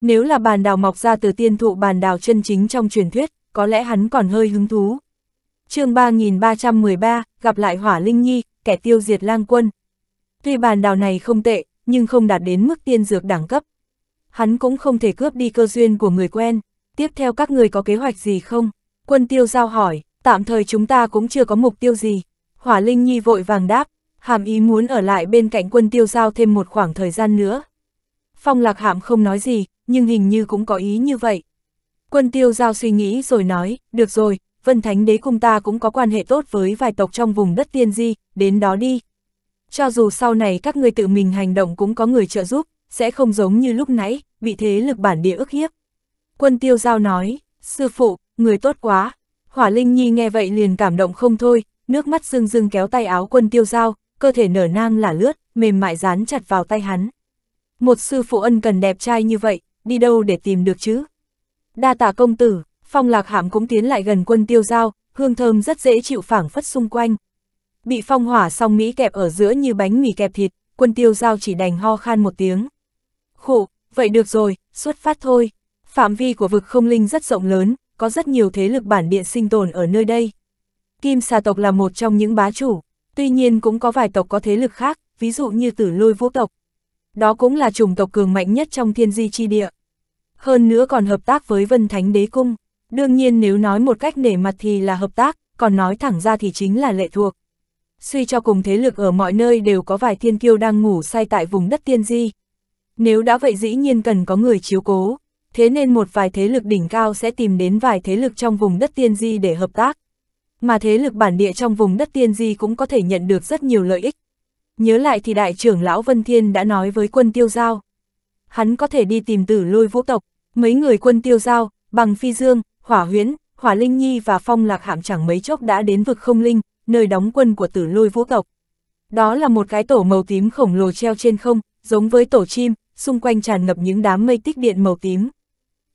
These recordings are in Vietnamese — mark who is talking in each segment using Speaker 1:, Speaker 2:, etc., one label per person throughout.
Speaker 1: Nếu là bàn đào mọc ra từ tiên thụ bàn đào chân chính trong truyền thuyết, có lẽ hắn còn hơi hứng thú. chương 3313, gặp lại Hỏa Linh Nhi, kẻ tiêu diệt lang quân. Tuy bàn đào này không tệ, nhưng không đạt đến mức tiên dược đẳng cấp. Hắn cũng không thể cướp đi cơ duyên của người quen. Tiếp theo các người có kế hoạch gì không? Quân tiêu giao hỏi, tạm thời chúng ta cũng chưa có mục tiêu gì. Hỏa Linh Nhi vội vàng đáp, hàm ý muốn ở lại bên cạnh quân tiêu giao thêm một khoảng thời gian nữa, Phong lạc hạm không nói gì, nhưng hình như cũng có ý như vậy. Quân tiêu giao suy nghĩ rồi nói, được rồi, Vân Thánh Đế Cung ta cũng có quan hệ tốt với vài tộc trong vùng đất tiên di, đến đó đi. Cho dù sau này các người tự mình hành động cũng có người trợ giúp, sẽ không giống như lúc nãy, bị thế lực bản địa ức hiếp. Quân tiêu giao nói, sư phụ, người tốt quá. Hỏa Linh Nhi nghe vậy liền cảm động không thôi, nước mắt rưng rưng kéo tay áo quân tiêu giao, cơ thể nở nang là lướt, mềm mại dán chặt vào tay hắn. Một sư phụ ân cần đẹp trai như vậy, đi đâu để tìm được chứ? Đa tạ công tử, phong lạc hàm cũng tiến lại gần quân tiêu giao, hương thơm rất dễ chịu phảng phất xung quanh. Bị phong hỏa song Mỹ kẹp ở giữa như bánh mì kẹp thịt, quân tiêu giao chỉ đành ho khan một tiếng. Khổ, vậy được rồi, xuất phát thôi. Phạm vi của vực không linh rất rộng lớn, có rất nhiều thế lực bản địa sinh tồn ở nơi đây. Kim xà tộc là một trong những bá chủ, tuy nhiên cũng có vài tộc có thế lực khác, ví dụ như tử lôi vũ tộc đó cũng là chủng tộc cường mạnh nhất trong thiên di chi địa. Hơn nữa còn hợp tác với Vân Thánh Đế Cung, đương nhiên nếu nói một cách nể mặt thì là hợp tác, còn nói thẳng ra thì chính là lệ thuộc. Suy cho cùng thế lực ở mọi nơi đều có vài thiên kiêu đang ngủ say tại vùng đất tiên di. Nếu đã vậy dĩ nhiên cần có người chiếu cố, thế nên một vài thế lực đỉnh cao sẽ tìm đến vài thế lực trong vùng đất tiên di để hợp tác. Mà thế lực bản địa trong vùng đất tiên di cũng có thể nhận được rất nhiều lợi ích nhớ lại thì đại trưởng lão Vân Thiên đã nói với quân tiêu giao. Hắn có thể đi tìm tử lôi vũ tộc, mấy người quân tiêu giao, bằng phi dương, hỏa huyễn, hỏa linh nhi và phong lạc hạm chẳng mấy chốc đã đến vực không linh, nơi đóng quân của tử lôi vũ tộc. Đó là một cái tổ màu tím khổng lồ treo trên không, giống với tổ chim, xung quanh tràn ngập những đám mây tích điện màu tím.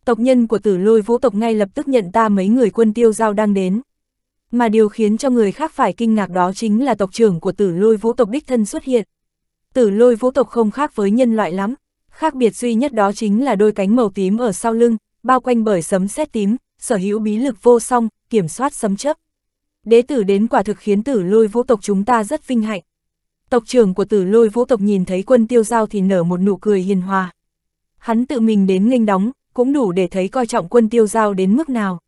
Speaker 1: Tộc nhân của tử lôi vũ tộc ngay lập tức nhận ta mấy người quân tiêu giao đang đến mà điều khiến cho người khác phải kinh ngạc đó chính là tộc trưởng của tử lôi vũ tộc đích thân xuất hiện. Tử lôi vũ tộc không khác với nhân loại lắm, khác biệt duy nhất đó chính là đôi cánh màu tím ở sau lưng, bao quanh bởi sấm sét tím, sở hữu bí lực vô song, kiểm soát sấm chấp. Đế tử đến quả thực khiến tử lôi vũ tộc chúng ta rất vinh hạnh. Tộc trưởng của tử lôi vũ tộc nhìn thấy quân tiêu giao thì nở một nụ cười hiền hòa. Hắn tự mình đến nghênh đóng, cũng đủ để thấy coi trọng quân tiêu giao đến mức nào.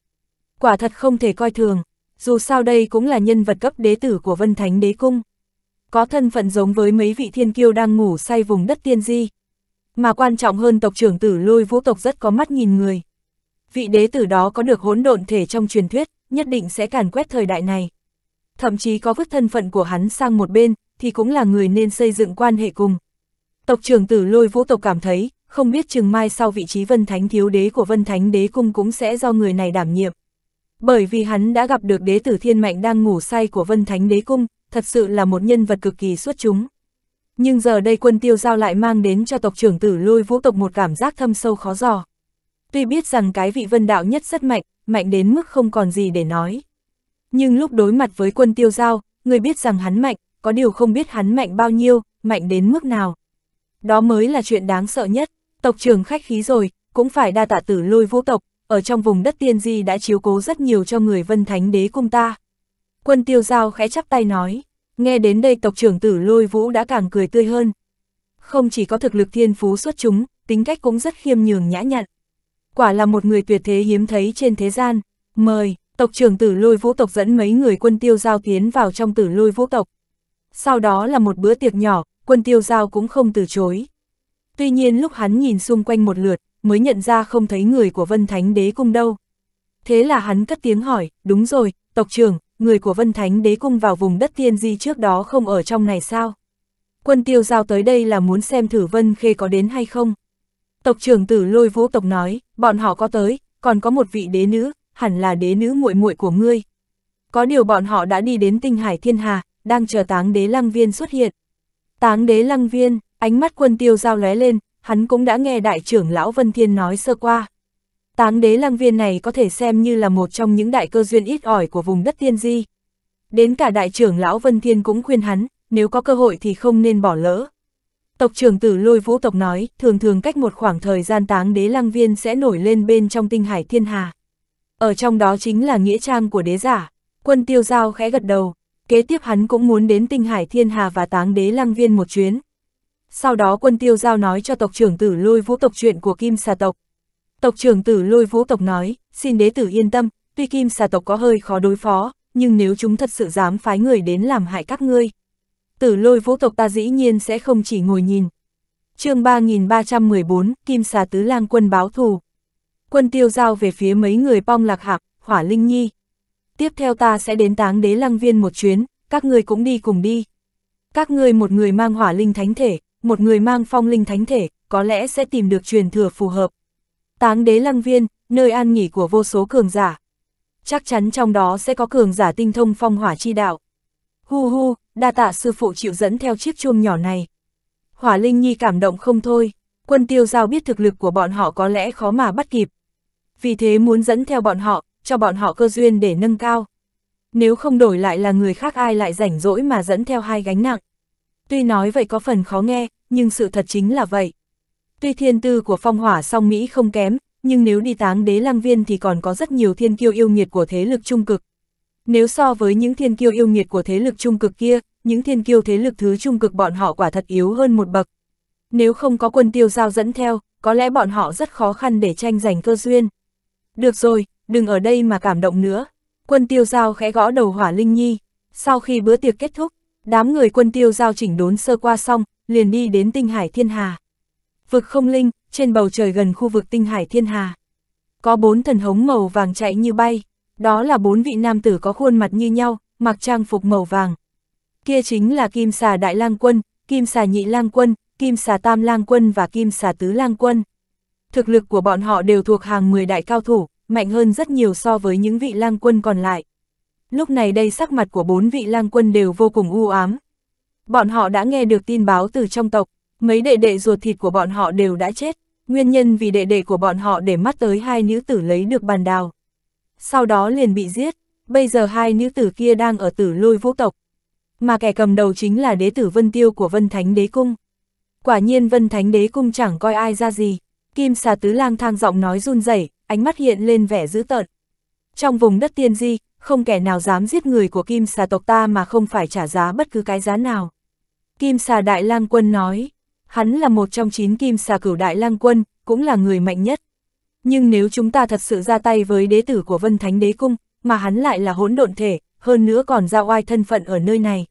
Speaker 1: Quả thật không thể coi thường dù sao đây cũng là nhân vật cấp đế tử của Vân Thánh Đế Cung. Có thân phận giống với mấy vị thiên kiêu đang ngủ say vùng đất tiên di. Mà quan trọng hơn tộc trưởng tử lôi vũ tộc rất có mắt nhìn người. Vị đế tử đó có được hỗn độn thể trong truyền thuyết, nhất định sẽ càn quét thời đại này. Thậm chí có vứt thân phận của hắn sang một bên, thì cũng là người nên xây dựng quan hệ cùng. Tộc trưởng tử lôi vũ tộc cảm thấy, không biết chừng mai sau vị trí vân thánh thiếu đế của vân thánh đế cung cũng sẽ do người này đảm nhiệm. Bởi vì hắn đã gặp được đế tử thiên mệnh đang ngủ say của Vân Thánh đế cung, thật sự là một nhân vật cực kỳ xuất chúng. Nhưng giờ đây quân tiêu giao lại mang đến cho tộc trưởng tử lôi vũ tộc một cảm giác thâm sâu khó dò. Tuy biết rằng cái vị vân đạo nhất rất mạnh, mạnh đến mức không còn gì để nói. Nhưng lúc đối mặt với quân tiêu giao, người biết rằng hắn mạnh, có điều không biết hắn mạnh bao nhiêu, mạnh đến mức nào. Đó mới là chuyện đáng sợ nhất, tộc trưởng khách khí rồi, cũng phải đa tạ tử lôi vũ tộc, ở trong vùng đất tiên di đã chiếu cố rất nhiều cho người vân thánh đế cung ta. Quân tiêu giao khẽ chắp tay nói, nghe đến đây tộc trưởng tử lôi vũ đã càng cười tươi hơn. Không chỉ có thực lực thiên phú xuất chúng, tính cách cũng rất khiêm nhường nhã nhặn. Quả là một người tuyệt thế hiếm thấy trên thế gian. Mời, tộc trưởng tử lôi vũ tộc dẫn mấy người quân tiêu giao tiến vào trong tử lôi vũ tộc. Sau đó là một bữa tiệc nhỏ, quân tiêu giao cũng không từ chối. Tuy nhiên lúc hắn nhìn xung quanh một lượt, mới nhận ra không thấy người của Vân Thánh Đế Cung đâu. Thế là hắn cất tiếng hỏi, đúng rồi, tộc trưởng, người của Vân Thánh Đế Cung vào vùng đất tiên di trước đó không ở trong này sao? Quân tiêu giao tới đây là muốn xem thử Vân Khê có đến hay không? Tộc trưởng tử lôi vũ tộc nói, bọn họ có tới, còn có một vị đế nữ, hẳn là đế nữ muội muội của ngươi. Có điều bọn họ đã đi đến tinh hải thiên hà, đang chờ táng đế lăng viên xuất hiện. Táng đế lăng viên, ánh mắt quân tiêu giao lóe lên, hắn cũng đã nghe đại trưởng lão Vân Thiên nói sơ qua. Táng đế lăng viên này có thể xem như là một trong những đại cơ duyên ít ỏi của vùng đất tiên di. Đến cả đại trưởng lão Vân Thiên cũng khuyên hắn, nếu có cơ hội thì không nên bỏ lỡ. Tộc trưởng tử lôi vũ tộc nói, thường thường cách một khoảng thời gian táng đế lăng viên sẽ nổi lên bên trong tinh hải thiên hà. Ở trong đó chính là nghĩa trang của đế giả, quân tiêu giao khẽ gật đầu, kế tiếp hắn cũng muốn đến tinh hải thiên hà và táng đế lăng viên một chuyến, sau đó quân tiêu giao nói cho tộc trưởng tử lôi vũ tộc chuyện của kim xà tộc. Tộc trưởng tử lôi vũ tộc nói, xin đế tử yên tâm, tuy kim xà tộc có hơi khó đối phó, nhưng nếu chúng thật sự dám phái người đến làm hại các ngươi. Tử lôi vũ tộc ta dĩ nhiên sẽ không chỉ ngồi nhìn. chương 3314, Kim xà tứ lang quân báo thù. Quân tiêu giao về phía mấy người pong lạc hạc, hỏa linh nhi. Tiếp theo ta sẽ đến táng đế lăng viên một chuyến, các ngươi cũng đi cùng đi. Các ngươi một người mang hỏa linh thánh thể, một người mang phong linh thánh thể, có lẽ sẽ tìm được truyền thừa phù hợp. Táng đế lăng viên, nơi an nghỉ của vô số cường giả. Chắc chắn trong đó sẽ có cường giả tinh thông phong hỏa chi đạo. Hu hu, đa tạ sư phụ chịu dẫn theo chiếc chuông nhỏ này. Hỏa Linh Nhi cảm động không thôi, quân tiêu giao biết thực lực của bọn họ có lẽ khó mà bắt kịp. Vì thế muốn dẫn theo bọn họ, cho bọn họ cơ duyên để nâng cao. Nếu không đổi lại là người khác ai lại rảnh rỗi mà dẫn theo hai gánh nặng. Tuy nói vậy có phần khó nghe, nhưng sự thật chính là vậy. Tuy thiên tư của phong hỏa song Mỹ không kém, nhưng nếu đi táng đế lang viên thì còn có rất nhiều thiên kiêu yêu nghiệt của thế lực trung cực. Nếu so với những thiên kiêu yêu nghiệt của thế lực trung cực kia, những thiên kiêu thế lực thứ trung cực bọn họ quả thật yếu hơn một bậc. Nếu không có quân tiêu giao dẫn theo, có lẽ bọn họ rất khó khăn để tranh giành cơ duyên. Được rồi, đừng ở đây mà cảm động nữa. Quân tiêu giao khẽ gõ đầu hỏa linh nhi. Sau khi bữa tiệc kết thúc, đám người quân tiêu giao chỉnh đốn sơ qua xong, liền đi đến tinh hải thiên hà. Vực không linh, trên bầu trời gần khu vực tinh hải thiên hà. Có bốn thần hống màu vàng chạy như bay, đó là bốn vị nam tử có khuôn mặt như nhau, mặc trang phục màu vàng. Kia chính là kim xà đại lang quân, kim xà nhị lang quân, kim xà tam lang quân và kim xà tứ lang quân. Thực lực của bọn họ đều thuộc hàng 10 đại cao thủ, mạnh hơn rất nhiều so với những vị lang quân còn lại. Lúc này đây sắc mặt của bốn vị lang quân đều vô cùng u ám, Bọn họ đã nghe được tin báo từ trong tộc, mấy đệ đệ ruột thịt của bọn họ đều đã chết, nguyên nhân vì đệ đệ của bọn họ để mắt tới hai nữ tử lấy được bàn đào. Sau đó liền bị giết, bây giờ hai nữ tử kia đang ở tử lôi vũ tộc. Mà kẻ cầm đầu chính là đế tử Vân Tiêu của Vân Thánh Đế Cung. Quả nhiên Vân Thánh Đế Cung chẳng coi ai ra gì, Kim xà tứ lang thang giọng nói run rẩy, ánh mắt hiện lên vẻ dữ tợn. Trong vùng đất tiên di, không kẻ nào dám giết người của kim xà tộc ta mà không phải trả giá bất cứ cái giá nào. Kim xà đại lang quân nói, hắn là một trong chín kim xà cửu đại lang quân, cũng là người mạnh nhất. Nhưng nếu chúng ta thật sự ra tay với đế tử của Vân Thánh Đế Cung, mà hắn lại là hỗn độn thể, hơn nữa còn ra oai thân phận ở nơi này.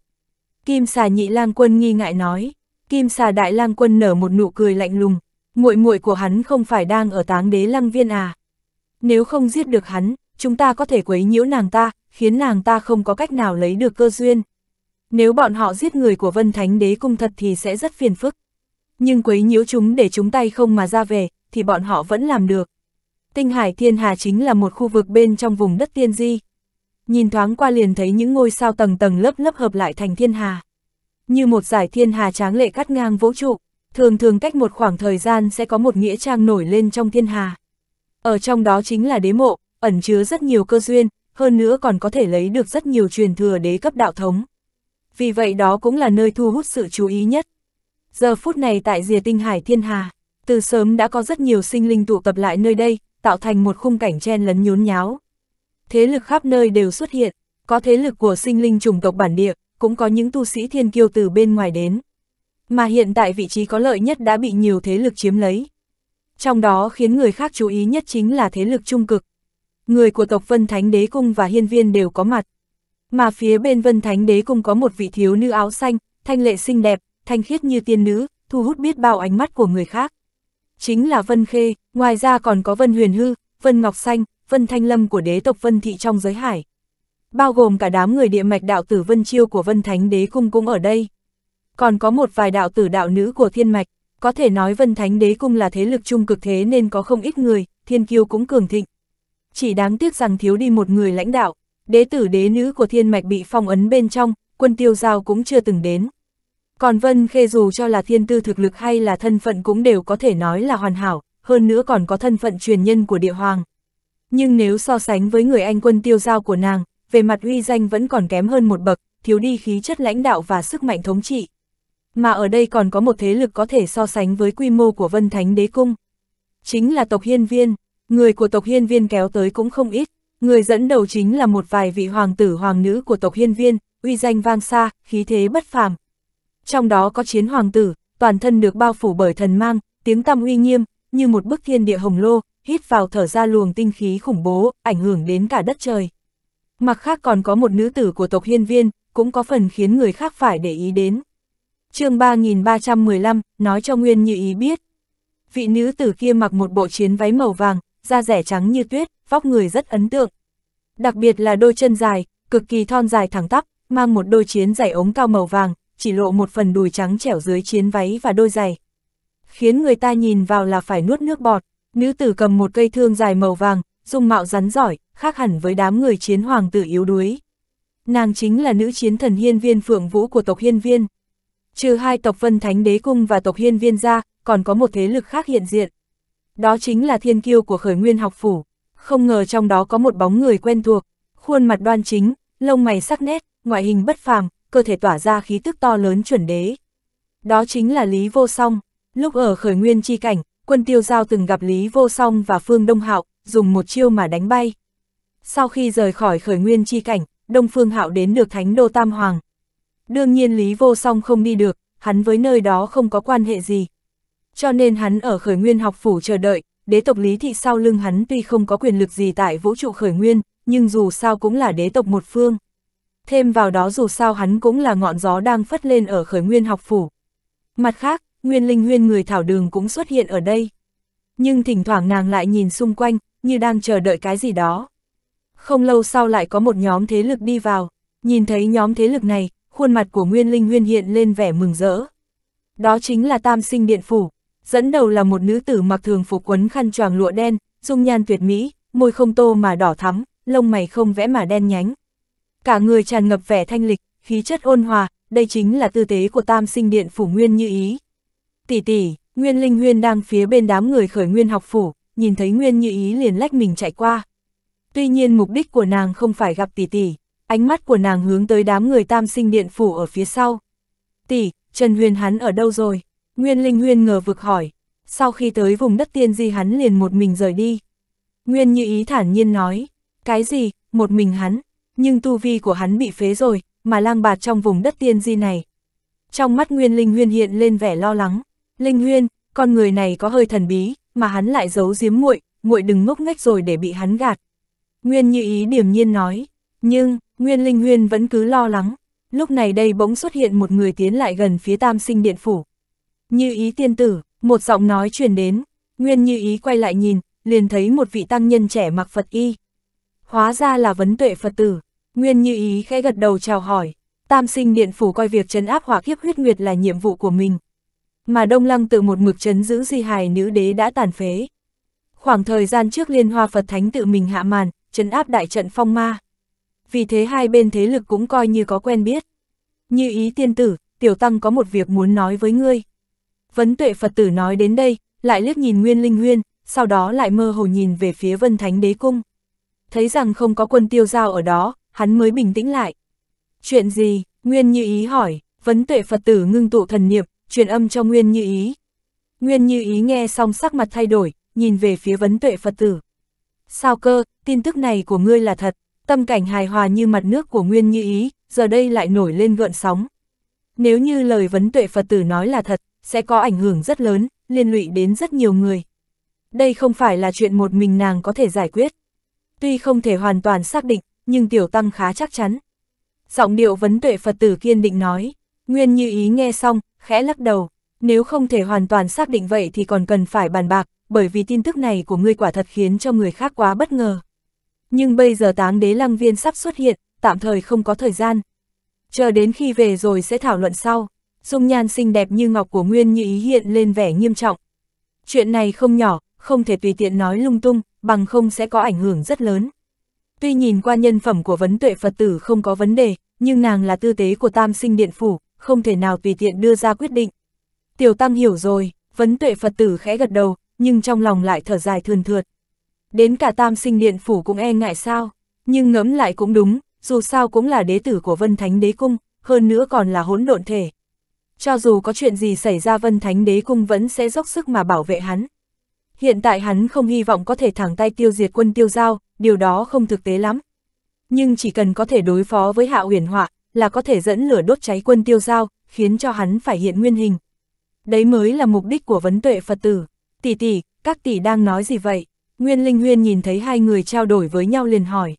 Speaker 1: Kim xà nhị lang quân nghi ngại nói, kim xà đại lang quân nở một nụ cười lạnh lùng, muội muội của hắn không phải đang ở táng đế lăng viên à. Nếu không giết được hắn, chúng ta có thể quấy nhiễu nàng ta, khiến nàng ta không có cách nào lấy được cơ duyên. Nếu bọn họ giết người của Vân Thánh Đế Cung thật thì sẽ rất phiền phức. Nhưng quấy nhiễu chúng để chúng tay không mà ra về, thì bọn họ vẫn làm được. Tinh Hải Thiên Hà chính là một khu vực bên trong vùng đất tiên di. Nhìn thoáng qua liền thấy những ngôi sao tầng tầng lớp lớp hợp lại thành thiên hà. Như một giải thiên hà tráng lệ cắt ngang vũ trụ, thường thường cách một khoảng thời gian sẽ có một nghĩa trang nổi lên trong thiên hà. Ở trong đó chính là đế mộ, ẩn chứa rất nhiều cơ duyên, hơn nữa còn có thể lấy được rất nhiều truyền thừa đế cấp đạo thống vì vậy đó cũng là nơi thu hút sự chú ý nhất. Giờ phút này tại rìa tinh hải thiên hà, từ sớm đã có rất nhiều sinh linh tụ tập lại nơi đây, tạo thành một khung cảnh chen lấn nhốn nháo. Thế lực khắp nơi đều xuất hiện, có thế lực của sinh linh chủng tộc bản địa, cũng có những tu sĩ thiên kiêu từ bên ngoài đến. Mà hiện tại vị trí có lợi nhất đã bị nhiều thế lực chiếm lấy. Trong đó khiến người khác chú ý nhất chính là thế lực trung cực. Người của tộc Vân Thánh Đế Cung và Hiên Viên đều có mặt. Mà phía bên Vân Thánh Đế cung có một vị thiếu nữ áo xanh, thanh lệ xinh đẹp, thanh khiết như tiên nữ, thu hút biết bao ánh mắt của người khác. Chính là Vân Khê, ngoài ra còn có Vân Huyền Hư, Vân Ngọc Xanh, Vân Thanh Lâm của đế tộc Vân Thị trong giới hải. Bao gồm cả đám người địa mạch đạo tử Vân Chiêu của Vân Thánh Đế Cung cũng ở đây. Còn có một vài đạo tử đạo nữ của thiên mạch, có thể nói Vân Thánh Đế Cung là thế lực chung cực thế nên có không ít người, thiên kiêu cũng cường thịnh. Chỉ đáng tiếc rằng thiếu đi một người lãnh đạo, Đế tử đế nữ của thiên mạch bị phong ấn bên trong, quân tiêu giao cũng chưa từng đến. Còn Vân Khê dù cho là thiên tư thực lực hay là thân phận cũng đều có thể nói là hoàn hảo, hơn nữa còn có thân phận truyền nhân của địa hoàng. Nhưng nếu so sánh với người anh quân tiêu giao của nàng, về mặt uy danh vẫn còn kém hơn một bậc, thiếu đi khí chất lãnh đạo và sức mạnh thống trị. Mà ở đây còn có một thế lực có thể so sánh với quy mô của Vân Thánh Đế Cung. Chính là tộc Hiên Viên, người của tộc Hiên Viên kéo tới cũng không ít, Người dẫn đầu chính là một vài vị hoàng tử hoàng nữ của tộc hiên viên, uy danh vang xa, khí thế bất phàm. Trong đó có chiến hoàng tử, toàn thân được bao phủ bởi thần mang, tiếng tăm uy nghiêm, như một bức thiên địa hồng lô, hít vào thở ra luồng tinh khí khủng bố, ảnh hưởng đến cả đất trời. Mặt khác còn có một nữ tử của tộc hiên viên, cũng có phần khiến người khác phải để ý đến. chương 3315, nói cho Nguyên Như Ý biết. Vị nữ tử kia mặc một bộ chiến váy màu vàng, da rẻ trắng như tuyết, vóc người rất ấn tượng. Đặc biệt là đôi chân dài, cực kỳ thon dài thẳng tắp, mang một đôi chiến giày ống cao màu vàng, chỉ lộ một phần đùi trắng trẻo dưới chiến váy và đôi giày. Khiến người ta nhìn vào là phải nuốt nước bọt, nữ tử cầm một cây thương dài màu vàng, dung mạo rắn giỏi, khác hẳn với đám người chiến hoàng tử yếu đuối. Nàng chính là nữ chiến thần hiên viên phượng vũ của tộc hiên viên. Trừ hai tộc vân thánh đế cung và tộc hiên viên ra, còn có một thế lực khác hiện diện. Đó chính là thiên kiêu của khởi nguyên học phủ không ngờ trong đó có một bóng người quen thuộc, khuôn mặt đoan chính, lông mày sắc nét, ngoại hình bất phàm, cơ thể tỏa ra khí tức to lớn chuẩn đế. Đó chính là Lý Vô Song, lúc ở khởi nguyên chi cảnh, quân tiêu giao từng gặp Lý Vô Song và Phương Đông Hạo, dùng một chiêu mà đánh bay. Sau khi rời khỏi khởi nguyên chi cảnh, Đông Phương Hạo đến được Thánh Đô Tam Hoàng. Đương nhiên Lý Vô Song không đi được, hắn với nơi đó không có quan hệ gì. Cho nên hắn ở khởi nguyên học phủ chờ đợi, đế tộc Lý Thị sau lưng hắn tuy không có quyền lực gì tại vũ trụ khởi nguyên, nhưng dù sao cũng là đế tộc một phương. Thêm vào đó dù sao hắn cũng là ngọn gió đang phất lên ở khởi nguyên học phủ. Mặt khác, nguyên linh huyên người thảo đường cũng xuất hiện ở đây. Nhưng thỉnh thoảng nàng lại nhìn xung quanh, như đang chờ đợi cái gì đó. Không lâu sau lại có một nhóm thế lực đi vào, nhìn thấy nhóm thế lực này, khuôn mặt của Nguyên Linh Huyên hiện lên vẻ mừng rỡ. Đó chính là Tam Sinh Điện Phủ, dẫn đầu là một nữ tử mặc thường phục quấn khăn choàng lụa đen, dung nhan tuyệt mỹ, môi không tô mà đỏ thắm, lông mày không vẽ mà đen nhánh. Cả người tràn ngập vẻ thanh lịch, khí chất ôn hòa, đây chính là tư tế của Tam Sinh Điện phủ Nguyên Như Ý. Tỷ tỷ, Nguyên Linh Huyên đang phía bên đám người khởi nguyên học phủ, nhìn thấy Nguyên Như Ý liền lách mình chạy qua. Tuy nhiên mục đích của nàng không phải gặp tỷ tỷ, ánh mắt của nàng hướng tới đám người Tam Sinh Điện phủ ở phía sau. Tỷ, Trần Huyền hắn ở đâu rồi? Nguyên Linh Huyên ngờ vực hỏi, sau khi tới vùng đất tiên di hắn liền một mình rời đi. Nguyên Như Ý thản nhiên nói, cái gì, một mình hắn, nhưng tu vi của hắn bị phế rồi, mà lang bạt trong vùng đất tiên di này. Trong mắt Nguyên Linh Huyên hiện lên vẻ lo lắng, Linh Huyên, con người này có hơi thần bí, mà hắn lại giấu giếm muội, muội đừng ngốc nghếch rồi để bị hắn gạt. Nguyên Như Ý điềm nhiên nói, nhưng, Nguyên Linh Huyên vẫn cứ lo lắng, lúc này đây bỗng xuất hiện một người tiến lại gần phía tam sinh điện phủ. Như ý tiên tử, một giọng nói truyền đến, Nguyên Như ý quay lại nhìn, liền thấy một vị tăng nhân trẻ mặc Phật y. Hóa ra là vấn tuệ Phật tử, Nguyên Như ý khẽ gật đầu chào hỏi, tam sinh điện phủ coi việc chấn áp hỏa kiếp huyết nguyệt là nhiệm vụ của mình. Mà Đông Lăng tự một mực chấn giữ di hài nữ đế đã tàn phế. Khoảng thời gian trước Liên Hoa Phật Thánh tự mình hạ màn, chấn áp đại trận phong ma. Vì thế hai bên thế lực cũng coi như có quen biết. Như ý tiên tử, tiểu tăng có một việc muốn nói với ngươi. Vấn tuệ Phật tử nói đến đây, lại liếc nhìn Nguyên Linh Huyên, sau đó lại mơ hồ nhìn về phía Vân Thánh Đế Cung. Thấy rằng không có quân tiêu giao ở đó, hắn mới bình tĩnh lại. Chuyện gì? Nguyên Như Ý hỏi, vấn tuệ Phật tử ngưng tụ thần niệm, truyền âm cho Nguyên Như Ý. Nguyên Như Ý nghe xong sắc mặt thay đổi, nhìn về phía vấn tuệ Phật tử. Sao cơ, tin tức này của ngươi là thật, tâm cảnh hài hòa như mặt nước của Nguyên Như Ý, giờ đây lại nổi lên gợn sóng. Nếu như lời vấn tuệ Phật tử nói là thật, sẽ có ảnh hưởng rất lớn, liên lụy đến rất nhiều người. Đây không phải là chuyện một mình nàng có thể giải quyết. Tuy không thể hoàn toàn xác định, nhưng tiểu tăng khá chắc chắn. Giọng điệu vấn tuệ Phật tử kiên định nói, nguyên như ý nghe xong, khẽ lắc đầu, nếu không thể hoàn toàn xác định vậy thì còn cần phải bàn bạc, bởi vì tin tức này của ngươi quả thật khiến cho người khác quá bất ngờ. Nhưng bây giờ táng đế lăng viên sắp xuất hiện, tạm thời không có thời gian. Chờ đến khi về rồi sẽ thảo luận sau dung nhan xinh đẹp như ngọc của Nguyên Như Ý hiện lên vẻ nghiêm trọng. Chuyện này không nhỏ, không thể tùy tiện nói lung tung, bằng không sẽ có ảnh hưởng rất lớn. Tuy nhìn qua nhân phẩm của vấn tuệ Phật tử không có vấn đề, nhưng nàng là tư tế của tam sinh điện phủ, không thể nào tùy tiện đưa ra quyết định. Tiểu Tăng hiểu rồi, vấn tuệ Phật tử khẽ gật đầu, nhưng trong lòng lại thở dài thườn thượt. Đến cả tam sinh điện phủ cũng e ngại sao, nhưng ngẫm lại cũng đúng, dù sao cũng là đế tử của Vân Thánh Đế Cung, hơn nữa còn là hỗn độn thể, cho dù có chuyện gì xảy ra Vân Thánh Đế Cung vẫn sẽ dốc sức mà bảo vệ hắn. Hiện tại hắn không hy vọng có thể thẳng tay tiêu diệt quân tiêu giao, điều đó không thực tế lắm. Nhưng chỉ cần có thể đối phó với hạ huyền họa, là có thể dẫn lửa đốt cháy quân tiêu giao, khiến cho hắn phải hiện nguyên hình. Đấy mới là mục đích của vấn tuệ Phật tử. Tỷ tỷ, các tỷ đang nói gì vậy? Nguyên Linh Huyên nhìn thấy hai người trao đổi với nhau liền hỏi.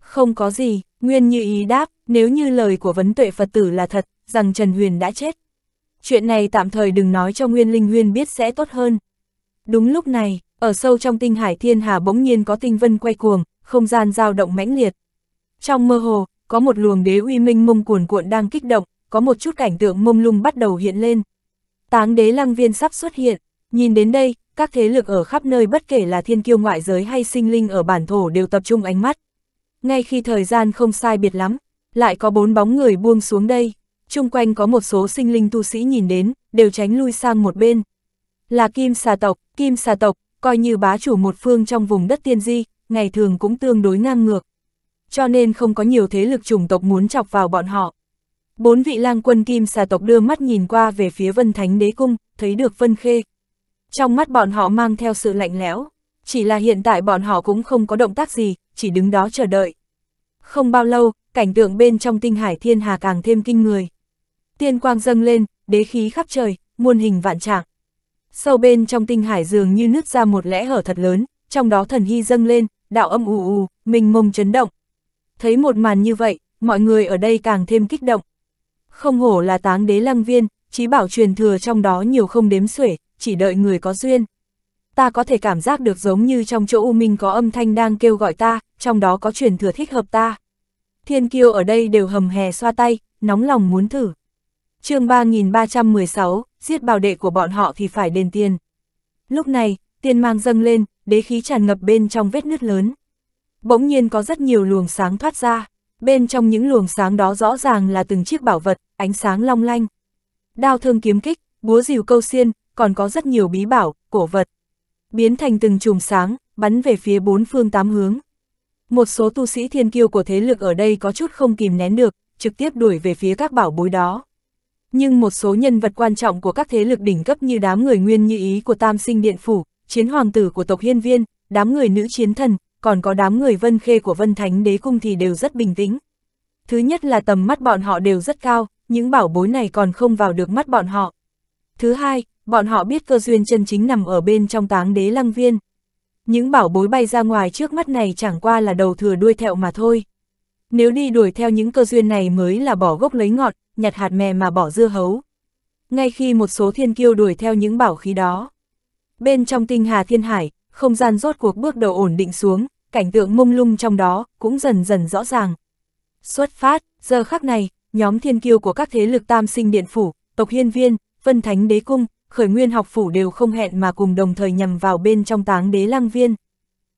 Speaker 1: Không có gì, Nguyên như ý đáp, nếu như lời của vấn tuệ Phật tử là thật, rằng Trần Huyền đã chết. Chuyện này tạm thời đừng nói cho Nguyên Linh Huyên biết sẽ tốt hơn. Đúng lúc này, ở sâu trong tinh hải thiên hà bỗng nhiên có tinh vân quay cuồng, không gian dao động mãnh liệt. Trong mơ hồ, có một luồng đế uy minh mông cuồn cuộn đang kích động, có một chút cảnh tượng mông lung bắt đầu hiện lên. Táng đế lăng viên sắp xuất hiện, nhìn đến đây, các thế lực ở khắp nơi bất kể là thiên kiêu ngoại giới hay sinh linh ở bản thổ đều tập trung ánh mắt. Ngay khi thời gian không sai biệt lắm, lại có bốn bóng người buông xuống đây chung quanh có một số sinh linh tu sĩ nhìn đến, đều tránh lui sang một bên. Là kim xà tộc, kim xà tộc, coi như bá chủ một phương trong vùng đất tiên di, ngày thường cũng tương đối ngang ngược. Cho nên không có nhiều thế lực chủng tộc muốn chọc vào bọn họ. Bốn vị lang quân kim xà tộc đưa mắt nhìn qua về phía vân thánh đế cung, thấy được vân khê. Trong mắt bọn họ mang theo sự lạnh lẽo, chỉ là hiện tại bọn họ cũng không có động tác gì, chỉ đứng đó chờ đợi. Không bao lâu, cảnh tượng bên trong tinh hải thiên hà càng thêm kinh người tiên quang dâng lên, đế khí khắp trời, muôn hình vạn trạng. Sâu bên trong tinh hải dường như nứt ra một lẽ hở thật lớn, trong đó thần hy dâng lên, đạo âm ù ù, mình mông chấn động. Thấy một màn như vậy, mọi người ở đây càng thêm kích động. Không hổ là táng đế lăng viên, chí bảo truyền thừa trong đó nhiều không đếm xuể, chỉ đợi người có duyên. Ta có thể cảm giác được giống như trong chỗ U Minh có âm thanh đang kêu gọi ta, trong đó có truyền thừa thích hợp ta. Thiên kiêu ở đây đều hầm hè xoa tay, nóng lòng muốn thử chương 3316, giết bảo đệ của bọn họ thì phải đền tiền. Lúc này, tiền mang dâng lên, đế khí tràn ngập bên trong vết nứt lớn. Bỗng nhiên có rất nhiều luồng sáng thoát ra, bên trong những luồng sáng đó rõ ràng là từng chiếc bảo vật, ánh sáng long lanh. Đao thương kiếm kích, búa rìu câu xiên, còn có rất nhiều bí bảo, cổ vật. Biến thành từng chùm sáng, bắn về phía bốn phương tám hướng. Một số tu sĩ thiên kiêu của thế lực ở đây có chút không kìm nén được, trực tiếp đuổi về phía các bảo bối đó. Nhưng một số nhân vật quan trọng của các thế lực đỉnh cấp như đám người nguyên như ý của Tam Sinh Điện Phủ, chiến hoàng tử của tộc Hiên Viên, đám người nữ chiến thần, còn có đám người vân khê của vân thánh đế cung thì đều rất bình tĩnh. Thứ nhất là tầm mắt bọn họ đều rất cao, những bảo bối này còn không vào được mắt bọn họ. Thứ hai, bọn họ biết cơ duyên chân chính nằm ở bên trong táng đế lăng viên. Những bảo bối bay ra ngoài trước mắt này chẳng qua là đầu thừa đuôi thẹo mà thôi. Nếu đi đuổi theo những cơ duyên này mới là bỏ gốc lấy ngọt, nhặt hạt mè mà bỏ dưa hấu. Ngay khi một số thiên kiêu đuổi theo những bảo khí đó. Bên trong tinh hà thiên hải, không gian rốt cuộc bước đầu ổn định xuống, cảnh tượng mông lung trong đó cũng dần dần rõ ràng. Xuất phát, giờ khắc này, nhóm thiên kiêu của các thế lực tam sinh điện phủ, tộc hiên viên, vân thánh đế cung, khởi nguyên học phủ đều không hẹn mà cùng đồng thời nhằm vào bên trong táng đế lang viên.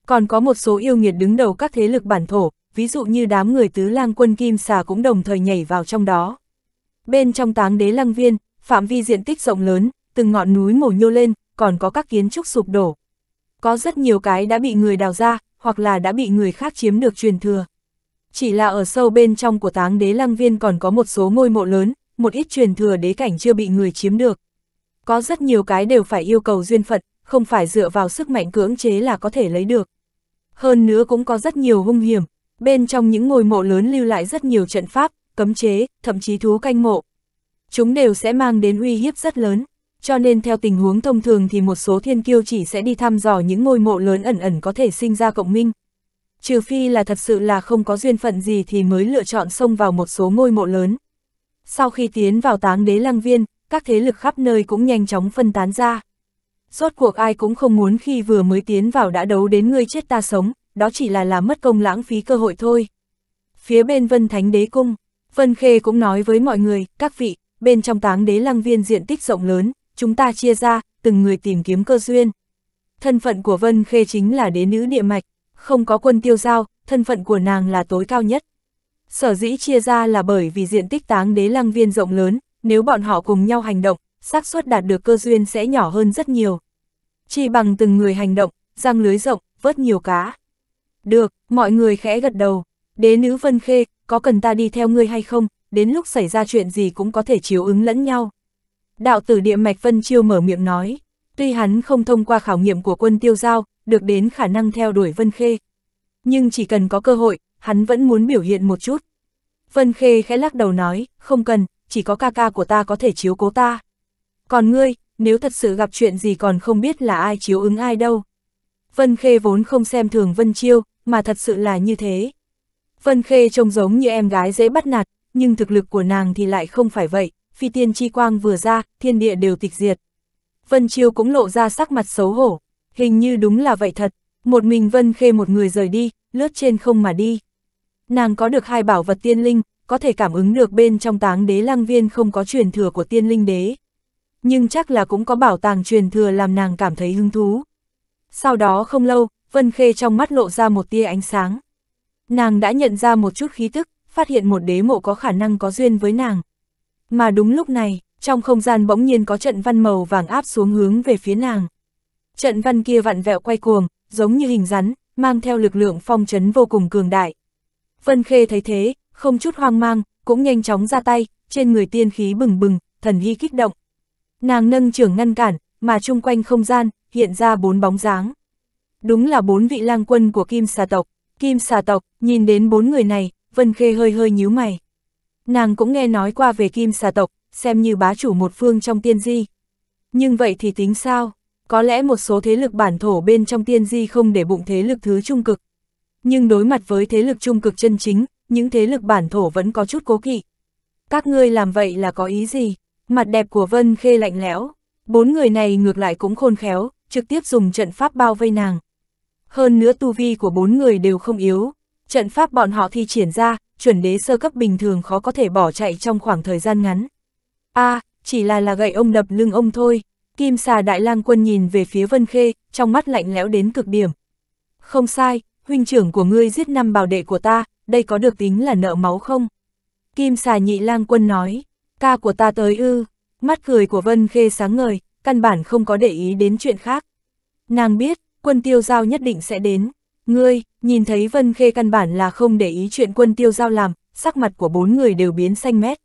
Speaker 1: Còn có một số yêu nghiệt đứng đầu các thế lực bản thổ, ví dụ như đám người tứ lang quân kim xà cũng đồng thời nhảy vào trong đó. Bên trong táng đế lăng viên, phạm vi diện tích rộng lớn, từng ngọn núi mổ nhô lên, còn có các kiến trúc sụp đổ. Có rất nhiều cái đã bị người đào ra, hoặc là đã bị người khác chiếm được truyền thừa. Chỉ là ở sâu bên trong của táng đế lăng viên còn có một số ngôi mộ lớn, một ít truyền thừa đế cảnh chưa bị người chiếm được. Có rất nhiều cái đều phải yêu cầu duyên phận, không phải dựa vào sức mạnh cưỡng chế là có thể lấy được. Hơn nữa cũng có rất nhiều hung hiểm, bên trong những ngôi mộ lớn lưu lại rất nhiều trận pháp, cấm chế, thậm chí thú canh mộ. Chúng đều sẽ mang đến uy hiếp rất lớn, cho nên theo tình huống thông thường thì một số thiên kiêu chỉ sẽ đi thăm dò những ngôi mộ lớn ẩn ẩn có thể sinh ra cộng minh. Trừ phi là thật sự là không có duyên phận gì thì mới lựa chọn xông vào một số ngôi mộ lớn. Sau khi tiến vào táng đế lăng viên, các thế lực khắp nơi cũng nhanh chóng phân tán ra. Rốt cuộc ai cũng không muốn khi vừa mới tiến vào đã đấu đến ngươi chết ta sống, đó chỉ là làm mất công lãng phí cơ hội thôi. Phía bên Vân Thánh Đế Cung, Vân Khê cũng nói với mọi người, các vị, bên trong táng đế lăng viên diện tích rộng lớn, chúng ta chia ra, từng người tìm kiếm cơ duyên. Thân phận của Vân Khê chính là đế nữ địa mạch, không có quân tiêu giao, thân phận của nàng là tối cao nhất. Sở dĩ chia ra là bởi vì diện tích táng đế lăng viên rộng lớn, nếu bọn họ cùng nhau hành động, xác suất đạt được cơ duyên sẽ nhỏ hơn rất nhiều. Chỉ bằng từng người hành động, răng lưới rộng, vớt nhiều cá. Được, mọi người khẽ gật đầu. Đế nữ Vân Khê, có cần ta đi theo ngươi hay không, đến lúc xảy ra chuyện gì cũng có thể chiếu ứng lẫn nhau. Đạo tử địa mạch Vân Chiêu mở miệng nói, tuy hắn không thông qua khảo nghiệm của quân tiêu giao, được đến khả năng theo đuổi Vân Khê. Nhưng chỉ cần có cơ hội, hắn vẫn muốn biểu hiện một chút. Vân Khê khẽ lắc đầu nói, không cần, chỉ có ca ca của ta có thể chiếu cố ta. Còn ngươi, nếu thật sự gặp chuyện gì còn không biết là ai chiếu ứng ai đâu. Vân Khê vốn không xem thường Vân Chiêu, mà thật sự là như thế. Vân Khê trông giống như em gái dễ bắt nạt, nhưng thực lực của nàng thì lại không phải vậy, phi tiên chi quang vừa ra, thiên địa đều tịch diệt. Vân Chiêu cũng lộ ra sắc mặt xấu hổ, hình như đúng là vậy thật, một mình Vân Khê một người rời đi, lướt trên không mà đi. Nàng có được hai bảo vật tiên linh, có thể cảm ứng được bên trong táng đế lang viên không có truyền thừa của tiên linh đế. Nhưng chắc là cũng có bảo tàng truyền thừa làm nàng cảm thấy hứng thú. Sau đó không lâu, Vân Khê trong mắt lộ ra một tia ánh sáng. Nàng đã nhận ra một chút khí tức, phát hiện một đế mộ có khả năng có duyên với nàng. Mà đúng lúc này, trong không gian bỗng nhiên có trận văn màu vàng áp xuống hướng về phía nàng. Trận văn kia vặn vẹo quay cuồng, giống như hình rắn, mang theo lực lượng phong trấn vô cùng cường đại. Vân Khê thấy thế, không chút hoang mang, cũng nhanh chóng ra tay, trên người tiên khí bừng bừng, thần hy kích động. Nàng nâng trưởng ngăn cản, mà chung quanh không gian, hiện ra bốn bóng dáng. Đúng là bốn vị lang quân của kim xà tộc, Kim xà tộc, nhìn đến bốn người này, Vân Khê hơi hơi nhíu mày. Nàng cũng nghe nói qua về Kim xà tộc, xem như bá chủ một phương trong tiên di. Nhưng vậy thì tính sao? Có lẽ một số thế lực bản thổ bên trong tiên di không để bụng thế lực thứ trung cực. Nhưng đối mặt với thế lực trung cực chân chính, những thế lực bản thổ vẫn có chút cố kỵ. Các ngươi làm vậy là có ý gì? Mặt đẹp của Vân Khê lạnh lẽo. Bốn người này ngược lại cũng khôn khéo, trực tiếp dùng trận pháp bao vây nàng hơn nữa tu vi của bốn người đều không yếu. Trận pháp bọn họ thi triển ra, chuẩn đế sơ cấp bình thường khó có thể bỏ chạy trong khoảng thời gian ngắn. a à, chỉ là là gậy ông đập lưng ông thôi. Kim xà đại lang quân nhìn về phía Vân Khê, trong mắt lạnh lẽo đến cực điểm. Không sai, huynh trưởng của ngươi giết năm bảo đệ của ta, đây có được tính là nợ máu không? Kim xà nhị lang quân nói, ca của ta tới ư, mắt cười của Vân Khê sáng ngời, căn bản không có để ý đến chuyện khác. Nàng biết, quân tiêu giao nhất định sẽ đến. Ngươi, nhìn thấy Vân Khê căn bản là không để ý chuyện quân tiêu giao làm, sắc mặt của bốn người đều biến xanh mét.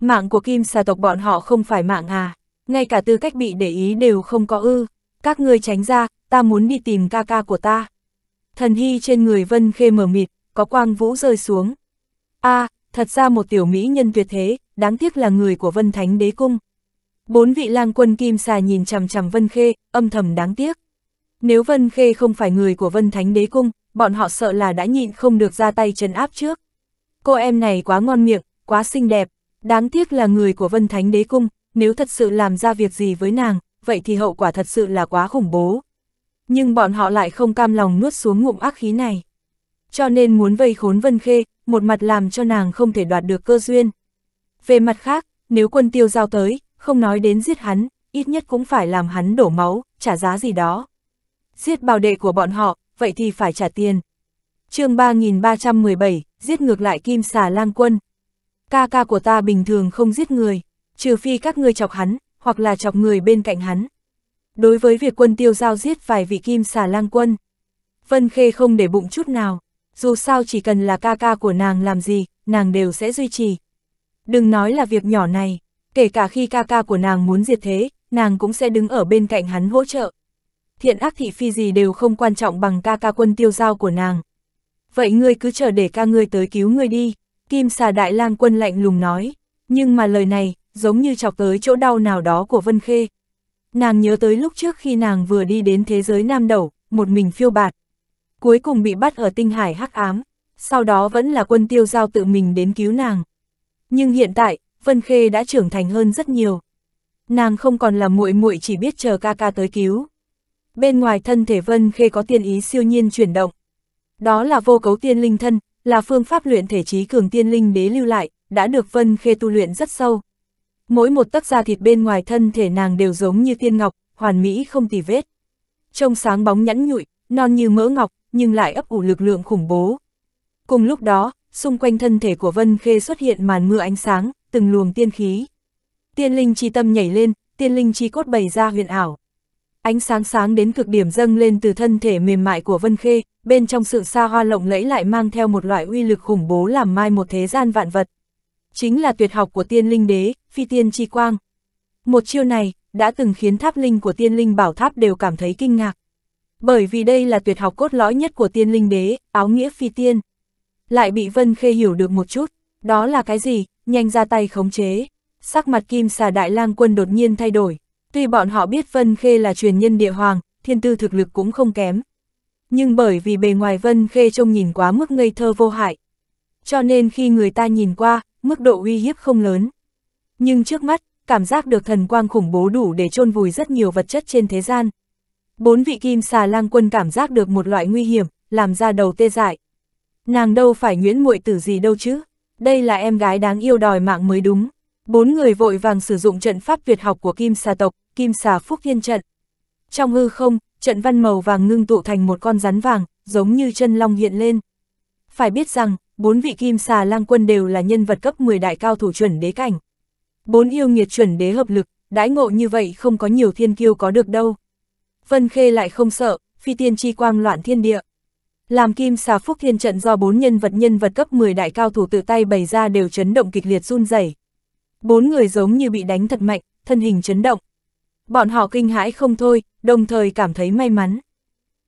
Speaker 1: Mạng của kim xà tộc bọn họ không phải mạng à, ngay cả tư cách bị để ý đều không có ư. Các ngươi tránh ra, ta muốn đi tìm ca ca của ta. Thần hy trên người Vân Khê mở mịt, có quang vũ rơi xuống. a à, thật ra một tiểu mỹ nhân tuyệt thế, đáng tiếc là người của Vân Thánh Đế Cung. Bốn vị lang quân kim xà nhìn chằm chằm Vân Khê, âm thầm đáng tiếc. Nếu Vân Khê không phải người của Vân Thánh Đế Cung, bọn họ sợ là đã nhịn không được ra tay trấn áp trước. Cô em này quá ngon miệng, quá xinh đẹp, đáng tiếc là người của Vân Thánh Đế Cung, nếu thật sự làm ra việc gì với nàng, vậy thì hậu quả thật sự là quá khủng bố. Nhưng bọn họ lại không cam lòng nuốt xuống ngụm ác khí này. Cho nên muốn vây khốn Vân Khê, một mặt làm cho nàng không thể đoạt được cơ duyên. Về mặt khác, nếu quân tiêu giao tới, không nói đến giết hắn, ít nhất cũng phải làm hắn đổ máu, trả giá gì đó giết bảo đệ của bọn họ, vậy thì phải trả tiền. chương 3317, giết ngược lại kim xà lang quân. Ca ca của ta bình thường không giết người, trừ phi các ngươi chọc hắn, hoặc là chọc người bên cạnh hắn. Đối với việc quân tiêu giao giết vài vị kim xà lang quân, Vân Khê không để bụng chút nào, dù sao chỉ cần là ca ca của nàng làm gì, nàng đều sẽ duy trì. Đừng nói là việc nhỏ này, kể cả khi ca ca của nàng muốn diệt thế, nàng cũng sẽ đứng ở bên cạnh hắn hỗ trợ thiện ác thị phi gì đều không quan trọng bằng ca ca quân tiêu giao của nàng. Vậy ngươi cứ chờ để ca ngươi tới cứu ngươi đi, kim xà đại lang quân lạnh lùng nói, nhưng mà lời này, giống như chọc tới chỗ đau nào đó của Vân Khê. Nàng nhớ tới lúc trước khi nàng vừa đi đến thế giới nam đầu, một mình phiêu bạt. Cuối cùng bị bắt ở tinh hải hắc ám, sau đó vẫn là quân tiêu giao tự mình đến cứu nàng. Nhưng hiện tại, Vân Khê đã trưởng thành hơn rất nhiều. Nàng không còn là muội muội chỉ biết chờ ca ca tới cứu bên ngoài thân thể Vân Khê có tiên ý siêu nhiên chuyển động. Đó là vô cấu tiên linh thân, là phương pháp luyện thể trí cường tiên linh đế lưu lại, đã được Vân Khê tu luyện rất sâu. Mỗi một tấc da thịt bên ngoài thân thể nàng đều giống như tiên ngọc, hoàn mỹ không tì vết. Trông sáng bóng nhẵn nhụi, non như mỡ ngọc, nhưng lại ấp ủ lực lượng khủng bố. Cùng lúc đó, xung quanh thân thể của Vân Khê xuất hiện màn mưa ánh sáng, từng luồng tiên khí. Tiên linh chi tâm nhảy lên, tiên linh chi cốt bày ra huyền ảo ánh sáng sáng đến cực điểm dâng lên từ thân thể mềm mại của Vân Khê, bên trong sự xa hoa lộng lẫy lại mang theo một loại uy lực khủng bố làm mai một thế gian vạn vật. Chính là tuyệt học của tiên linh đế, phi tiên chi quang. Một chiêu này, đã từng khiến tháp linh của tiên linh bảo tháp đều cảm thấy kinh ngạc. Bởi vì đây là tuyệt học cốt lõi nhất của tiên linh đế, áo nghĩa phi tiên. Lại bị Vân Khê hiểu được một chút, đó là cái gì, nhanh ra tay khống chế. Sắc mặt kim xà đại lang quân đột nhiên thay đổi, Tuy bọn họ biết Vân Khê là truyền nhân địa hoàng, thiên tư thực lực cũng không kém. Nhưng bởi vì bề ngoài Vân Khê trông nhìn quá mức ngây thơ vô hại. Cho nên khi người ta nhìn qua, mức độ uy hiếp không lớn. Nhưng trước mắt, cảm giác được thần quang khủng bố đủ để chôn vùi rất nhiều vật chất trên thế gian. Bốn vị kim xà lang quân cảm giác được một loại nguy hiểm, làm ra đầu tê dại. Nàng đâu phải Nguyễn muội tử gì đâu chứ, đây là em gái đáng yêu đòi mạng mới đúng. Bốn người vội vàng sử dụng trận pháp Việt học của Kim Xà tộc, Kim Xà Phúc Thiên trận. Trong hư không, trận văn màu vàng ngưng tụ thành một con rắn vàng, giống như chân long hiện lên. Phải biết rằng, bốn vị Kim Xà lang quân đều là nhân vật cấp 10 đại cao thủ chuẩn đế cảnh. Bốn yêu nghiệt chuẩn đế hợp lực, đãi ngộ như vậy không có nhiều thiên kiêu có được đâu. Vân Khê lại không sợ, phi tiên chi quang loạn thiên địa. Làm kim xà phúc thiên trận do bốn nhân vật nhân vật cấp 10 đại cao thủ tự tay bày ra đều chấn động kịch liệt run rẩy Bốn người giống như bị đánh thật mạnh, thân hình chấn động. Bọn họ kinh hãi không thôi, đồng thời cảm thấy may mắn.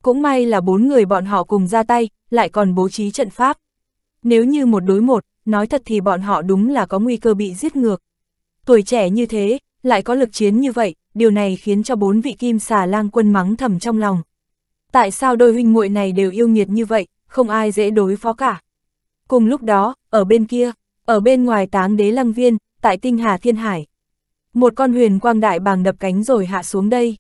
Speaker 1: Cũng may là bốn người bọn họ cùng ra tay, lại còn bố trí trận pháp. Nếu như một đối một, nói thật thì bọn họ đúng là có nguy cơ bị giết ngược. Tuổi trẻ như thế, lại có lực chiến như vậy, điều này khiến cho bốn vị kim xà lang quân mắng thầm trong lòng. Tại sao đôi huynh muội này đều yêu nghiệt như vậy, không ai dễ đối phó cả. Cùng lúc đó, ở bên kia, ở bên ngoài táng đế lăng viên, tại tinh hà thiên hải. Một con huyền quang đại bàng đập cánh rồi hạ xuống đây.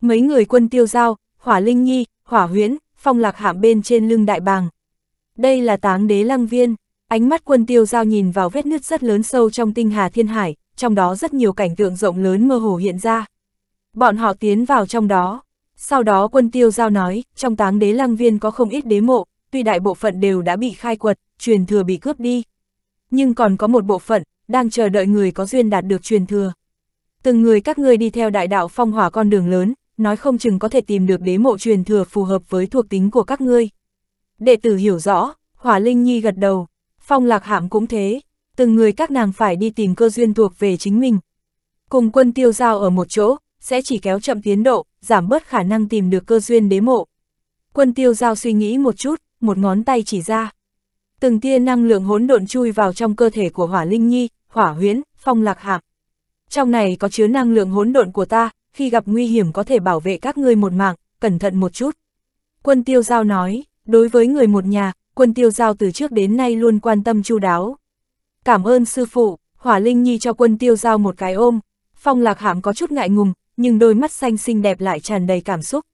Speaker 1: Mấy người quân tiêu giao, hỏa linh nhi, hỏa huyễn, phong lạc hạm bên trên lưng đại bàng. Đây là táng đế lăng viên, ánh mắt quân tiêu giao nhìn vào vết nứt rất lớn sâu trong tinh hà thiên hải, trong đó rất nhiều cảnh tượng rộng lớn mơ hồ hiện ra. Bọn họ tiến vào trong đó. Sau đó quân tiêu giao nói, trong táng đế lăng viên có không ít đế mộ, tuy đại bộ phận đều đã bị khai quật, truyền thừa bị cướp đi. Nhưng còn có một bộ phận, đang chờ đợi người có duyên đạt được truyền thừa. Từng người các ngươi đi theo đại đạo phong hỏa con đường lớn, nói không chừng có thể tìm được đế mộ truyền thừa phù hợp với thuộc tính của các ngươi. Đệ tử hiểu rõ, Hỏa Linh Nhi gật đầu, Phong Lạc Hạm cũng thế, từng người các nàng phải đi tìm cơ duyên thuộc về chính mình. Cùng quân tiêu giao ở một chỗ, sẽ chỉ kéo chậm tiến độ, giảm bớt khả năng tìm được cơ duyên đế mộ. Quân tiêu giao suy nghĩ một chút, một ngón tay chỉ ra. Từng tia năng lượng hỗn độn chui vào trong cơ thể của Hỏa Linh Nhi, hỏa huyễn, phong lạc hạm. Trong này có chứa năng lượng hỗn độn của ta, khi gặp nguy hiểm có thể bảo vệ các ngươi một mạng, cẩn thận một chút. Quân tiêu giao nói, đối với người một nhà, quân tiêu giao từ trước đến nay luôn quan tâm chu đáo. Cảm ơn sư phụ, hỏa linh nhi cho quân tiêu giao một cái ôm. Phong lạc hạm có chút ngại ngùng, nhưng đôi mắt xanh xinh đẹp lại tràn đầy cảm xúc.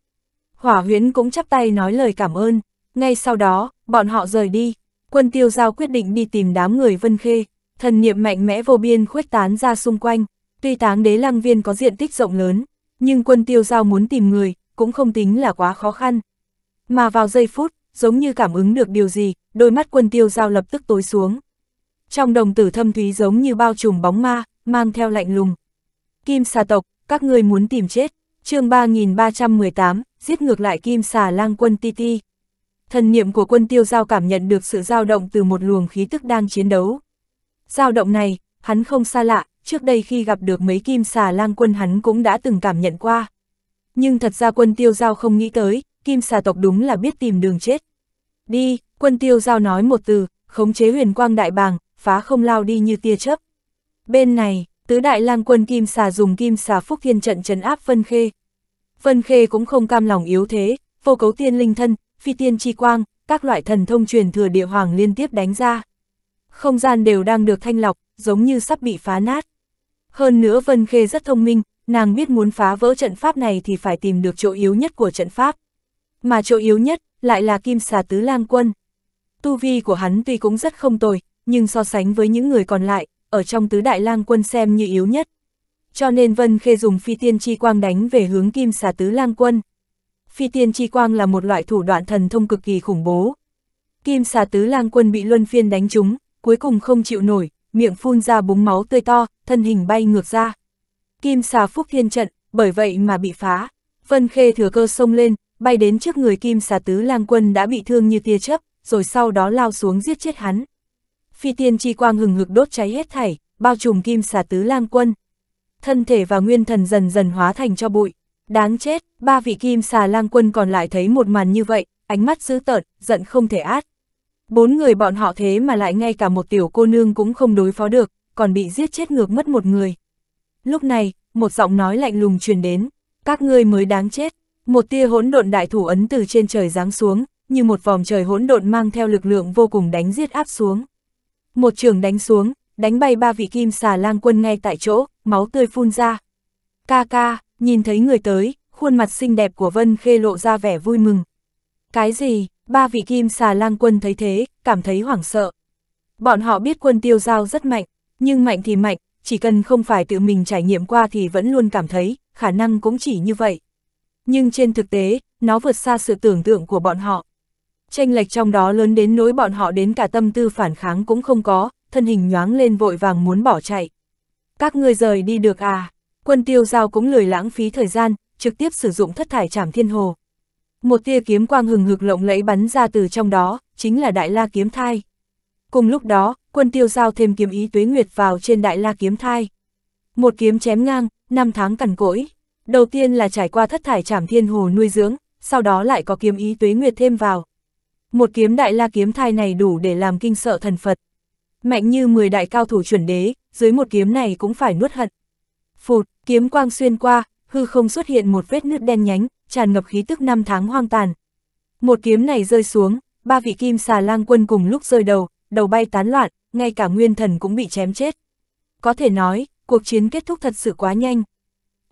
Speaker 1: Hỏa huyễn cũng chắp tay nói lời cảm ơn. Ngay sau đó, bọn họ rời đi, quân tiêu giao quyết định đi tìm đám người Vân Khê thần niệm mạnh mẽ vô biên khuếch tán ra xung quanh, tuy táng đế lăng viên có diện tích rộng lớn, nhưng quân tiêu giao muốn tìm người, cũng không tính là quá khó khăn. Mà vào giây phút, giống như cảm ứng được điều gì, đôi mắt quân tiêu giao lập tức tối xuống. Trong đồng tử thâm thúy giống như bao trùm bóng ma, mang theo lạnh lùng. Kim xà tộc, các ngươi muốn tìm chết, chương 3318, giết ngược lại kim xà lang quân ti ti. Thần niệm của quân tiêu giao cảm nhận được sự dao động từ một luồng khí tức đang chiến đấu dao động này, hắn không xa lạ, trước đây khi gặp được mấy kim xà lang quân hắn cũng đã từng cảm nhận qua. Nhưng thật ra quân tiêu giao không nghĩ tới, kim xà tộc đúng là biết tìm đường chết. Đi, quân tiêu giao nói một từ, khống chế huyền quang đại bàng, phá không lao đi như tia chớp. Bên này, tứ đại lang quân kim xà dùng kim xà phúc thiên trận trấn áp phân Khê. phân Khê cũng không cam lòng yếu thế, vô cấu tiên linh thân, phi tiên chi quang, các loại thần thông truyền thừa địa hoàng liên tiếp đánh ra. Không gian đều đang được thanh lọc, giống như sắp bị phá nát. Hơn nữa Vân Khê rất thông minh, nàng biết muốn phá vỡ trận pháp này thì phải tìm được chỗ yếu nhất của trận pháp. Mà chỗ yếu nhất lại là kim xà tứ lang quân. Tu vi của hắn tuy cũng rất không tồi, nhưng so sánh với những người còn lại, ở trong tứ đại lang quân xem như yếu nhất. Cho nên Vân Khê dùng phi tiên chi quang đánh về hướng kim xà tứ lang quân. Phi tiên chi quang là một loại thủ đoạn thần thông cực kỳ khủng bố. Kim xà tứ lang quân bị luân phiên đánh trúng, cuối cùng không chịu nổi, miệng phun ra búng máu tươi to, thân hình bay ngược ra. Kim xà phúc thiên trận, bởi vậy mà bị phá. Vân Khê thừa cơ sông lên, bay đến trước người kim xà tứ lang quân đã bị thương như tia chớp, rồi sau đó lao xuống giết chết hắn. Phi tiên chi quang hừng hực đốt cháy hết thảy, bao trùm kim xà tứ lang quân. Thân thể và nguyên thần dần dần hóa thành cho bụi. Đáng chết, ba vị kim xà lang quân còn lại thấy một màn như vậy, ánh mắt dữ tợn, giận không thể át. Bốn người bọn họ thế mà lại ngay cả một tiểu cô nương cũng không đối phó được, còn bị giết chết ngược mất một người. Lúc này, một giọng nói lạnh lùng truyền đến, các ngươi mới đáng chết. Một tia hỗn độn đại thủ ấn từ trên trời giáng xuống, như một vòng trời hỗn độn mang theo lực lượng vô cùng đánh giết áp xuống. Một trường đánh xuống, đánh bay ba vị kim xà lang quân ngay tại chỗ, máu tươi phun ra. Ca ca, nhìn thấy người tới, khuôn mặt xinh đẹp của Vân Khê lộ ra vẻ vui mừng. Cái gì, Ba vị kim xà lang quân thấy thế, cảm thấy hoảng sợ. Bọn họ biết quân tiêu giao rất mạnh, nhưng mạnh thì mạnh, chỉ cần không phải tự mình trải nghiệm qua thì vẫn luôn cảm thấy, khả năng cũng chỉ như vậy. Nhưng trên thực tế, nó vượt xa sự tưởng tượng của bọn họ. Tranh lệch trong đó lớn đến nỗi bọn họ đến cả tâm tư phản kháng cũng không có, thân hình nhoáng lên vội vàng muốn bỏ chạy. Các ngươi rời đi được à? Quân tiêu giao cũng lười lãng phí thời gian, trực tiếp sử dụng thất thải trảm thiên hồ, một tia kiếm quang hừng hực lộng lẫy bắn ra từ trong đó, chính là Đại La kiếm thai. Cùng lúc đó, quân tiêu giao thêm kiếm ý tuế nguyệt vào trên Đại La kiếm thai. Một kiếm chém ngang, năm tháng cằn cỗi. Đầu tiên là trải qua thất thải trảm thiên hồ nuôi dưỡng, sau đó lại có kiếm ý tuế nguyệt thêm vào. Một kiếm Đại La kiếm thai này đủ để làm kinh sợ thần Phật. Mạnh như 10 đại cao thủ chuẩn đế, dưới một kiếm này cũng phải nuốt hận. Phụt, kiếm quang xuyên qua, hư không xuất hiện một vết nứt đen nhánh, tràn ngập khí tức năm tháng hoang tàn. Một kiếm này rơi xuống, ba vị kim xà lang quân cùng lúc rơi đầu, đầu bay tán loạn, ngay cả nguyên thần cũng bị chém chết. Có thể nói, cuộc chiến kết thúc thật sự quá nhanh.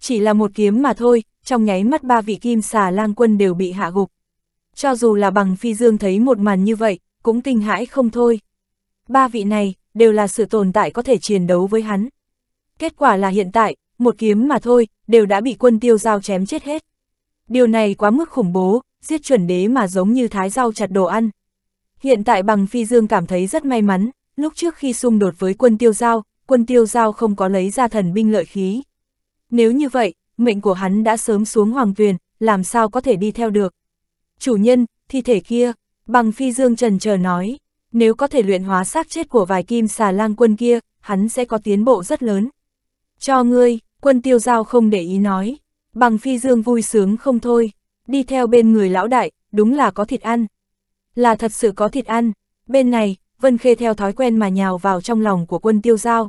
Speaker 1: Chỉ là một kiếm mà thôi, trong nháy mắt ba vị kim xà lang quân đều bị hạ gục. Cho dù là bằng phi dương thấy một màn như vậy, cũng kinh hãi không thôi. Ba vị này, đều là sự tồn tại có thể chiến đấu với hắn. Kết quả là hiện tại, một kiếm mà thôi, đều đã bị quân tiêu giao chém chết hết. Điều này quá mức khủng bố, giết chuẩn đế mà giống như thái rau chặt đồ ăn. Hiện tại bằng phi dương cảm thấy rất may mắn, lúc trước khi xung đột với quân tiêu giao, quân tiêu giao không có lấy ra thần binh lợi khí. Nếu như vậy, mệnh của hắn đã sớm xuống hoàng tuyền, làm sao có thể đi theo được. Chủ nhân, thi thể kia, bằng phi dương trần chờ nói, nếu có thể luyện hóa xác chết của vài kim xà lang quân kia, hắn sẽ có tiến bộ rất lớn. Cho ngươi, Quân tiêu giao không để ý nói, bằng phi dương vui sướng không thôi, đi theo bên người lão đại, đúng là có thịt ăn. Là thật sự có thịt ăn, bên này, Vân Khê theo thói quen mà nhào vào trong lòng của quân tiêu giao.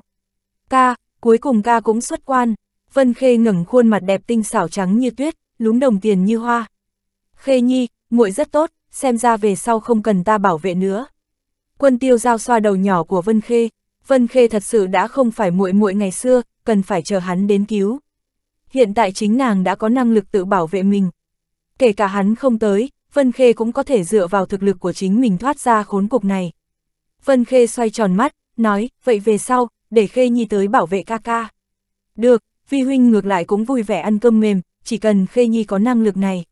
Speaker 1: Ca, cuối cùng ca cũng xuất quan, Vân Khê ngẩng khuôn mặt đẹp tinh xảo trắng như tuyết, lúng đồng tiền như hoa. Khê nhi, muội rất tốt, xem ra về sau không cần ta bảo vệ nữa. Quân tiêu giao xoa đầu nhỏ của Vân Khê, Vân Khê thật sự đã không phải muội muội ngày xưa, cần phải chờ hắn đến cứu. Hiện tại chính nàng đã có năng lực tự bảo vệ mình. Kể cả hắn không tới, Vân Khê cũng có thể dựa vào thực lực của chính mình thoát ra khốn cục này. Vân Khê xoay tròn mắt, nói, vậy về sau, để Khê Nhi tới bảo vệ ca ca. Được, Vi Huynh ngược lại cũng vui vẻ ăn cơm mềm, chỉ cần Khê Nhi có năng lực này.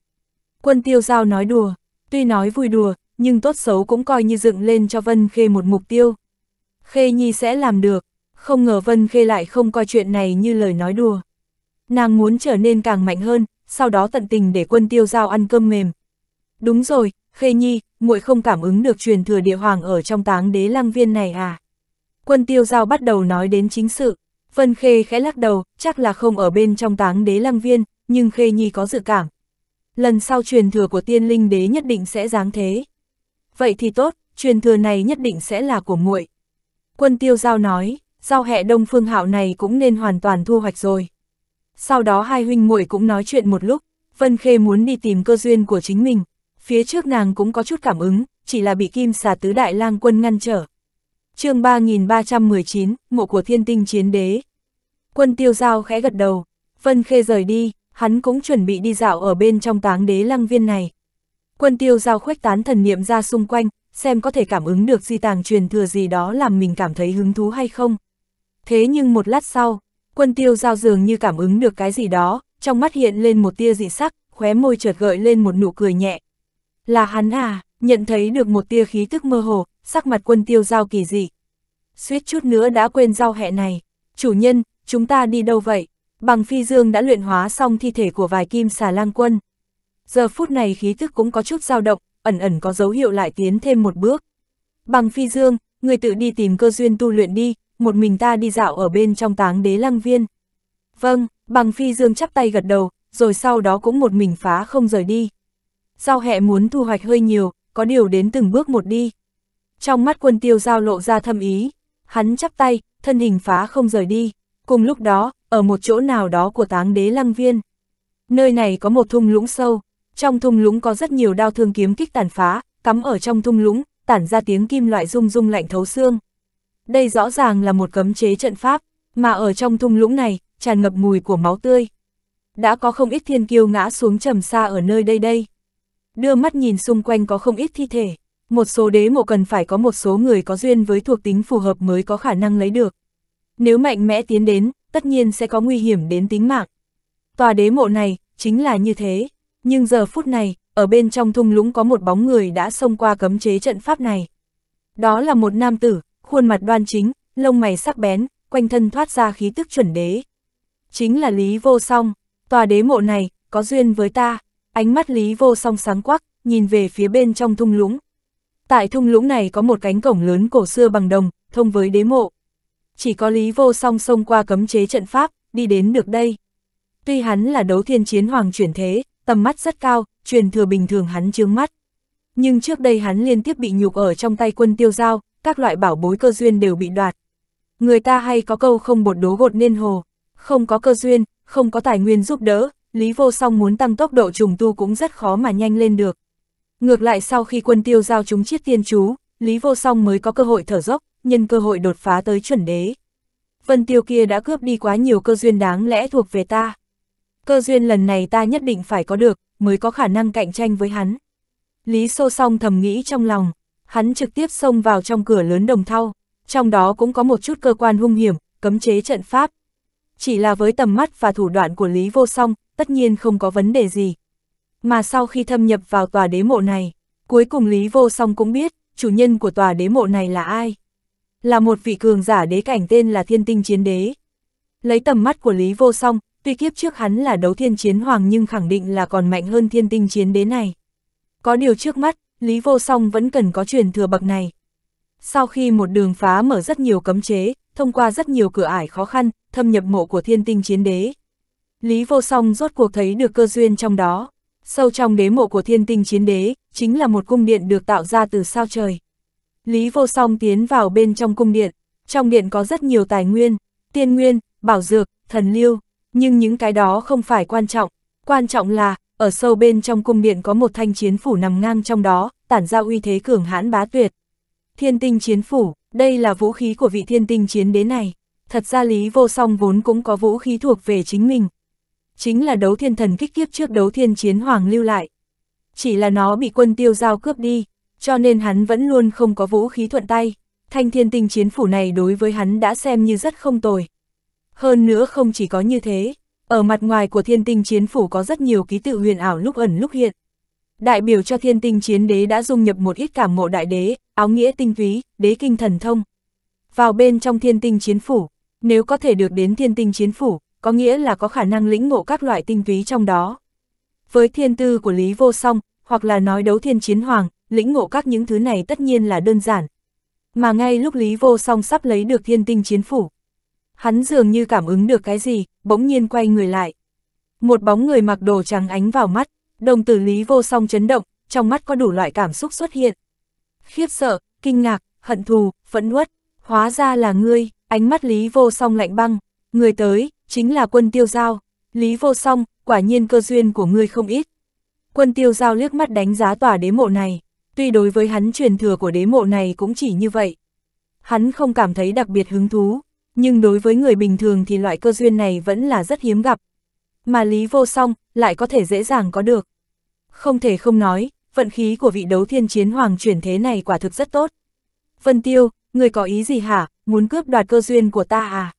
Speaker 1: Quân tiêu giao nói đùa, tuy nói vui đùa, nhưng tốt xấu cũng coi như dựng lên cho Vân Khê một mục tiêu. Khê Nhi sẽ làm được, không ngờ Vân Khê lại không coi chuyện này như lời nói đùa. Nàng muốn trở nên càng mạnh hơn, sau đó tận tình để quân tiêu giao ăn cơm mềm. Đúng rồi, Khê Nhi, muội không cảm ứng được truyền thừa địa hoàng ở trong táng đế lăng viên này à? Quân tiêu giao bắt đầu nói đến chính sự. Vân Khê khẽ lắc đầu, chắc là không ở bên trong táng đế lăng viên, nhưng Khê Nhi có dự cảm. Lần sau truyền thừa của tiên linh đế nhất định sẽ dáng thế. Vậy thì tốt, truyền thừa này nhất định sẽ là của muội. Quân tiêu giao nói, giao hẹ đông phương hạo này cũng nên hoàn toàn thu hoạch rồi. Sau đó hai huynh muội cũng nói chuyện một lúc, Vân Khê muốn đi tìm cơ duyên của chính mình, phía trước nàng cũng có chút cảm ứng, chỉ là bị kim xà tứ đại lang quân ngăn trở. chương 3319, mộ của thiên tinh chiến đế. Quân tiêu giao khẽ gật đầu, Vân Khê rời đi, hắn cũng chuẩn bị đi dạo ở bên trong táng đế lăng viên này. Quân tiêu giao khuếch tán thần niệm ra xung quanh, xem có thể cảm ứng được di tàng truyền thừa gì đó làm mình cảm thấy hứng thú hay không. Thế nhưng một lát sau, quân tiêu giao dường như cảm ứng được cái gì đó, trong mắt hiện lên một tia dị sắc, khóe môi chợt gợi lên một nụ cười nhẹ. Là hắn à, nhận thấy được một tia khí tức mơ hồ, sắc mặt quân tiêu giao kỳ dị. Suýt chút nữa đã quên giao hẹ này. Chủ nhân, chúng ta đi đâu vậy? Bằng phi dương đã luyện hóa xong thi thể của vài kim xà lang quân. Giờ phút này khí tức cũng có chút dao động, ẩn ẩn có dấu hiệu lại tiến thêm một bước. Bằng phi dương, người tự đi tìm cơ duyên tu luyện đi, một mình ta đi dạo ở bên trong táng đế lăng viên. Vâng, bằng phi dương chắp tay gật đầu, rồi sau đó cũng một mình phá không rời đi. Giao hẹ muốn thu hoạch hơi nhiều, có điều đến từng bước một đi. Trong mắt quân tiêu giao lộ ra thâm ý, hắn chắp tay, thân hình phá không rời đi. Cùng lúc đó, ở một chỗ nào đó của táng đế lăng viên. Nơi này có một thung lũng sâu, trong thung lũng có rất nhiều đao thương kiếm kích tàn phá, cắm ở trong thung lũng, tản ra tiếng kim loại rung rung lạnh thấu xương. Đây rõ ràng là một cấm chế trận pháp, mà ở trong thung lũng này, tràn ngập mùi của máu tươi. Đã có không ít thiên kiêu ngã xuống trầm xa ở nơi đây đây. Đưa mắt nhìn xung quanh có không ít thi thể, một số đế mộ cần phải có một số người có duyên với thuộc tính phù hợp mới có khả năng lấy được. Nếu mạnh mẽ tiến đến, tất nhiên sẽ có nguy hiểm đến tính mạng. Tòa đế mộ này, chính là như thế. Nhưng giờ phút này, ở bên trong thung lũng có một bóng người đã xông qua cấm chế trận pháp này. Đó là một nam tử, khuôn mặt đoan chính, lông mày sắc bén, quanh thân thoát ra khí tức chuẩn đế. Chính là Lý Vô Song, tòa đế mộ này, có duyên với ta, ánh mắt Lý Vô Song sáng quắc, nhìn về phía bên trong thung lũng. Tại thung lũng này có một cánh cổng lớn cổ xưa bằng đồng, thông với đế mộ. Chỉ có Lý Vô Song xông qua cấm chế trận pháp, đi đến được đây. Tuy hắn là đấu thiên chiến hoàng chuyển thế, tầm mắt rất cao, truyền thừa bình thường hắn chướng mắt. Nhưng trước đây hắn liên tiếp bị nhục ở trong tay quân tiêu giao, các loại bảo bối cơ duyên đều bị đoạt. Người ta hay có câu không bột đố gột nên hồ, không có cơ duyên, không có tài nguyên giúp đỡ, Lý Vô Song muốn tăng tốc độ trùng tu cũng rất khó mà nhanh lên được. Ngược lại sau khi quân tiêu giao chúng chiết tiên chú, Lý Vô Song mới có cơ hội thở dốc, nhân cơ hội đột phá tới chuẩn đế. Vân tiêu kia đã cướp đi quá nhiều cơ duyên đáng lẽ thuộc về ta cơ duyên lần này ta nhất định phải có được, mới có khả năng cạnh tranh với hắn. Lý Sô Song thầm nghĩ trong lòng, hắn trực tiếp xông vào trong cửa lớn đồng thau, trong đó cũng có một chút cơ quan hung hiểm, cấm chế trận pháp. Chỉ là với tầm mắt và thủ đoạn của Lý Vô Song, tất nhiên không có vấn đề gì. Mà sau khi thâm nhập vào tòa đế mộ này, cuối cùng Lý Vô Song cũng biết, chủ nhân của tòa đế mộ này là ai. Là một vị cường giả đế cảnh tên là Thiên Tinh Chiến Đế. Lấy tầm mắt của Lý Vô Song, Tuy kiếp trước hắn là đấu thiên chiến hoàng nhưng khẳng định là còn mạnh hơn thiên tinh chiến đế này. Có điều trước mắt, Lý Vô Song vẫn cần có truyền thừa bậc này. Sau khi một đường phá mở rất nhiều cấm chế, thông qua rất nhiều cửa ải khó khăn, thâm nhập mộ của thiên tinh chiến đế. Lý Vô Song rốt cuộc thấy được cơ duyên trong đó. Sâu trong đế mộ của thiên tinh chiến đế, chính là một cung điện được tạo ra từ sao trời. Lý Vô Song tiến vào bên trong cung điện, trong điện có rất nhiều tài nguyên, tiên nguyên, bảo dược, thần lưu, nhưng những cái đó không phải quan trọng, quan trọng là, ở sâu bên trong cung điện có một thanh chiến phủ nằm ngang trong đó, tản ra uy thế cường hãn bá tuyệt. Thiên tinh chiến phủ, đây là vũ khí của vị thiên tinh chiến đế này. Thật ra Lý Vô Song vốn cũng có vũ khí thuộc về chính mình. Chính là đấu thiên thần kích kiếp trước đấu thiên chiến hoàng lưu lại. Chỉ là nó bị quân tiêu giao cướp đi, cho nên hắn vẫn luôn không có vũ khí thuận tay. Thanh thiên tinh chiến phủ này đối với hắn đã xem như rất không tồi, hơn nữa không chỉ có như thế, ở mặt ngoài của thiên tinh chiến phủ có rất nhiều ký tự huyền ảo lúc ẩn lúc hiện. Đại biểu cho thiên tinh chiến đế đã dung nhập một ít cảm ngộ đại đế, áo nghĩa tinh túy, đế kinh thần thông. Vào bên trong thiên tinh chiến phủ, nếu có thể được đến thiên tinh chiến phủ, có nghĩa là có khả năng lĩnh ngộ các loại tinh túy trong đó. Với thiên tư của Lý Vô Song, hoặc là nói đấu thiên chiến hoàng, lĩnh ngộ các những thứ này tất nhiên là đơn giản. Mà ngay lúc Lý Vô Song sắp lấy được thiên tinh chiến phủ, Hắn dường như cảm ứng được cái gì, bỗng nhiên quay người lại. Một bóng người mặc đồ trắng ánh vào mắt, đồng tử lý vô song chấn động, trong mắt có đủ loại cảm xúc xuất hiện. Khiếp sợ, kinh ngạc, hận thù, phẫn uất, hóa ra là ngươi, ánh mắt lý vô song lạnh băng, người tới, chính là quân tiêu giao. Lý vô song, quả nhiên cơ duyên của ngươi không ít. Quân tiêu giao liếc mắt đánh giá tòa đế mộ này, tuy đối với hắn truyền thừa của đế mộ này cũng chỉ như vậy. Hắn không cảm thấy đặc biệt hứng thú, nhưng đối với người bình thường thì loại cơ duyên này vẫn là rất hiếm gặp. Mà Lý Vô Song lại có thể dễ dàng có được. Không thể không nói, vận khí của vị đấu thiên chiến hoàng chuyển thế này quả thực rất tốt. Vân Tiêu, người có ý gì hả, muốn cướp đoạt cơ duyên của ta à?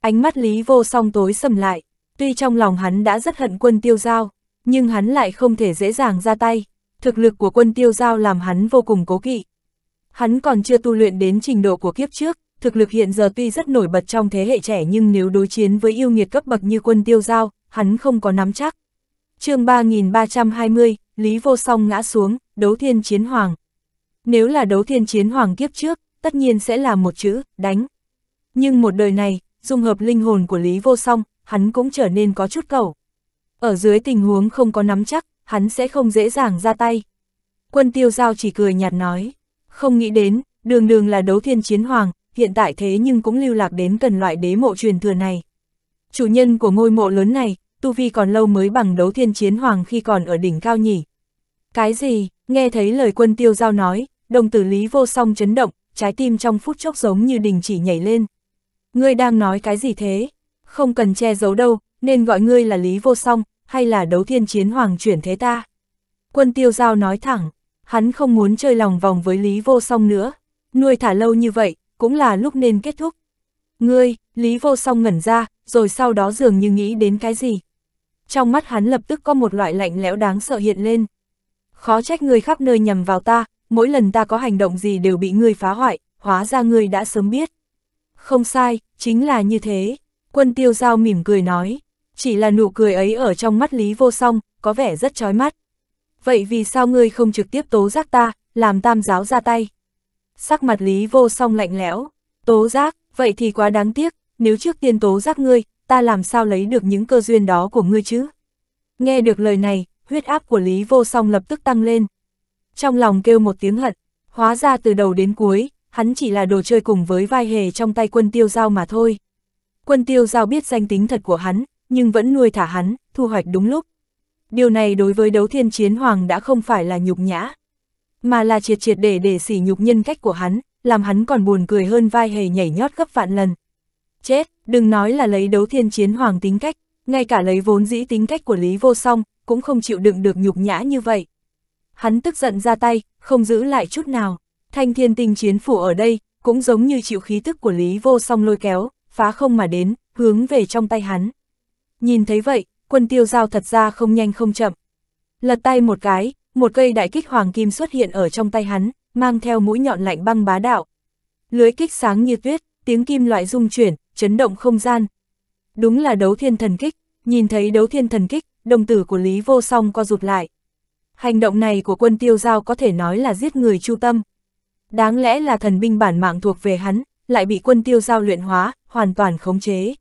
Speaker 1: Ánh mắt Lý Vô Song tối sầm lại, tuy trong lòng hắn đã rất hận quân tiêu giao, nhưng hắn lại không thể dễ dàng ra tay. Thực lực của quân tiêu giao làm hắn vô cùng cố kỵ. Hắn còn chưa tu luyện đến trình độ của kiếp trước, thực lực hiện giờ tuy rất nổi bật trong thế hệ trẻ nhưng nếu đối chiến với yêu nghiệt cấp bậc như quân tiêu giao, hắn không có nắm chắc. chương 3320, Lý Vô Song ngã xuống, đấu thiên chiến hoàng. Nếu là đấu thiên chiến hoàng kiếp trước, tất nhiên sẽ là một chữ, đánh. Nhưng một đời này, dung hợp linh hồn của Lý Vô Song, hắn cũng trở nên có chút cầu. Ở dưới tình huống không có nắm chắc, hắn sẽ không dễ dàng ra tay. Quân tiêu giao chỉ cười nhạt nói, không nghĩ đến, đường đường là đấu thiên chiến hoàng, hiện tại thế nhưng cũng lưu lạc đến cần loại đế mộ truyền thừa này. Chủ nhân của ngôi mộ lớn này, Tu Vi còn lâu mới bằng đấu thiên chiến hoàng khi còn ở đỉnh cao nhỉ. Cái gì, nghe thấy lời quân tiêu giao nói, đồng tử lý vô song chấn động, trái tim trong phút chốc giống như đình chỉ nhảy lên. Ngươi đang nói cái gì thế? Không cần che giấu đâu, nên gọi ngươi là lý vô song, hay là đấu thiên chiến hoàng chuyển thế ta? Quân tiêu giao nói thẳng, hắn không muốn chơi lòng vòng với lý vô song nữa. Nuôi thả lâu như vậy, cũng là lúc nên kết thúc. Ngươi, Lý Vô Song ngẩn ra, rồi sau đó dường như nghĩ đến cái gì. Trong mắt hắn lập tức có một loại lạnh lẽo đáng sợ hiện lên. Khó trách ngươi khắp nơi nhằm vào ta, mỗi lần ta có hành động gì đều bị ngươi phá hoại, hóa ra ngươi đã sớm biết. Không sai, chính là như thế. Quân tiêu giao mỉm cười nói, chỉ là nụ cười ấy ở trong mắt Lý Vô Song, có vẻ rất chói mắt. Vậy vì sao ngươi không trực tiếp tố giác ta, làm tam giáo ra tay? sắc mặt Lý Vô Song lạnh lẽo, tố giác, vậy thì quá đáng tiếc, nếu trước tiên tố giác ngươi, ta làm sao lấy được những cơ duyên đó của ngươi chứ? Nghe được lời này, huyết áp của Lý Vô Song lập tức tăng lên. Trong lòng kêu một tiếng hận, hóa ra từ đầu đến cuối, hắn chỉ là đồ chơi cùng với vai hề trong tay quân tiêu giao mà thôi. Quân tiêu giao biết danh tính thật của hắn, nhưng vẫn nuôi thả hắn, thu hoạch đúng lúc. Điều này đối với đấu thiên chiến hoàng đã không phải là nhục nhã, mà là triệt triệt để để sỉ nhục nhân cách của hắn, làm hắn còn buồn cười hơn vai hề nhảy nhót gấp vạn lần. Chết, đừng nói là lấy đấu thiên chiến hoàng tính cách, ngay cả lấy vốn dĩ tính cách của Lý Vô Song, cũng không chịu đựng được nhục nhã như vậy. Hắn tức giận ra tay, không giữ lại chút nào, thanh thiên tinh chiến phủ ở đây, cũng giống như chịu khí tức của Lý Vô Song lôi kéo, phá không mà đến, hướng về trong tay hắn. Nhìn thấy vậy, quân tiêu giao thật ra không nhanh không chậm. Lật tay một cái, một cây đại kích hoàng kim xuất hiện ở trong tay hắn, mang theo mũi nhọn lạnh băng bá đạo. Lưới kích sáng như tuyết, tiếng kim loại rung chuyển, chấn động không gian. Đúng là đấu thiên thần kích, nhìn thấy đấu thiên thần kích, đồng tử của Lý Vô Song co rụt lại. Hành động này của quân tiêu giao có thể nói là giết người chu tâm. Đáng lẽ là thần binh bản mạng thuộc về hắn, lại bị quân tiêu giao luyện hóa, hoàn toàn khống chế.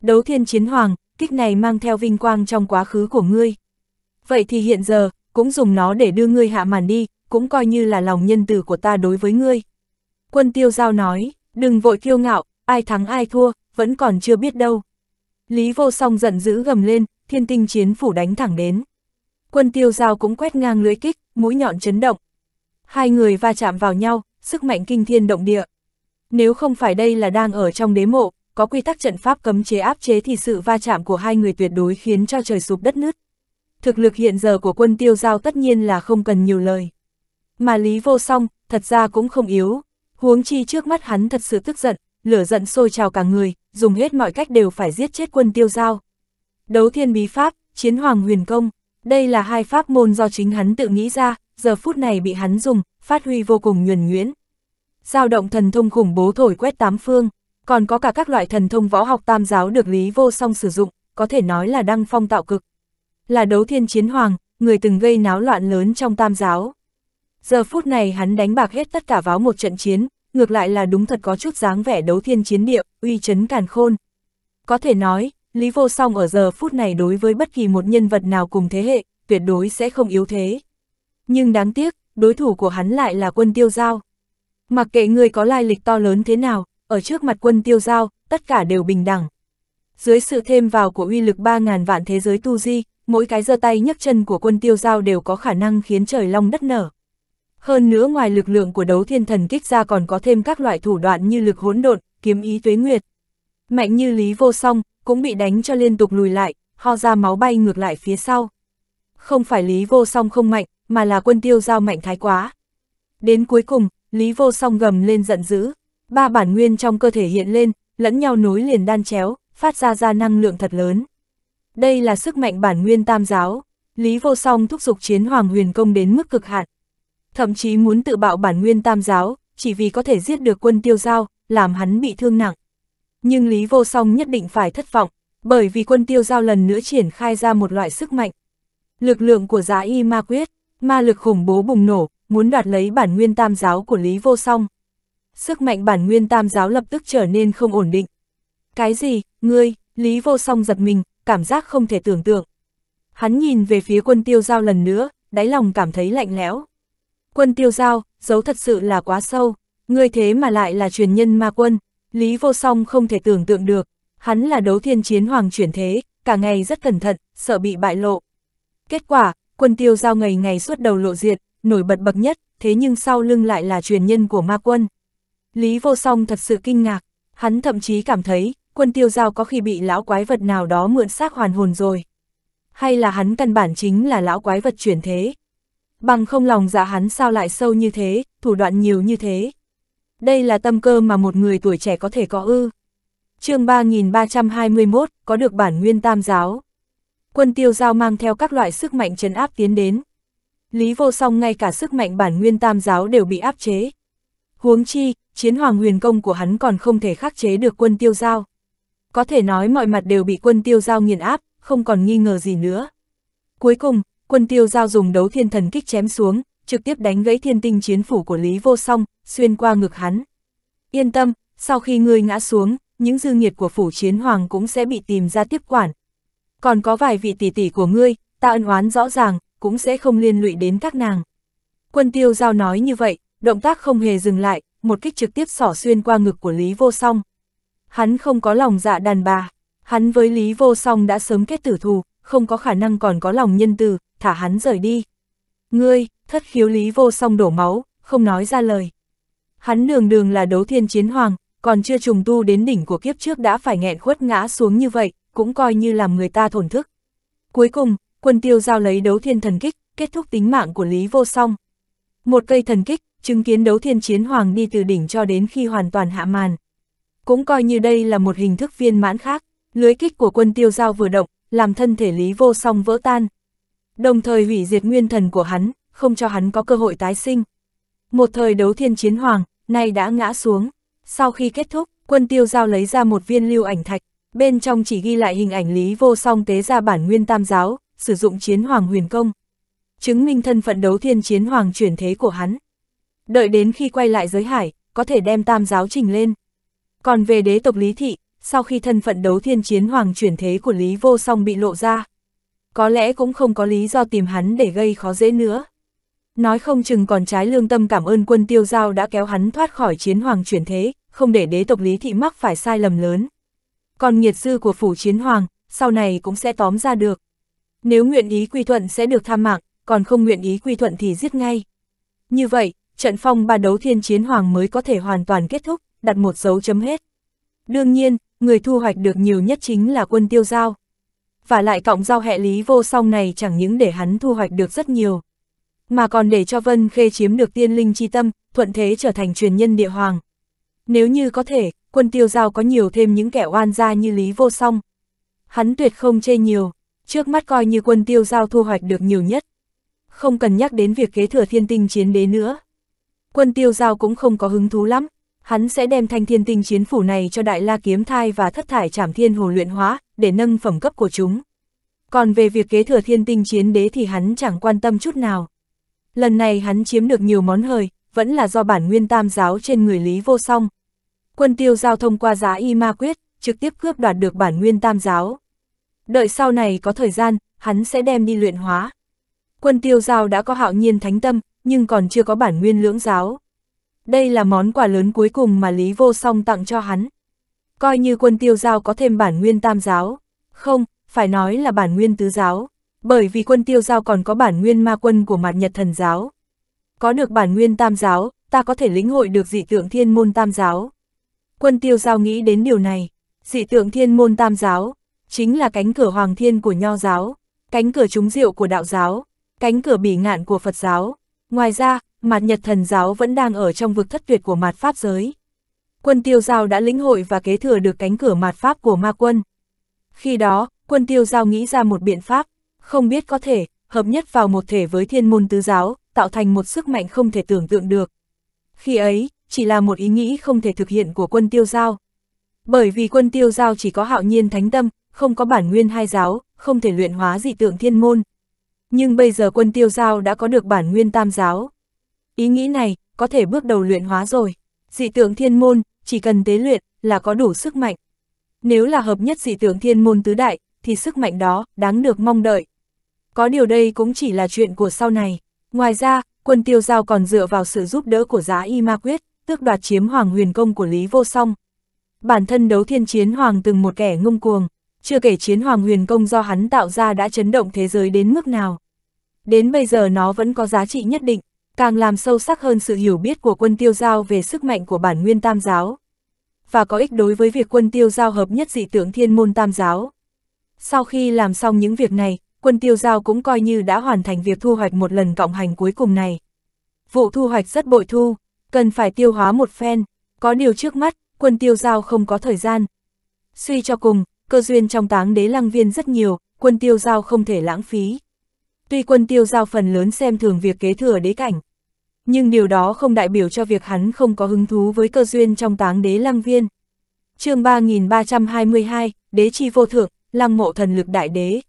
Speaker 1: Đấu thiên chiến hoàng, kích này mang theo vinh quang trong quá khứ của ngươi. Vậy thì hiện giờ, cũng dùng nó để đưa ngươi hạ màn đi, cũng coi như là lòng nhân từ của ta đối với ngươi. Quân tiêu giao nói, đừng vội kiêu ngạo, ai thắng ai thua, vẫn còn chưa biết đâu. Lý vô song giận dữ gầm lên, thiên tinh chiến phủ đánh thẳng đến. Quân tiêu giao cũng quét ngang lưới kích, mũi nhọn chấn động. Hai người va chạm vào nhau, sức mạnh kinh thiên động địa. Nếu không phải đây là đang ở trong đế mộ, có quy tắc trận pháp cấm chế áp chế thì sự va chạm của hai người tuyệt đối khiến cho trời sụp đất nứt thực lực hiện giờ của quân tiêu giao tất nhiên là không cần nhiều lời. Mà Lý Vô Song, thật ra cũng không yếu, huống chi trước mắt hắn thật sự tức giận, lửa giận sôi trào cả người, dùng hết mọi cách đều phải giết chết quân tiêu giao. Đấu thiên bí pháp, chiến hoàng huyền công, đây là hai pháp môn do chính hắn tự nghĩ ra, giờ phút này bị hắn dùng, phát huy vô cùng nhuần nhuyễn. Giao động thần thông khủng bố thổi quét tám phương, còn có cả các loại thần thông võ học tam giáo được Lý Vô Song sử dụng, có thể nói là đăng phong tạo cực là đấu thiên chiến hoàng, người từng gây náo loạn lớn trong tam giáo. Giờ phút này hắn đánh bạc hết tất cả vào một trận chiến, ngược lại là đúng thật có chút dáng vẻ đấu thiên chiến địa, uy chấn càn khôn. Có thể nói, Lý Vô Song ở giờ phút này đối với bất kỳ một nhân vật nào cùng thế hệ, tuyệt đối sẽ không yếu thế. Nhưng đáng tiếc, đối thủ của hắn lại là quân tiêu giao. Mặc kệ người có lai lịch to lớn thế nào, ở trước mặt quân tiêu giao, tất cả đều bình đẳng. Dưới sự thêm vào của uy lực 3.000 vạn thế giới tu di, mỗi cái giơ tay nhấc chân của quân tiêu giao đều có khả năng khiến trời long đất nở. Hơn nữa ngoài lực lượng của đấu thiên thần kích ra còn có thêm các loại thủ đoạn như lực hỗn độn, kiếm ý tuế nguyệt. Mạnh như Lý Vô Song, cũng bị đánh cho liên tục lùi lại, ho ra máu bay ngược lại phía sau. Không phải Lý Vô Song không mạnh, mà là quân tiêu giao mạnh thái quá. Đến cuối cùng, Lý Vô Song gầm lên giận dữ, ba bản nguyên trong cơ thể hiện lên, lẫn nhau nối liền đan chéo, phát ra ra năng lượng thật lớn. Đây là sức mạnh bản nguyên tam giáo, Lý Vô Song thúc giục chiến hoàng huyền công đến mức cực hạn. Thậm chí muốn tự bạo bản nguyên tam giáo, chỉ vì có thể giết được quân tiêu giao, làm hắn bị thương nặng. Nhưng Lý Vô Song nhất định phải thất vọng, bởi vì quân tiêu giao lần nữa triển khai ra một loại sức mạnh. Lực lượng của giá dạ y ma quyết, ma lực khủng bố bùng nổ, muốn đoạt lấy bản nguyên tam giáo của Lý Vô Song. Sức mạnh bản nguyên tam giáo lập tức trở nên không ổn định. Cái gì, ngươi, Lý Vô Song giật mình, cảm giác không thể tưởng tượng. Hắn nhìn về phía quân tiêu giao lần nữa, đáy lòng cảm thấy lạnh lẽo. Quân tiêu giao, giấu thật sự là quá sâu, ngươi thế mà lại là truyền nhân ma quân, Lý Vô Song không thể tưởng tượng được, hắn là đấu thiên chiến hoàng chuyển thế, cả ngày rất cẩn thận, sợ bị bại lộ. Kết quả, quân tiêu giao ngày ngày suốt đầu lộ diệt, nổi bật bậc nhất, thế nhưng sau lưng lại là truyền nhân của ma quân. Lý Vô Song thật sự kinh ngạc, hắn thậm chí cảm thấy quân tiêu giao có khi bị lão quái vật nào đó mượn xác hoàn hồn rồi. Hay là hắn căn bản chính là lão quái vật chuyển thế. Bằng không lòng dạ hắn sao lại sâu như thế, thủ đoạn nhiều như thế. Đây là tâm cơ mà một người tuổi trẻ có thể có ư. chương 3321, có được bản nguyên tam giáo. Quân tiêu giao mang theo các loại sức mạnh trấn áp tiến đến. Lý vô song ngay cả sức mạnh bản nguyên tam giáo đều bị áp chế. Huống chi, chiến hoàng huyền công của hắn còn không thể khắc chế được quân tiêu giao có thể nói mọi mặt đều bị quân tiêu giao nghiền áp, không còn nghi ngờ gì nữa. Cuối cùng, quân tiêu giao dùng đấu thiên thần kích chém xuống, trực tiếp đánh gãy thiên tinh chiến phủ của Lý Vô Song, xuyên qua ngực hắn. Yên tâm, sau khi ngươi ngã xuống, những dư nghiệt của phủ chiến hoàng cũng sẽ bị tìm ra tiếp quản. Còn có vài vị tỷ tỷ của ngươi, ta ân oán rõ ràng, cũng sẽ không liên lụy đến các nàng. Quân tiêu giao nói như vậy, động tác không hề dừng lại, một kích trực tiếp xỏ xuyên qua ngực của Lý Vô Song hắn không có lòng dạ đàn bà, hắn với Lý Vô Song đã sớm kết tử thù, không có khả năng còn có lòng nhân từ, thả hắn rời đi. Ngươi, thất khiếu Lý Vô Song đổ máu, không nói ra lời. Hắn đường đường là đấu thiên chiến hoàng, còn chưa trùng tu đến đỉnh của kiếp trước đã phải nghẹn khuất ngã xuống như vậy, cũng coi như làm người ta thổn thức. Cuối cùng, quân tiêu giao lấy đấu thiên thần kích, kết thúc tính mạng của Lý Vô Song. Một cây thần kích, chứng kiến đấu thiên chiến hoàng đi từ đỉnh cho đến khi hoàn toàn hạ màn, cũng coi như đây là một hình thức viên mãn khác, lưới kích của quân tiêu giao vừa động, làm thân thể Lý Vô Song vỡ tan. Đồng thời hủy diệt nguyên thần của hắn, không cho hắn có cơ hội tái sinh. Một thời đấu thiên chiến hoàng, nay đã ngã xuống. Sau khi kết thúc, quân tiêu giao lấy ra một viên lưu ảnh thạch, bên trong chỉ ghi lại hình ảnh Lý Vô Song tế ra bản nguyên tam giáo, sử dụng chiến hoàng huyền công. Chứng minh thân phận đấu thiên chiến hoàng chuyển thế của hắn. Đợi đến khi quay lại giới hải, có thể đem tam giáo trình lên. Còn về đế tộc Lý Thị, sau khi thân phận đấu thiên chiến hoàng chuyển thế của Lý Vô Song bị lộ ra, có lẽ cũng không có lý do tìm hắn để gây khó dễ nữa. Nói không chừng còn trái lương tâm cảm ơn quân tiêu giao đã kéo hắn thoát khỏi chiến hoàng chuyển thế, không để đế tộc Lý Thị mắc phải sai lầm lớn. Còn nhiệt dư của phủ chiến hoàng, sau này cũng sẽ tóm ra được. Nếu nguyện ý quy thuận sẽ được tham mạng, còn không nguyện ý quy thuận thì giết ngay. Như vậy, trận phong ba đấu thiên chiến hoàng mới có thể hoàn toàn kết thúc đặt một dấu chấm hết. Đương nhiên, người thu hoạch được nhiều nhất chính là quân tiêu giao. Và lại cộng giao hệ lý vô song này chẳng những để hắn thu hoạch được rất nhiều, mà còn để cho Vân Khê chiếm được tiên linh chi tâm, thuận thế trở thành truyền nhân địa hoàng. Nếu như có thể, quân tiêu giao có nhiều thêm những kẻ oan gia như Lý Vô Song. Hắn tuyệt không chê nhiều, trước mắt coi như quân tiêu giao thu hoạch được nhiều nhất. Không cần nhắc đến việc kế thừa thiên tinh chiến đế nữa. Quân tiêu giao cũng không có hứng thú lắm, hắn sẽ đem thanh thiên tinh chiến phủ này cho đại la kiếm thai và thất thải trảm thiên hồ luyện hóa, để nâng phẩm cấp của chúng. Còn về việc kế thừa thiên tinh chiến đế thì hắn chẳng quan tâm chút nào. Lần này hắn chiếm được nhiều món hời, vẫn là do bản nguyên tam giáo trên người Lý Vô Song. Quân tiêu giao thông qua giá y ma quyết, trực tiếp cướp đoạt được bản nguyên tam giáo. Đợi sau này có thời gian, hắn sẽ đem đi luyện hóa. Quân tiêu giao đã có hạo nhiên thánh tâm, nhưng còn chưa có bản nguyên lưỡng giáo. Đây là món quà lớn cuối cùng mà Lý Vô Song tặng cho hắn. Coi như quân tiêu giao có thêm bản nguyên tam giáo. Không, phải nói là bản nguyên tứ giáo. Bởi vì quân tiêu giao còn có bản nguyên ma quân của mặt nhật thần giáo. Có được bản nguyên tam giáo, ta có thể lĩnh hội được dị tượng thiên môn tam giáo. Quân tiêu giao nghĩ đến điều này. Dị tượng thiên môn tam giáo, chính là cánh cửa hoàng thiên của nho giáo, cánh cửa trúng diệu của đạo giáo, cánh cửa bỉ ngạn của Phật giáo. Ngoài ra, mặt Nhật thần giáo vẫn đang ở trong vực thất tuyệt của mạt Pháp giới. Quân tiêu giao đã lĩnh hội và kế thừa được cánh cửa mạt Pháp của ma quân. Khi đó, quân tiêu giao nghĩ ra một biện pháp, không biết có thể, hợp nhất vào một thể với thiên môn tứ giáo, tạo thành một sức mạnh không thể tưởng tượng được. Khi ấy, chỉ là một ý nghĩ không thể thực hiện của quân tiêu giao. Bởi vì quân tiêu giao chỉ có hạo nhiên thánh tâm, không có bản nguyên hai giáo, không thể luyện hóa dị tượng thiên môn. Nhưng bây giờ quân tiêu giao đã có được bản nguyên tam giáo, Ý nghĩ này, có thể bước đầu luyện hóa rồi. Dị tượng thiên môn, chỉ cần tế luyện, là có đủ sức mạnh. Nếu là hợp nhất dị tượng thiên môn tứ đại, thì sức mạnh đó, đáng được mong đợi. Có điều đây cũng chỉ là chuyện của sau này. Ngoài ra, quân tiêu giao còn dựa vào sự giúp đỡ của giá y ma quyết, tước đoạt chiếm hoàng huyền công của Lý Vô Song. Bản thân đấu thiên chiến hoàng từng một kẻ ngông cuồng, chưa kể chiến hoàng huyền công do hắn tạo ra đã chấn động thế giới đến mức nào. Đến bây giờ nó vẫn có giá trị nhất định càng làm sâu sắc hơn sự hiểu biết của quân tiêu giao về sức mạnh của bản nguyên tam giáo, và có ích đối với việc quân tiêu giao hợp nhất dị tưởng thiên môn tam giáo. Sau khi làm xong những việc này, quân tiêu giao cũng coi như đã hoàn thành việc thu hoạch một lần cộng hành cuối cùng này. Vụ thu hoạch rất bội thu, cần phải tiêu hóa một phen, có điều trước mắt, quân tiêu giao không có thời gian. Suy cho cùng, cơ duyên trong táng đế lăng viên rất nhiều, quân tiêu giao không thể lãng phí. Tuy quân tiêu giao phần lớn xem thường việc kế thừa đế cảnh, nhưng điều đó không đại biểu cho việc hắn không có hứng thú với cơ duyên trong táng đế lăng viên. chương 3322, Đế Chi Vô Thượng, Lăng Mộ Thần Lực Đại Đế.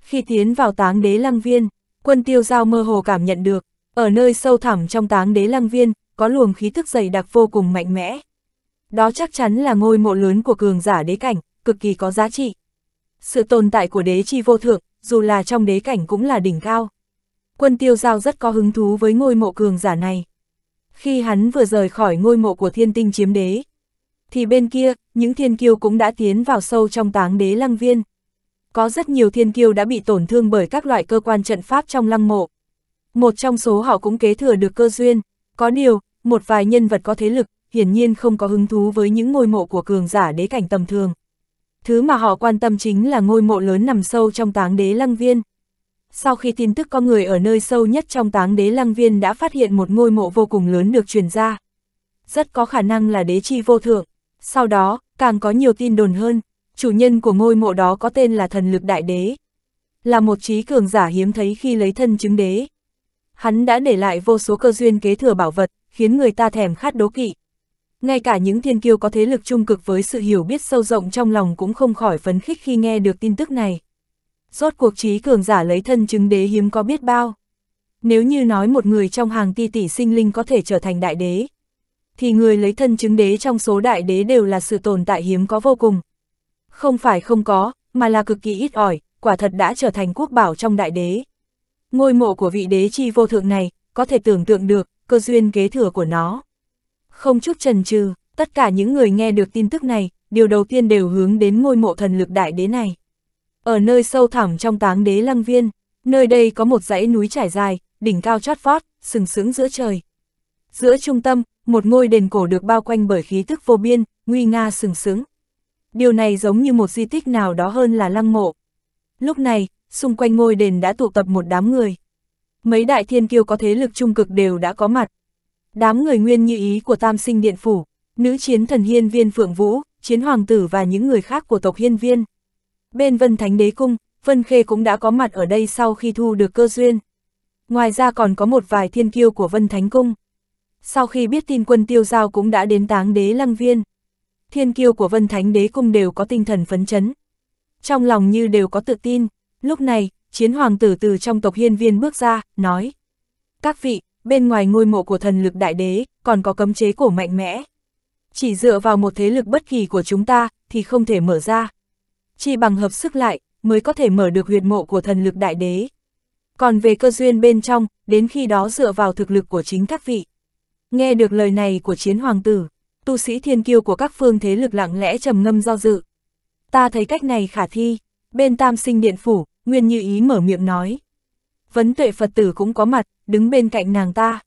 Speaker 1: Khi tiến vào táng đế lăng viên, quân tiêu giao mơ hồ cảm nhận được, ở nơi sâu thẳm trong táng đế lăng viên, có luồng khí thức dày đặc vô cùng mạnh mẽ. Đó chắc chắn là ngôi mộ lớn của cường giả đế cảnh, cực kỳ có giá trị. Sự tồn tại của đế chi vô thượng, dù là trong đế cảnh cũng là đỉnh cao. Quân tiêu giao rất có hứng thú với ngôi mộ cường giả này. Khi hắn vừa rời khỏi ngôi mộ của thiên tinh chiếm đế, thì bên kia, những thiên kiêu cũng đã tiến vào sâu trong táng đế lăng viên. Có rất nhiều thiên kiêu đã bị tổn thương bởi các loại cơ quan trận pháp trong lăng mộ. Một trong số họ cũng kế thừa được cơ duyên. Có điều, một vài nhân vật có thế lực, hiển nhiên không có hứng thú với những ngôi mộ của cường giả đế cảnh tầm thường thứ mà họ quan tâm chính là ngôi mộ lớn nằm sâu trong táng đế lăng viên. Sau khi tin tức có người ở nơi sâu nhất trong táng đế lăng viên đã phát hiện một ngôi mộ vô cùng lớn được truyền ra. Rất có khả năng là đế chi vô thượng. Sau đó, càng có nhiều tin đồn hơn, chủ nhân của ngôi mộ đó có tên là thần lực đại đế. Là một trí cường giả hiếm thấy khi lấy thân chứng đế. Hắn đã để lại vô số cơ duyên kế thừa bảo vật, khiến người ta thèm khát đố kỵ ngay cả những thiên kiêu có thế lực trung cực với sự hiểu biết sâu rộng trong lòng cũng không khỏi phấn khích khi nghe được tin tức này. Rốt cuộc trí cường giả lấy thân chứng đế hiếm có biết bao. Nếu như nói một người trong hàng ti tỷ sinh linh có thể trở thành đại đế, thì người lấy thân chứng đế trong số đại đế đều là sự tồn tại hiếm có vô cùng. Không phải không có, mà là cực kỳ ít ỏi, quả thật đã trở thành quốc bảo trong đại đế. Ngôi mộ của vị đế chi vô thượng này, có thể tưởng tượng được, cơ duyên kế thừa của nó. Không chút trần trừ, tất cả những người nghe được tin tức này, điều đầu tiên đều hướng đến ngôi mộ thần lực đại đế này. Ở nơi sâu thẳm trong táng đế lăng viên, nơi đây có một dãy núi trải dài, đỉnh cao chót vót, sừng sững giữa trời. Giữa trung tâm, một ngôi đền cổ được bao quanh bởi khí tức vô biên, nguy nga sừng sững. Điều này giống như một di tích nào đó hơn là lăng mộ. Lúc này, xung quanh ngôi đền đã tụ tập một đám người. Mấy đại thiên kiêu có thế lực trung cực đều đã có mặt, Đám người nguyên như ý của tam sinh điện phủ, nữ chiến thần hiên viên phượng vũ, chiến hoàng tử và những người khác của tộc hiên viên. Bên vân thánh đế cung, Vân Khê cũng đã có mặt ở đây sau khi thu được cơ duyên. Ngoài ra còn có một vài thiên kiêu của Vân Thánh Cung. Sau khi biết tin quân tiêu giao cũng đã đến táng đế lăng viên. Thiên kiêu của Vân Thánh Đế Cung đều có tinh thần phấn chấn. Trong lòng như đều có tự tin, lúc này, chiến hoàng tử từ trong tộc hiên viên bước ra, nói. Các vị, bên ngoài ngôi mộ của thần lực đại đế, còn có cấm chế cổ mạnh mẽ. Chỉ dựa vào một thế lực bất kỳ của chúng ta, thì không thể mở ra. Chỉ bằng hợp sức lại, mới có thể mở được huyệt mộ của thần lực đại đế. Còn về cơ duyên bên trong, đến khi đó dựa vào thực lực của chính các vị. Nghe được lời này của chiến hoàng tử, tu sĩ thiên kiêu của các phương thế lực lặng lẽ trầm ngâm do dự. Ta thấy cách này khả thi, bên tam sinh điện phủ, Nguyên Như Ý mở miệng nói. Vấn tuệ Phật tử cũng có mặt, đứng bên cạnh nàng ta.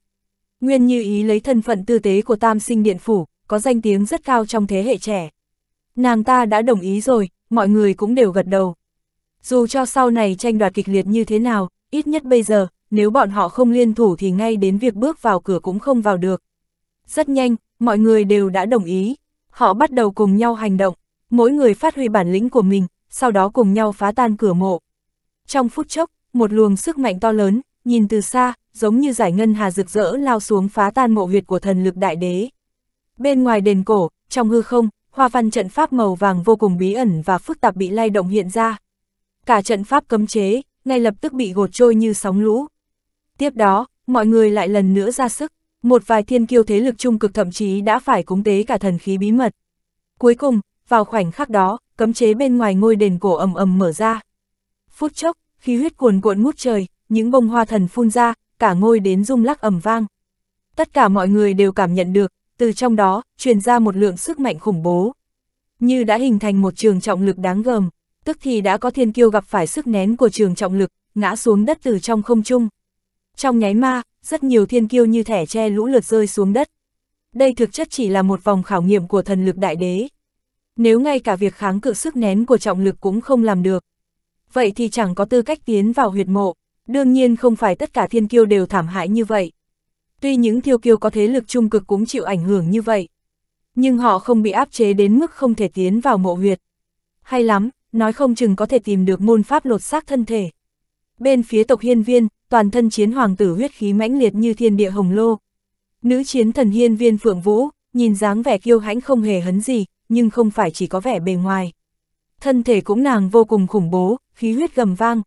Speaker 1: Nguyên Như Ý lấy thân phận tư tế của Tam Sinh Điện Phủ, có danh tiếng rất cao trong thế hệ trẻ. Nàng ta đã đồng ý rồi, mọi người cũng đều gật đầu. Dù cho sau này tranh đoạt kịch liệt như thế nào, ít nhất bây giờ, nếu bọn họ không liên thủ thì ngay đến việc bước vào cửa cũng không vào được. Rất nhanh, mọi người đều đã đồng ý. Họ bắt đầu cùng nhau hành động, mỗi người phát huy bản lĩnh của mình, sau đó cùng nhau phá tan cửa mộ. Trong phút chốc, một luồng sức mạnh to lớn, nhìn từ xa, giống như giải ngân hà rực rỡ lao xuống phá tan mộ huyệt của thần lực đại đế. Bên ngoài đền cổ, trong hư không, hoa văn trận pháp màu vàng vô cùng bí ẩn và phức tạp bị lay động hiện ra. Cả trận pháp cấm chế, ngay lập tức bị gột trôi như sóng lũ. Tiếp đó, mọi người lại lần nữa ra sức, một vài thiên kiêu thế lực trung cực thậm chí đã phải cúng tế cả thần khí bí mật. Cuối cùng, vào khoảnh khắc đó, cấm chế bên ngoài ngôi đền cổ ầm ầm mở ra. Phút chốc, khí huyết cuồn cuộn ngút trời, những bông hoa thần phun ra, cả ngôi đến rung lắc ầm vang. Tất cả mọi người đều cảm nhận được, từ trong đó, truyền ra một lượng sức mạnh khủng bố. Như đã hình thành một trường trọng lực đáng gờm, tức thì đã có thiên kiêu gặp phải sức nén của trường trọng lực, ngã xuống đất từ trong không trung. Trong nháy ma, rất nhiều thiên kiêu như thẻ tre lũ lượt rơi xuống đất. Đây thực chất chỉ là một vòng khảo nghiệm của thần lực đại đế. Nếu ngay cả việc kháng cự sức nén của trọng lực cũng không làm được, vậy thì chẳng có tư cách tiến vào huyệt mộ. Đương nhiên không phải tất cả thiên kiêu đều thảm hại như vậy. Tuy những thiêu kiêu có thế lực trung cực cũng chịu ảnh hưởng như vậy. Nhưng họ không bị áp chế đến mức không thể tiến vào mộ huyệt. Hay lắm, nói không chừng có thể tìm được môn pháp lột xác thân thể. Bên phía tộc hiên viên, toàn thân chiến hoàng tử huyết khí mãnh liệt như thiên địa hồng lô. Nữ chiến thần hiên viên Phượng Vũ, nhìn dáng vẻ kiêu hãnh không hề hấn gì, nhưng không phải chỉ có vẻ bề ngoài. Thân thể cũng nàng vô cùng khủng bố, khí huyết gầm vang,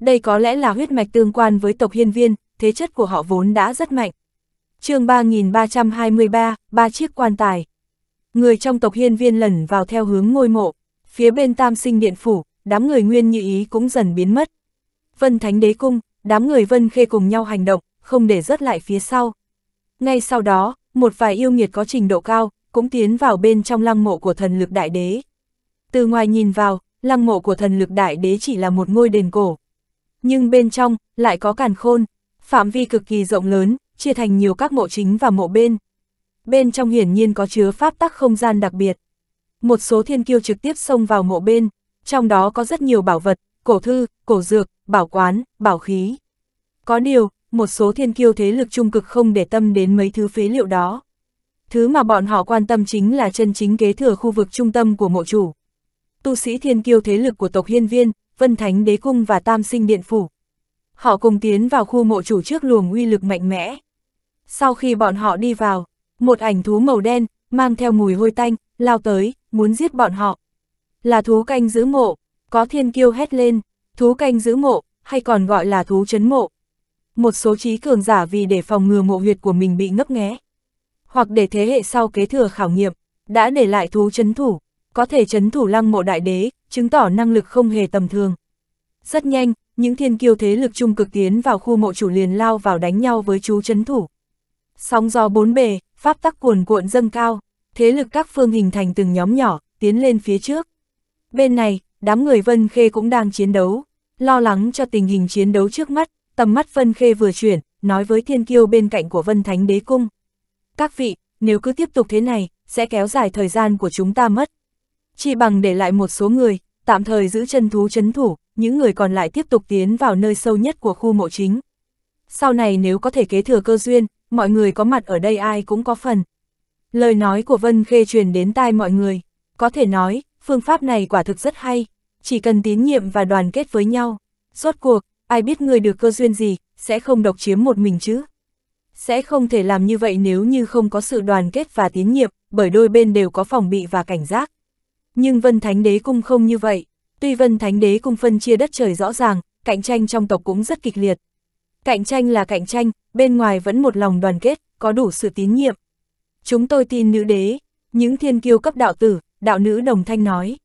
Speaker 1: đây có lẽ là huyết mạch tương quan với tộc hiên viên, thế chất của họ vốn đã rất mạnh. chương 3323, ba chiếc quan tài. Người trong tộc hiên viên lẩn vào theo hướng ngôi mộ, phía bên tam sinh điện phủ, đám người nguyên như ý cũng dần biến mất. Vân Thánh Đế Cung, đám người Vân Khê cùng nhau hành động, không để rớt lại phía sau. Ngay sau đó, một vài yêu nghiệt có trình độ cao, cũng tiến vào bên trong lăng mộ của thần lực đại đế. Từ ngoài nhìn vào, lăng mộ của thần lực đại đế chỉ là một ngôi đền cổ, nhưng bên trong lại có càn khôn, phạm vi cực kỳ rộng lớn, chia thành nhiều các mộ chính và mộ bên. Bên trong hiển nhiên có chứa pháp tắc không gian đặc biệt. Một số thiên kiêu trực tiếp xông vào mộ bên, trong đó có rất nhiều bảo vật, cổ thư, cổ dược, bảo quán, bảo khí. Có điều, một số thiên kiêu thế lực trung cực không để tâm đến mấy thứ phế liệu đó. Thứ mà bọn họ quan tâm chính là chân chính kế thừa khu vực trung tâm của mộ chủ. Tu sĩ thiên kiêu thế lực của tộc hiên viên, Vân Thánh Đế Cung và Tam Sinh Điện Phủ. Họ cùng tiến vào khu mộ chủ trước luồng uy lực mạnh mẽ. Sau khi bọn họ đi vào, một ảnh thú màu đen, mang theo mùi hôi tanh, lao tới, muốn giết bọn họ. Là thú canh giữ mộ, có thiên kiêu hét lên, thú canh giữ mộ, hay còn gọi là thú chấn mộ. Một số trí cường giả vì để phòng ngừa mộ huyệt của mình bị ngấp nghé, hoặc để thế hệ sau kế thừa khảo nghiệm, đã để lại thú chấn thủ, có thể chấn thủ lăng mộ đại đế, chứng tỏ năng lực không hề tầm thường. Rất nhanh, những thiên kiêu thế lực trung cực tiến vào khu mộ chủ liền lao vào đánh nhau với chú chấn thủ. Sóng gió bốn bề, pháp tắc cuồn cuộn dâng cao, thế lực các phương hình thành từng nhóm nhỏ, tiến lên phía trước. Bên này, đám người Vân Khê cũng đang chiến đấu, lo lắng cho tình hình chiến đấu trước mắt, tầm mắt Vân Khê vừa chuyển, nói với thiên kiêu bên cạnh của Vân Thánh Đế Cung. Các vị, nếu cứ tiếp tục thế này, sẽ kéo dài thời gian của chúng ta mất chỉ bằng để lại một số người, tạm thời giữ chân thú chấn thủ, những người còn lại tiếp tục tiến vào nơi sâu nhất của khu mộ chính. Sau này nếu có thể kế thừa cơ duyên, mọi người có mặt ở đây ai cũng có phần. Lời nói của Vân Khê truyền đến tai mọi người, có thể nói, phương pháp này quả thực rất hay, chỉ cần tín nhiệm và đoàn kết với nhau. Rốt cuộc, ai biết người được cơ duyên gì, sẽ không độc chiếm một mình chứ. Sẽ không thể làm như vậy nếu như không có sự đoàn kết và tín nhiệm, bởi đôi bên đều có phòng bị và cảnh giác. Nhưng Vân Thánh Đế Cung không như vậy, tuy Vân Thánh Đế Cung phân chia đất trời rõ ràng, cạnh tranh trong tộc cũng rất kịch liệt. Cạnh tranh là cạnh tranh, bên ngoài vẫn một lòng đoàn kết, có đủ sự tín nhiệm. Chúng tôi tin nữ đế, những thiên kiêu cấp đạo tử, đạo nữ đồng thanh nói.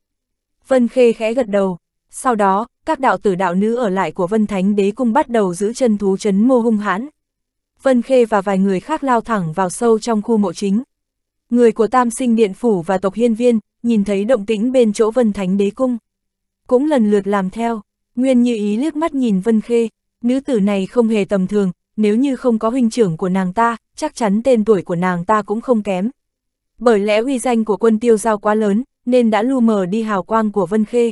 Speaker 1: Vân Khê khẽ gật đầu, sau đó, các đạo tử đạo nữ ở lại của Vân Thánh Đế Cung bắt đầu giữ chân thú chấn mô hung hãn. Vân Khê và vài người khác lao thẳng vào sâu trong khu mộ chính. Người của Tam Sinh Điện Phủ và tộc Hiên Viên, nhìn thấy động tĩnh bên chỗ Vân Thánh Đế Cung. Cũng lần lượt làm theo, Nguyên Như Ý liếc mắt nhìn Vân Khê, nữ tử này không hề tầm thường, nếu như không có huynh trưởng của nàng ta, chắc chắn tên tuổi của nàng ta cũng không kém. Bởi lẽ uy danh của quân tiêu giao quá lớn, nên đã lu mờ đi hào quang của Vân Khê.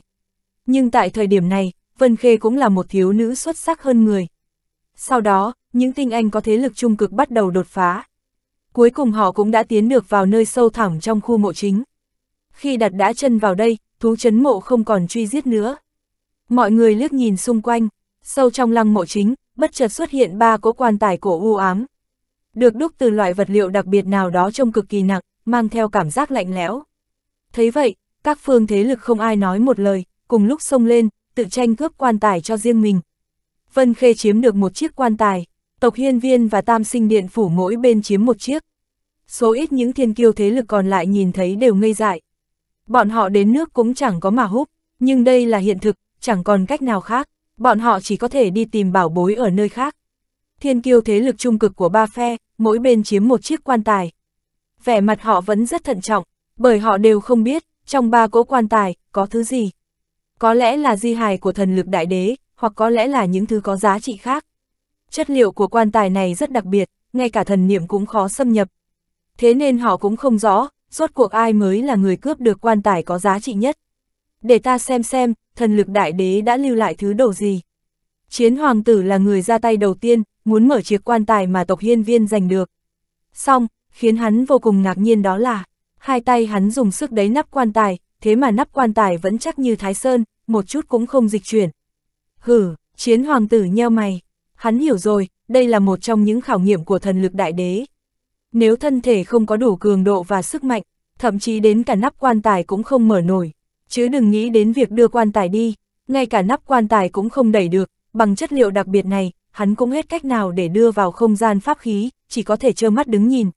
Speaker 1: Nhưng tại thời điểm này, Vân Khê cũng là một thiếu nữ xuất sắc hơn người. Sau đó, những tinh anh có thế lực trung cực bắt đầu đột phá. Cuối cùng họ cũng đã tiến được vào nơi sâu thẳm trong khu mộ chính khi đặt đã chân vào đây, thú chấn mộ không còn truy giết nữa. Mọi người liếc nhìn xung quanh, sâu trong lăng mộ chính, bất chợt xuất hiện ba cỗ quan tài cổ u ám. Được đúc từ loại vật liệu đặc biệt nào đó trông cực kỳ nặng, mang theo cảm giác lạnh lẽo. Thấy vậy, các phương thế lực không ai nói một lời, cùng lúc xông lên, tự tranh cướp quan tài cho riêng mình. Vân Khê chiếm được một chiếc quan tài, tộc hiên viên và tam sinh điện phủ mỗi bên chiếm một chiếc. Số ít những thiên kiêu thế lực còn lại nhìn thấy đều ngây dại bọn họ đến nước cũng chẳng có mà húp, nhưng đây là hiện thực, chẳng còn cách nào khác, bọn họ chỉ có thể đi tìm bảo bối ở nơi khác. Thiên kiêu thế lực trung cực của ba phe, mỗi bên chiếm một chiếc quan tài. Vẻ mặt họ vẫn rất thận trọng, bởi họ đều không biết, trong ba cỗ quan tài, có thứ gì. Có lẽ là di hài của thần lực đại đế, hoặc có lẽ là những thứ có giá trị khác. Chất liệu của quan tài này rất đặc biệt, ngay cả thần niệm cũng khó xâm nhập. Thế nên họ cũng không rõ, rốt cuộc ai mới là người cướp được quan tài có giá trị nhất. Để ta xem xem, thần lực đại đế đã lưu lại thứ đồ gì. Chiến hoàng tử là người ra tay đầu tiên, muốn mở chiếc quan tài mà tộc hiên viên giành được. Xong, khiến hắn vô cùng ngạc nhiên đó là, hai tay hắn dùng sức đấy nắp quan tài, thế mà nắp quan tài vẫn chắc như thái sơn, một chút cũng không dịch chuyển. Hử, chiến hoàng tử nheo mày, hắn hiểu rồi, đây là một trong những khảo nghiệm của thần lực đại đế, nếu thân thể không có đủ cường độ và sức mạnh, thậm chí đến cả nắp quan tài cũng không mở nổi. Chứ đừng nghĩ đến việc đưa quan tài đi, ngay cả nắp quan tài cũng không đẩy được, bằng chất liệu đặc biệt này, hắn cũng hết cách nào để đưa vào không gian pháp khí, chỉ có thể trơ mắt đứng nhìn.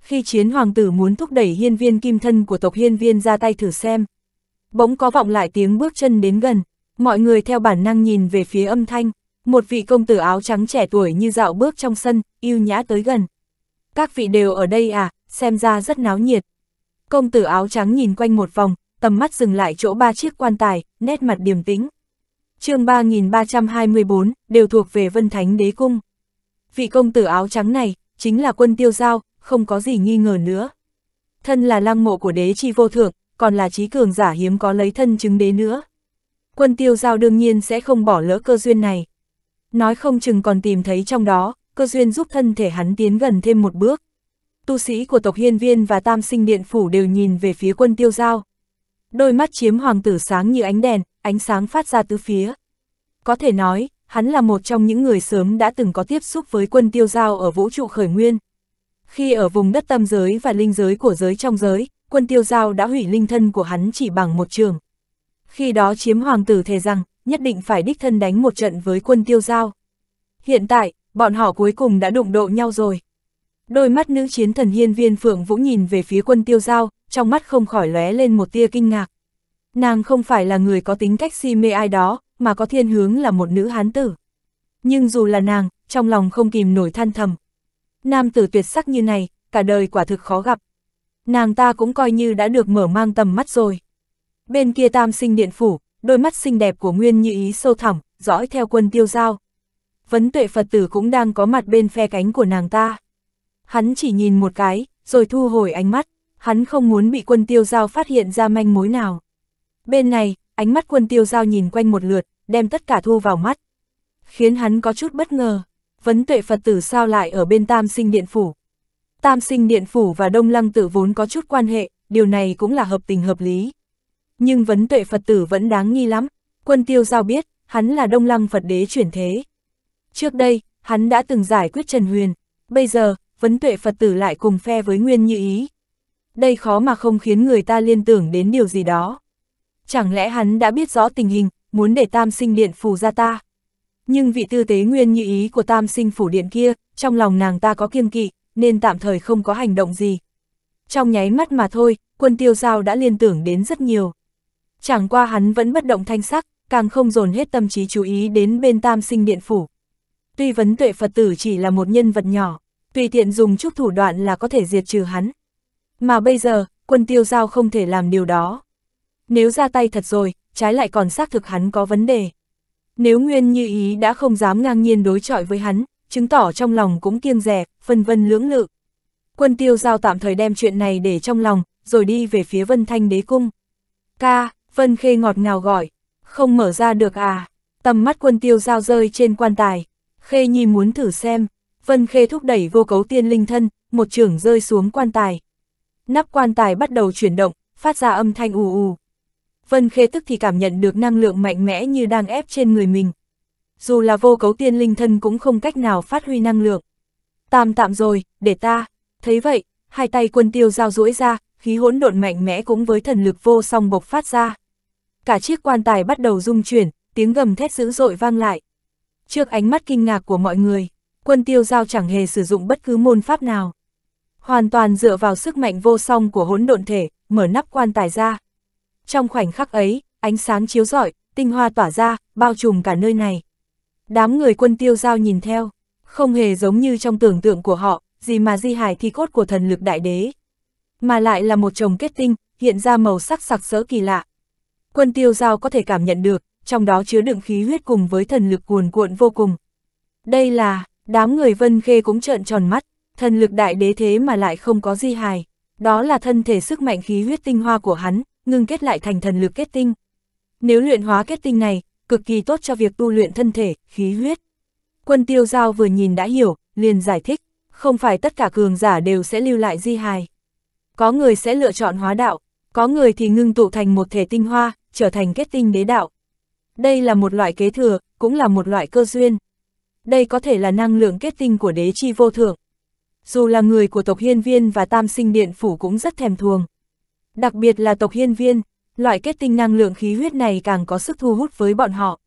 Speaker 1: Khi chiến hoàng tử muốn thúc đẩy hiên viên kim thân của tộc hiên viên ra tay thử xem, bỗng có vọng lại tiếng bước chân đến gần, mọi người theo bản năng nhìn về phía âm thanh, một vị công tử áo trắng trẻ tuổi như dạo bước trong sân, yêu nhã tới gần các vị đều ở đây à, xem ra rất náo nhiệt. Công tử áo trắng nhìn quanh một vòng, tầm mắt dừng lại chỗ ba chiếc quan tài, nét mặt điềm tĩnh. chương 3324, đều thuộc về Vân Thánh Đế Cung. Vị công tử áo trắng này, chính là quân tiêu giao, không có gì nghi ngờ nữa. Thân là lăng mộ của đế chi vô thượng, còn là trí cường giả hiếm có lấy thân chứng đế nữa. Quân tiêu giao đương nhiên sẽ không bỏ lỡ cơ duyên này. Nói không chừng còn tìm thấy trong đó, cơ duyên giúp thân thể hắn tiến gần thêm một bước. Tu sĩ của tộc hiên viên và tam sinh điện phủ đều nhìn về phía quân tiêu giao. Đôi mắt chiếm hoàng tử sáng như ánh đèn, ánh sáng phát ra tứ phía. Có thể nói, hắn là một trong những người sớm đã từng có tiếp xúc với quân tiêu giao ở vũ trụ khởi nguyên. Khi ở vùng đất tâm giới và linh giới của giới trong giới, quân tiêu giao đã hủy linh thân của hắn chỉ bằng một trường. Khi đó chiếm hoàng tử thề rằng, nhất định phải đích thân đánh một trận với quân tiêu giao. Hiện tại, bọn họ cuối cùng đã đụng độ nhau rồi. Đôi mắt nữ chiến thần hiên viên Phượng Vũ nhìn về phía quân tiêu giao, trong mắt không khỏi lóe lên một tia kinh ngạc. Nàng không phải là người có tính cách si mê ai đó, mà có thiên hướng là một nữ hán tử. Nhưng dù là nàng, trong lòng không kìm nổi than thầm. Nam tử tuyệt sắc như này, cả đời quả thực khó gặp. Nàng ta cũng coi như đã được mở mang tầm mắt rồi. Bên kia tam sinh điện phủ, đôi mắt xinh đẹp của Nguyên Như Ý sâu thẳm, dõi theo quân tiêu giao vấn tuệ Phật tử cũng đang có mặt bên phe cánh của nàng ta. Hắn chỉ nhìn một cái, rồi thu hồi ánh mắt, hắn không muốn bị quân tiêu giao phát hiện ra manh mối nào. Bên này, ánh mắt quân tiêu giao nhìn quanh một lượt, đem tất cả thu vào mắt. Khiến hắn có chút bất ngờ, vấn tuệ Phật tử sao lại ở bên tam sinh điện phủ. Tam sinh điện phủ và đông lăng tử vốn có chút quan hệ, điều này cũng là hợp tình hợp lý. Nhưng vấn tuệ Phật tử vẫn đáng nghi lắm, quân tiêu giao biết, hắn là đông lăng Phật đế chuyển thế. Trước đây, hắn đã từng giải quyết Trần Huyền, bây giờ, vấn tuệ Phật tử lại cùng phe với Nguyên Như Ý. Đây khó mà không khiến người ta liên tưởng đến điều gì đó. Chẳng lẽ hắn đã biết rõ tình hình, muốn để tam sinh điện phù ra ta? Nhưng vị tư tế Nguyên Như Ý của tam sinh phủ điện kia, trong lòng nàng ta có kiêng kỵ, nên tạm thời không có hành động gì. Trong nháy mắt mà thôi, quân tiêu giao đã liên tưởng đến rất nhiều. Chẳng qua hắn vẫn bất động thanh sắc, càng không dồn hết tâm trí chú ý đến bên tam sinh điện phủ. Tuy vấn tuệ Phật tử chỉ là một nhân vật nhỏ, tùy tiện dùng chút thủ đoạn là có thể diệt trừ hắn. Mà bây giờ, quân tiêu giao không thể làm điều đó. Nếu ra tay thật rồi, trái lại còn xác thực hắn có vấn đề. Nếu Nguyên Như Ý đã không dám ngang nhiên đối chọi với hắn, chứng tỏ trong lòng cũng kiêng rẻ, phân vân lưỡng lự. Quân tiêu giao tạm thời đem chuyện này để trong lòng, rồi đi về phía Vân Thanh đế cung. Ca, Vân Khê ngọt ngào gọi, không mở ra được à, tầm mắt quân tiêu giao rơi trên quan tài, Khê Nhi muốn thử xem, Vân Khê thúc đẩy vô cấu tiên linh thân, một trường rơi xuống quan tài. Nắp quan tài bắt đầu chuyển động, phát ra âm thanh ù ù. Vân Khê tức thì cảm nhận được năng lượng mạnh mẽ như đang ép trên người mình. Dù là vô cấu tiên linh thân cũng không cách nào phát huy năng lượng. Tạm tạm rồi, để ta. Thấy vậy, hai tay quân tiêu giao duỗi ra, khí hỗn độn mạnh mẽ cũng với thần lực vô song bộc phát ra. Cả chiếc quan tài bắt đầu rung chuyển, tiếng gầm thét dữ dội vang lại. Trước ánh mắt kinh ngạc của mọi người, quân tiêu giao chẳng hề sử dụng bất cứ môn pháp nào. Hoàn toàn dựa vào sức mạnh vô song của hỗn độn thể, mở nắp quan tài ra. Trong khoảnh khắc ấy, ánh sáng chiếu rọi, tinh hoa tỏa ra, bao trùm cả nơi này. Đám người quân tiêu giao nhìn theo, không hề giống như trong tưởng tượng của họ, gì mà di hài thi cốt của thần lực đại đế. Mà lại là một chồng kết tinh, hiện ra màu sắc sặc sỡ kỳ lạ. Quân tiêu giao có thể cảm nhận được, trong đó chứa đựng khí huyết cùng với thần lực cuồn cuộn vô cùng. Đây là, đám người Vân Khê cũng trợn tròn mắt, thần lực đại đế thế mà lại không có di hài, đó là thân thể sức mạnh khí huyết tinh hoa của hắn, ngưng kết lại thành thần lực kết tinh. Nếu luyện hóa kết tinh này, cực kỳ tốt cho việc tu luyện thân thể, khí huyết. Quân tiêu giao vừa nhìn đã hiểu, liền giải thích, không phải tất cả cường giả đều sẽ lưu lại di hài. Có người sẽ lựa chọn hóa đạo, có người thì ngưng tụ thành một thể tinh hoa, trở thành kết tinh đế đạo. Đây là một loại kế thừa, cũng là một loại cơ duyên. Đây có thể là năng lượng kết tinh của đế chi vô thượng. Dù là người của tộc hiên viên và tam sinh điện phủ cũng rất thèm thuồng. Đặc biệt là tộc hiên viên, loại kết tinh năng lượng khí huyết này càng có sức thu hút với bọn họ.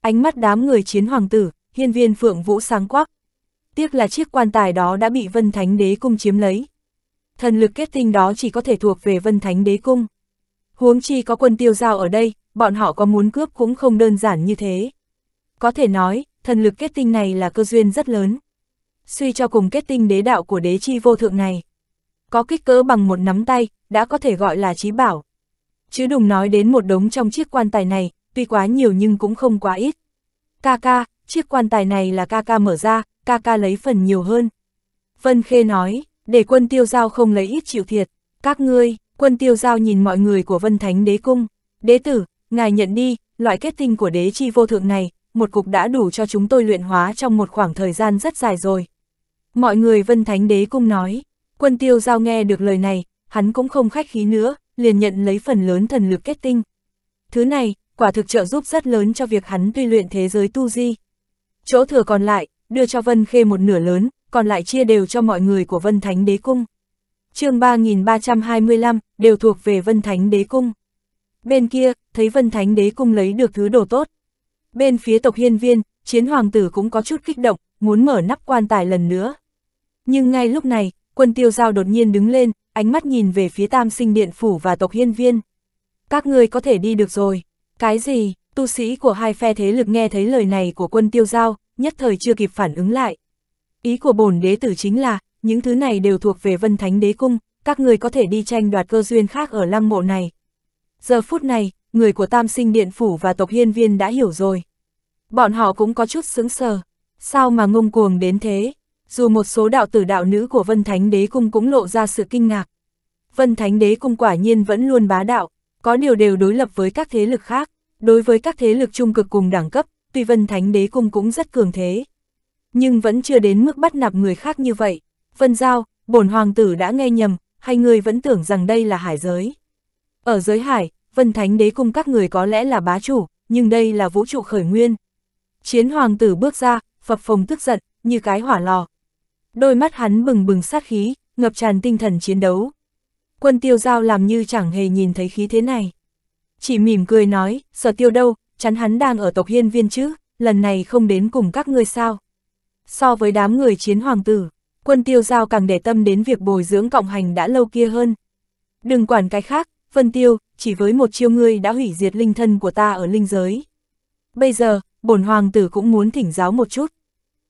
Speaker 1: Ánh mắt đám người chiến hoàng tử, hiên viên phượng vũ sáng quắc. Tiếc là chiếc quan tài đó đã bị vân thánh đế cung chiếm lấy. Thần lực kết tinh đó chỉ có thể thuộc về vân thánh đế cung. Huống chi có quân tiêu giao ở đây, bọn họ có muốn cướp cũng không đơn giản như thế. Có thể nói, thần lực kết tinh này là cơ duyên rất lớn. Suy cho cùng kết tinh đế đạo của đế chi vô thượng này. Có kích cỡ bằng một nắm tay, đã có thể gọi là trí bảo. Chứ đừng nói đến một đống trong chiếc quan tài này, tuy quá nhiều nhưng cũng không quá ít. Ca ca, chiếc quan tài này là ca ca mở ra, ca ca lấy phần nhiều hơn. Vân Khê nói, để quân tiêu giao không lấy ít chịu thiệt. Các ngươi, quân tiêu giao nhìn mọi người của Vân Thánh đế cung. Đế tử, Ngài nhận đi, loại kết tinh của đế chi vô thượng này, một cục đã đủ cho chúng tôi luyện hóa trong một khoảng thời gian rất dài rồi. Mọi người vân thánh đế cung nói, quân tiêu giao nghe được lời này, hắn cũng không khách khí nữa, liền nhận lấy phần lớn thần lực kết tinh. Thứ này, quả thực trợ giúp rất lớn cho việc hắn tuy luyện thế giới tu di. Chỗ thừa còn lại, đưa cho Vân Khê một nửa lớn, còn lại chia đều cho mọi người của Vân Thánh Đế Cung. chương 3325, đều thuộc về Vân Thánh Đế Cung. Bên kia, thấy Vân Thánh Đế Cung lấy được thứ đồ tốt. Bên phía tộc hiên viên, chiến hoàng tử cũng có chút kích động, muốn mở nắp quan tài lần nữa. Nhưng ngay lúc này, quân tiêu giao đột nhiên đứng lên, ánh mắt nhìn về phía tam sinh điện phủ và tộc hiên viên. Các người có thể đi được rồi. Cái gì, tu sĩ của hai phe thế lực nghe thấy lời này của quân tiêu giao, nhất thời chưa kịp phản ứng lại. Ý của bổn đế tử chính là, những thứ này đều thuộc về vân thánh đế cung, các người có thể đi tranh đoạt cơ duyên khác ở lăng mộ này, giờ phút này, người của tam sinh điện phủ và tộc hiên viên đã hiểu rồi. Bọn họ cũng có chút sướng sờ, sao mà ngông cuồng đến thế, dù một số đạo tử đạo nữ của Vân Thánh Đế Cung cũng lộ ra sự kinh ngạc. Vân Thánh Đế Cung quả nhiên vẫn luôn bá đạo, có điều đều đối lập với các thế lực khác, đối với các thế lực trung cực cùng đẳng cấp, tuy Vân Thánh Đế Cung cũng rất cường thế. Nhưng vẫn chưa đến mức bắt nạp người khác như vậy. Vân Giao, bổn hoàng tử đã nghe nhầm, hay người vẫn tưởng rằng đây là hải giới. Ở giới hải, Vân Thánh Đế cung các người có lẽ là bá chủ, nhưng đây là vũ trụ khởi nguyên. Chiến hoàng tử bước ra, phập phồng tức giận, như cái hỏa lò. Đôi mắt hắn bừng bừng sát khí, ngập tràn tinh thần chiến đấu. Quân tiêu giao làm như chẳng hề nhìn thấy khí thế này. Chỉ mỉm cười nói, sở tiêu đâu, chắn hắn đang ở tộc hiên viên chứ, lần này không đến cùng các ngươi sao. So với đám người chiến hoàng tử, quân tiêu giao càng để tâm đến việc bồi dưỡng cộng hành đã lâu kia hơn. Đừng quản cái khác, Vân Tiêu, chỉ với một chiêu ngươi đã hủy diệt linh thân của ta ở linh giới. Bây giờ, bổn hoàng tử cũng muốn thỉnh giáo một chút.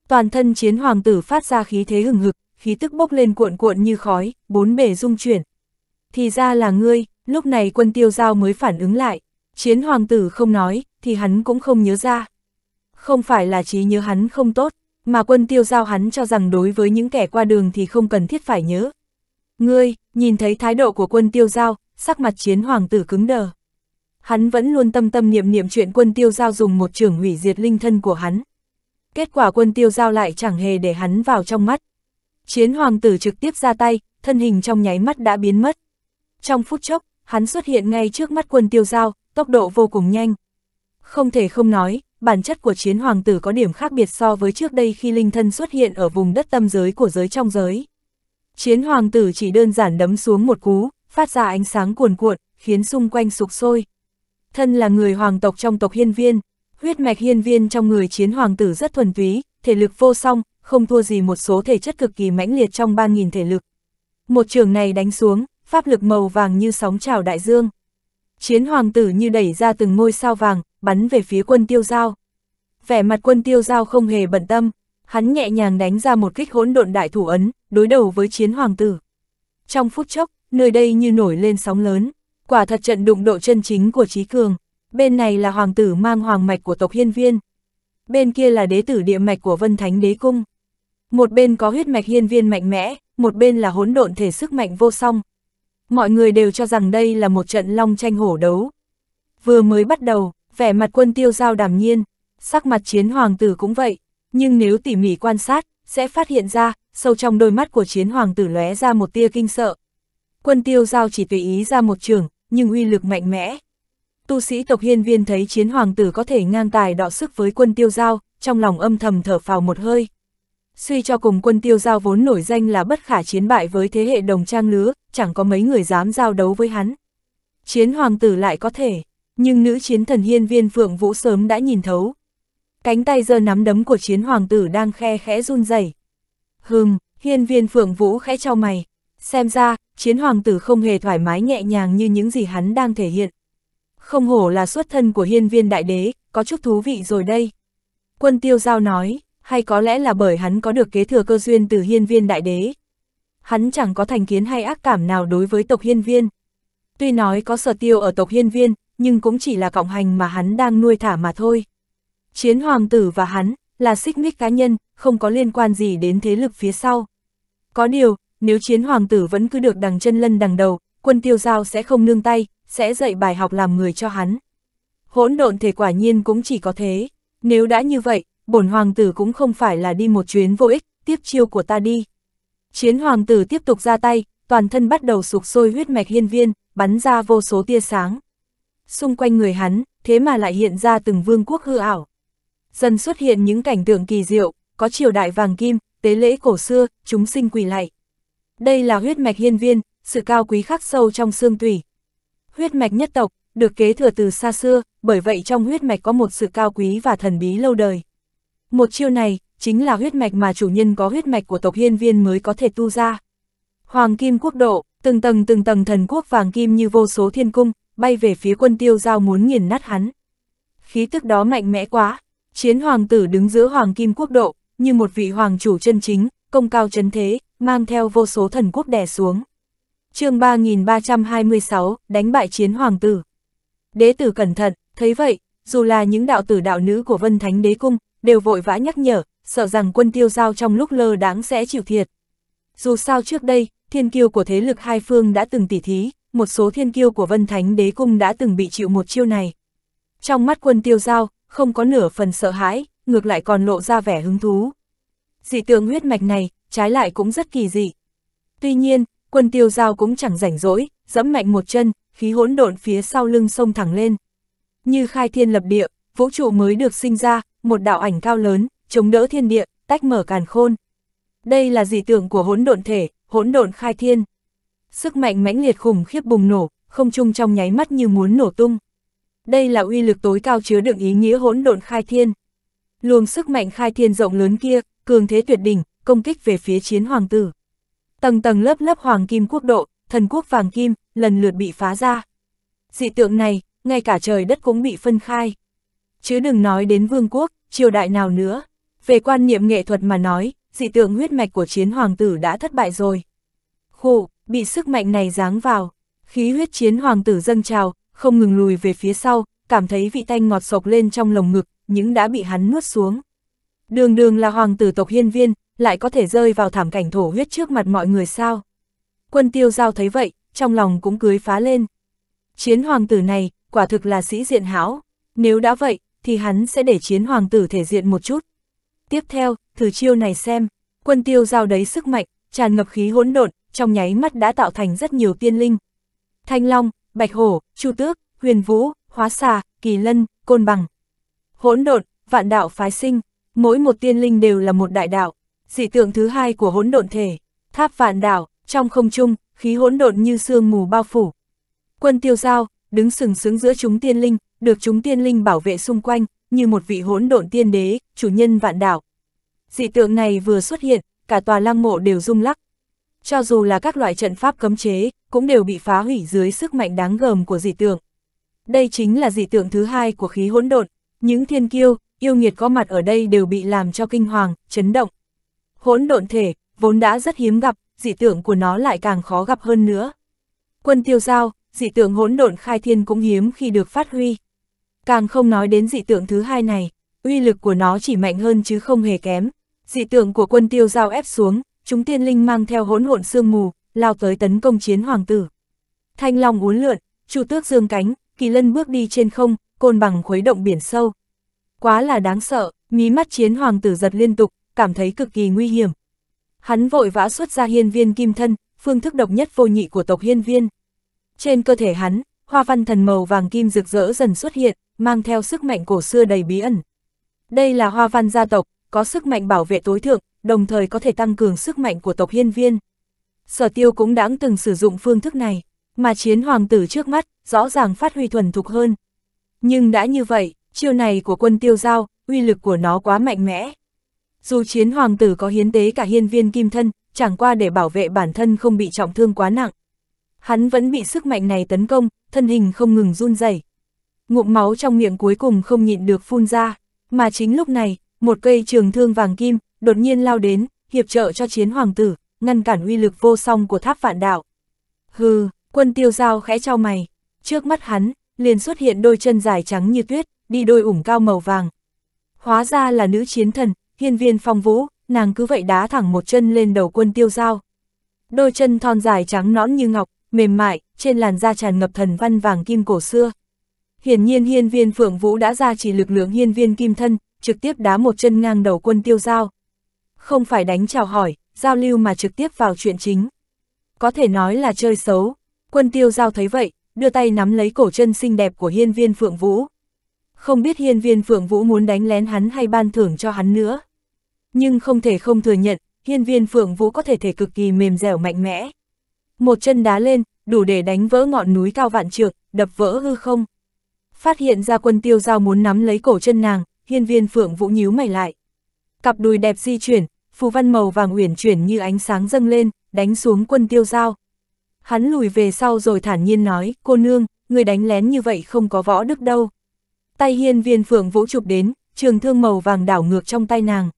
Speaker 1: Toàn thân chiến hoàng tử phát ra khí thế hừng hực, khí tức bốc lên cuộn cuộn như khói, bốn bể rung chuyển. Thì ra là ngươi, lúc này quân tiêu giao mới phản ứng lại. Chiến hoàng tử không nói, thì hắn cũng không nhớ ra. Không phải là trí nhớ hắn không tốt, mà quân tiêu giao hắn cho rằng đối với những kẻ qua đường thì không cần thiết phải nhớ. Ngươi, nhìn thấy thái độ của quân tiêu giao, sắc mặt chiến hoàng tử cứng đờ. Hắn vẫn luôn tâm tâm niệm niệm chuyện quân tiêu giao dùng một trưởng hủy diệt linh thân của hắn. Kết quả quân tiêu giao lại chẳng hề để hắn vào trong mắt. Chiến hoàng tử trực tiếp ra tay, thân hình trong nháy mắt đã biến mất. Trong phút chốc, hắn xuất hiện ngay trước mắt quân tiêu giao, tốc độ vô cùng nhanh. Không thể không nói, bản chất của chiến hoàng tử có điểm khác biệt so với trước đây khi linh thân xuất hiện ở vùng đất tâm giới của giới trong giới. Chiến hoàng tử chỉ đơn giản đấm xuống một cú, phát ra ánh sáng cuồn cuộn, khiến xung quanh sục sôi. Thân là người hoàng tộc trong tộc hiên viên, huyết mạch hiên viên trong người chiến hoàng tử rất thuần túy, thể lực vô song, không thua gì một số thể chất cực kỳ mãnh liệt trong ban nghìn thể lực. Một trường này đánh xuống, pháp lực màu vàng như sóng trào đại dương. Chiến hoàng tử như đẩy ra từng ngôi sao vàng, bắn về phía quân tiêu giao. Vẻ mặt quân tiêu giao không hề bận tâm, hắn nhẹ nhàng đánh ra một kích hỗn độn đại thủ ấn, đối đầu với chiến hoàng tử. Trong phút chốc, nơi đây như nổi lên sóng lớn, quả thật trận đụng độ chân chính của Trí Cường, bên này là hoàng tử mang hoàng mạch của tộc hiên viên, bên kia là đế tử địa mạch của Vân Thánh Đế Cung. Một bên có huyết mạch hiên viên mạnh mẽ, một bên là hỗn độn thể sức mạnh vô song. Mọi người đều cho rằng đây là một trận long tranh hổ đấu. Vừa mới bắt đầu, vẻ mặt quân tiêu giao đảm nhiên, sắc mặt chiến hoàng tử cũng vậy, nhưng nếu tỉ mỉ quan sát, sẽ phát hiện ra, sâu trong đôi mắt của chiến hoàng tử lóe ra một tia kinh sợ quân tiêu giao chỉ tùy ý ra một trường, nhưng uy lực mạnh mẽ. Tu sĩ tộc hiên viên thấy chiến hoàng tử có thể ngang tài đọ sức với quân tiêu giao, trong lòng âm thầm thở phào một hơi. Suy cho cùng quân tiêu giao vốn nổi danh là bất khả chiến bại với thế hệ đồng trang lứa, chẳng có mấy người dám giao đấu với hắn. Chiến hoàng tử lại có thể, nhưng nữ chiến thần hiên viên phượng vũ sớm đã nhìn thấu. Cánh tay giơ nắm đấm của chiến hoàng tử đang khe khẽ run rẩy. Hừm, hiên viên phượng vũ khẽ cho mày. Xem ra, chiến hoàng tử không hề thoải mái nhẹ nhàng như những gì hắn đang thể hiện. Không hổ là xuất thân của hiên viên đại đế, có chút thú vị rồi đây. Quân tiêu giao nói, hay có lẽ là bởi hắn có được kế thừa cơ duyên từ hiên viên đại đế. Hắn chẳng có thành kiến hay ác cảm nào đối với tộc hiên viên. Tuy nói có sở tiêu ở tộc hiên viên, nhưng cũng chỉ là cộng hành mà hắn đang nuôi thả mà thôi. Chiến hoàng tử và hắn là xích mích cá nhân, không có liên quan gì đến thế lực phía sau. Có điều, nếu chiến hoàng tử vẫn cứ được đằng chân lân đằng đầu, quân tiêu giao sẽ không nương tay, sẽ dạy bài học làm người cho hắn. Hỗn độn thể quả nhiên cũng chỉ có thế, nếu đã như vậy, bổn hoàng tử cũng không phải là đi một chuyến vô ích, tiếp chiêu của ta đi. Chiến hoàng tử tiếp tục ra tay, toàn thân bắt đầu sụp sôi huyết mạch hiên viên, bắn ra vô số tia sáng. Xung quanh người hắn, thế mà lại hiện ra từng vương quốc hư ảo. Dần xuất hiện những cảnh tượng kỳ diệu, có triều đại vàng kim, tế lễ cổ xưa, chúng sinh quỳ lạy. Đây là huyết mạch hiên viên, sự cao quý khắc sâu trong xương tủy. Huyết mạch nhất tộc, được kế thừa từ xa xưa, bởi vậy trong huyết mạch có một sự cao quý và thần bí lâu đời. Một chiêu này, chính là huyết mạch mà chủ nhân có huyết mạch của tộc hiên viên mới có thể tu ra. Hoàng kim quốc độ, từng tầng từng tầng thần quốc vàng kim như vô số thiên cung, bay về phía quân tiêu giao muốn nghiền nát hắn. Khí tức đó mạnh mẽ quá, chiến hoàng tử đứng giữa hoàng kim quốc độ, như một vị hoàng chủ chân chính, công cao chấn thế, mang theo vô số thần quốc đè xuống. chương 3326, đánh bại chiến hoàng tử. Đế tử cẩn thận, thấy vậy, dù là những đạo tử đạo nữ của Vân Thánh Đế Cung, đều vội vã nhắc nhở, sợ rằng quân tiêu giao trong lúc lơ đáng sẽ chịu thiệt. Dù sao trước đây, thiên kiêu của thế lực hai phương đã từng tỉ thí, một số thiên kiêu của Vân Thánh Đế Cung đã từng bị chịu một chiêu này. Trong mắt quân tiêu giao, không có nửa phần sợ hãi, ngược lại còn lộ ra vẻ hứng thú. Dị tượng huyết mạch này, trái lại cũng rất kỳ dị. Tuy nhiên, quân tiêu giao cũng chẳng rảnh rỗi, dẫm mạnh một chân, khí hỗn độn phía sau lưng sông thẳng lên. Như khai thiên lập địa, vũ trụ mới được sinh ra, một đạo ảnh cao lớn, chống đỡ thiên địa, tách mở càn khôn. Đây là dị tượng của hỗn độn thể, hỗn độn khai thiên. Sức mạnh mãnh liệt khủng khiếp bùng nổ, không chung trong nháy mắt như muốn nổ tung. Đây là uy lực tối cao chứa đựng ý nghĩa hỗn độn khai thiên. Luồng sức mạnh khai thiên rộng lớn kia, cường thế tuyệt đỉnh, công kích về phía chiến hoàng tử. Tầng tầng lớp lớp hoàng kim quốc độ, thần quốc vàng kim, lần lượt bị phá ra. Dị tượng này, ngay cả trời đất cũng bị phân khai. Chứ đừng nói đến vương quốc, triều đại nào nữa. Về quan niệm nghệ thuật mà nói, dị tượng huyết mạch của chiến hoàng tử đã thất bại rồi. Khổ, bị sức mạnh này giáng vào, khí huyết chiến hoàng tử dâng trào, không ngừng lùi về phía sau, cảm thấy vị thanh ngọt sộc lên trong lồng ngực, những đã bị hắn nuốt xuống. Đường đường là hoàng tử tộc hiên viên, lại có thể rơi vào thảm cảnh thổ huyết trước mặt mọi người sao. Quân tiêu giao thấy vậy, trong lòng cũng cưới phá lên. Chiến hoàng tử này, quả thực là sĩ diện hảo, nếu đã vậy, thì hắn sẽ để chiến hoàng tử thể diện một chút. Tiếp theo, thử chiêu này xem, quân tiêu giao đấy sức mạnh, tràn ngập khí hỗn độn, trong nháy mắt đã tạo thành rất nhiều tiên linh. Thanh Long, Bạch Hổ, Chu Tước, Huyền Vũ, Hóa Xà, Kỳ Lân, Côn Bằng. Hỗn độn, vạn đạo phái sinh, mỗi một tiên linh đều là một đại đạo dị tượng thứ hai của hỗn độn thể, tháp vạn đảo, trong không trung, khí hỗn độn như sương mù bao phủ. Quân tiêu giao, đứng sừng sững giữa chúng tiên linh, được chúng tiên linh bảo vệ xung quanh, như một vị hỗn độn tiên đế, chủ nhân vạn đảo. Dị tượng này vừa xuất hiện, cả tòa lăng mộ đều rung lắc. Cho dù là các loại trận pháp cấm chế, cũng đều bị phá hủy dưới sức mạnh đáng gờm của dị tượng. Đây chính là dị tượng thứ hai của khí hỗn độn, những thiên kiêu, yêu nghiệt có mặt ở đây đều bị làm cho kinh hoàng, chấn động. Hỗn độn thể, vốn đã rất hiếm gặp, dị tượng của nó lại càng khó gặp hơn nữa. Quân tiêu giao, dị tượng hỗn độn khai thiên cũng hiếm khi được phát huy. Càng không nói đến dị tượng thứ hai này, uy lực của nó chỉ mạnh hơn chứ không hề kém. Dị tượng của quân tiêu giao ép xuống, chúng tiên linh mang theo hỗn hộn sương mù, lao tới tấn công chiến hoàng tử. Thanh long uốn lượn, chu tước dương cánh, kỳ lân bước đi trên không, côn bằng khuấy động biển sâu. Quá là đáng sợ, mí mắt chiến hoàng tử giật liên tục, cảm thấy cực kỳ nguy hiểm. Hắn vội vã xuất ra hiên viên kim thân, phương thức độc nhất vô nhị của tộc hiên viên. Trên cơ thể hắn, hoa văn thần màu vàng kim rực rỡ dần xuất hiện, mang theo sức mạnh cổ xưa đầy bí ẩn. Đây là hoa văn gia tộc, có sức mạnh bảo vệ tối thượng, đồng thời có thể tăng cường sức mạnh của tộc hiên viên. Sở tiêu cũng đã từng sử dụng phương thức này, mà chiến hoàng tử trước mắt, rõ ràng phát huy thuần thục hơn. Nhưng đã như vậy, chiêu này của quân tiêu giao, uy lực của nó quá mạnh mẽ. Dù chiến hoàng tử có hiến tế cả hiên viên kim thân, chẳng qua để bảo vệ bản thân không bị trọng thương quá nặng. Hắn vẫn bị sức mạnh này tấn công, thân hình không ngừng run rẩy. Ngụm máu trong miệng cuối cùng không nhịn được phun ra, mà chính lúc này, một cây trường thương vàng kim đột nhiên lao đến, hiệp trợ cho chiến hoàng tử, ngăn cản uy lực vô song của tháp vạn đạo. Hừ, quân tiêu giao khẽ trao mày, trước mắt hắn, liền xuất hiện đôi chân dài trắng như tuyết, đi đôi ủng cao màu vàng. Hóa ra là nữ chiến thần, hiên viên phong vũ, nàng cứ vậy đá thẳng một chân lên đầu quân tiêu giao. Đôi chân thon dài trắng nõn như ngọc, mềm mại, trên làn da tràn ngập thần văn vàng kim cổ xưa. Hiển nhiên hiên viên phượng vũ đã ra chỉ lực lượng hiên viên kim thân, trực tiếp đá một chân ngang đầu quân tiêu giao. Không phải đánh chào hỏi, giao lưu mà trực tiếp vào chuyện chính. Có thể nói là chơi xấu, quân tiêu giao thấy vậy, đưa tay nắm lấy cổ chân xinh đẹp của hiên viên phượng vũ không biết hiên viên phượng vũ muốn đánh lén hắn hay ban thưởng cho hắn nữa. Nhưng không thể không thừa nhận, hiên viên phượng vũ có thể thể cực kỳ mềm dẻo mạnh mẽ. Một chân đá lên, đủ để đánh vỡ ngọn núi cao vạn trượng, đập vỡ hư không. Phát hiện ra quân tiêu giao muốn nắm lấy cổ chân nàng, hiên viên phượng vũ nhíu mày lại. Cặp đùi đẹp di chuyển, phù văn màu vàng uyển chuyển như ánh sáng dâng lên, đánh xuống quân tiêu giao. Hắn lùi về sau rồi thản nhiên nói, cô nương, người đánh lén như vậy không có võ đức đâu. Tay hiên viên phượng vũ chụp đến, trường thương màu vàng đảo ngược trong tay nàng.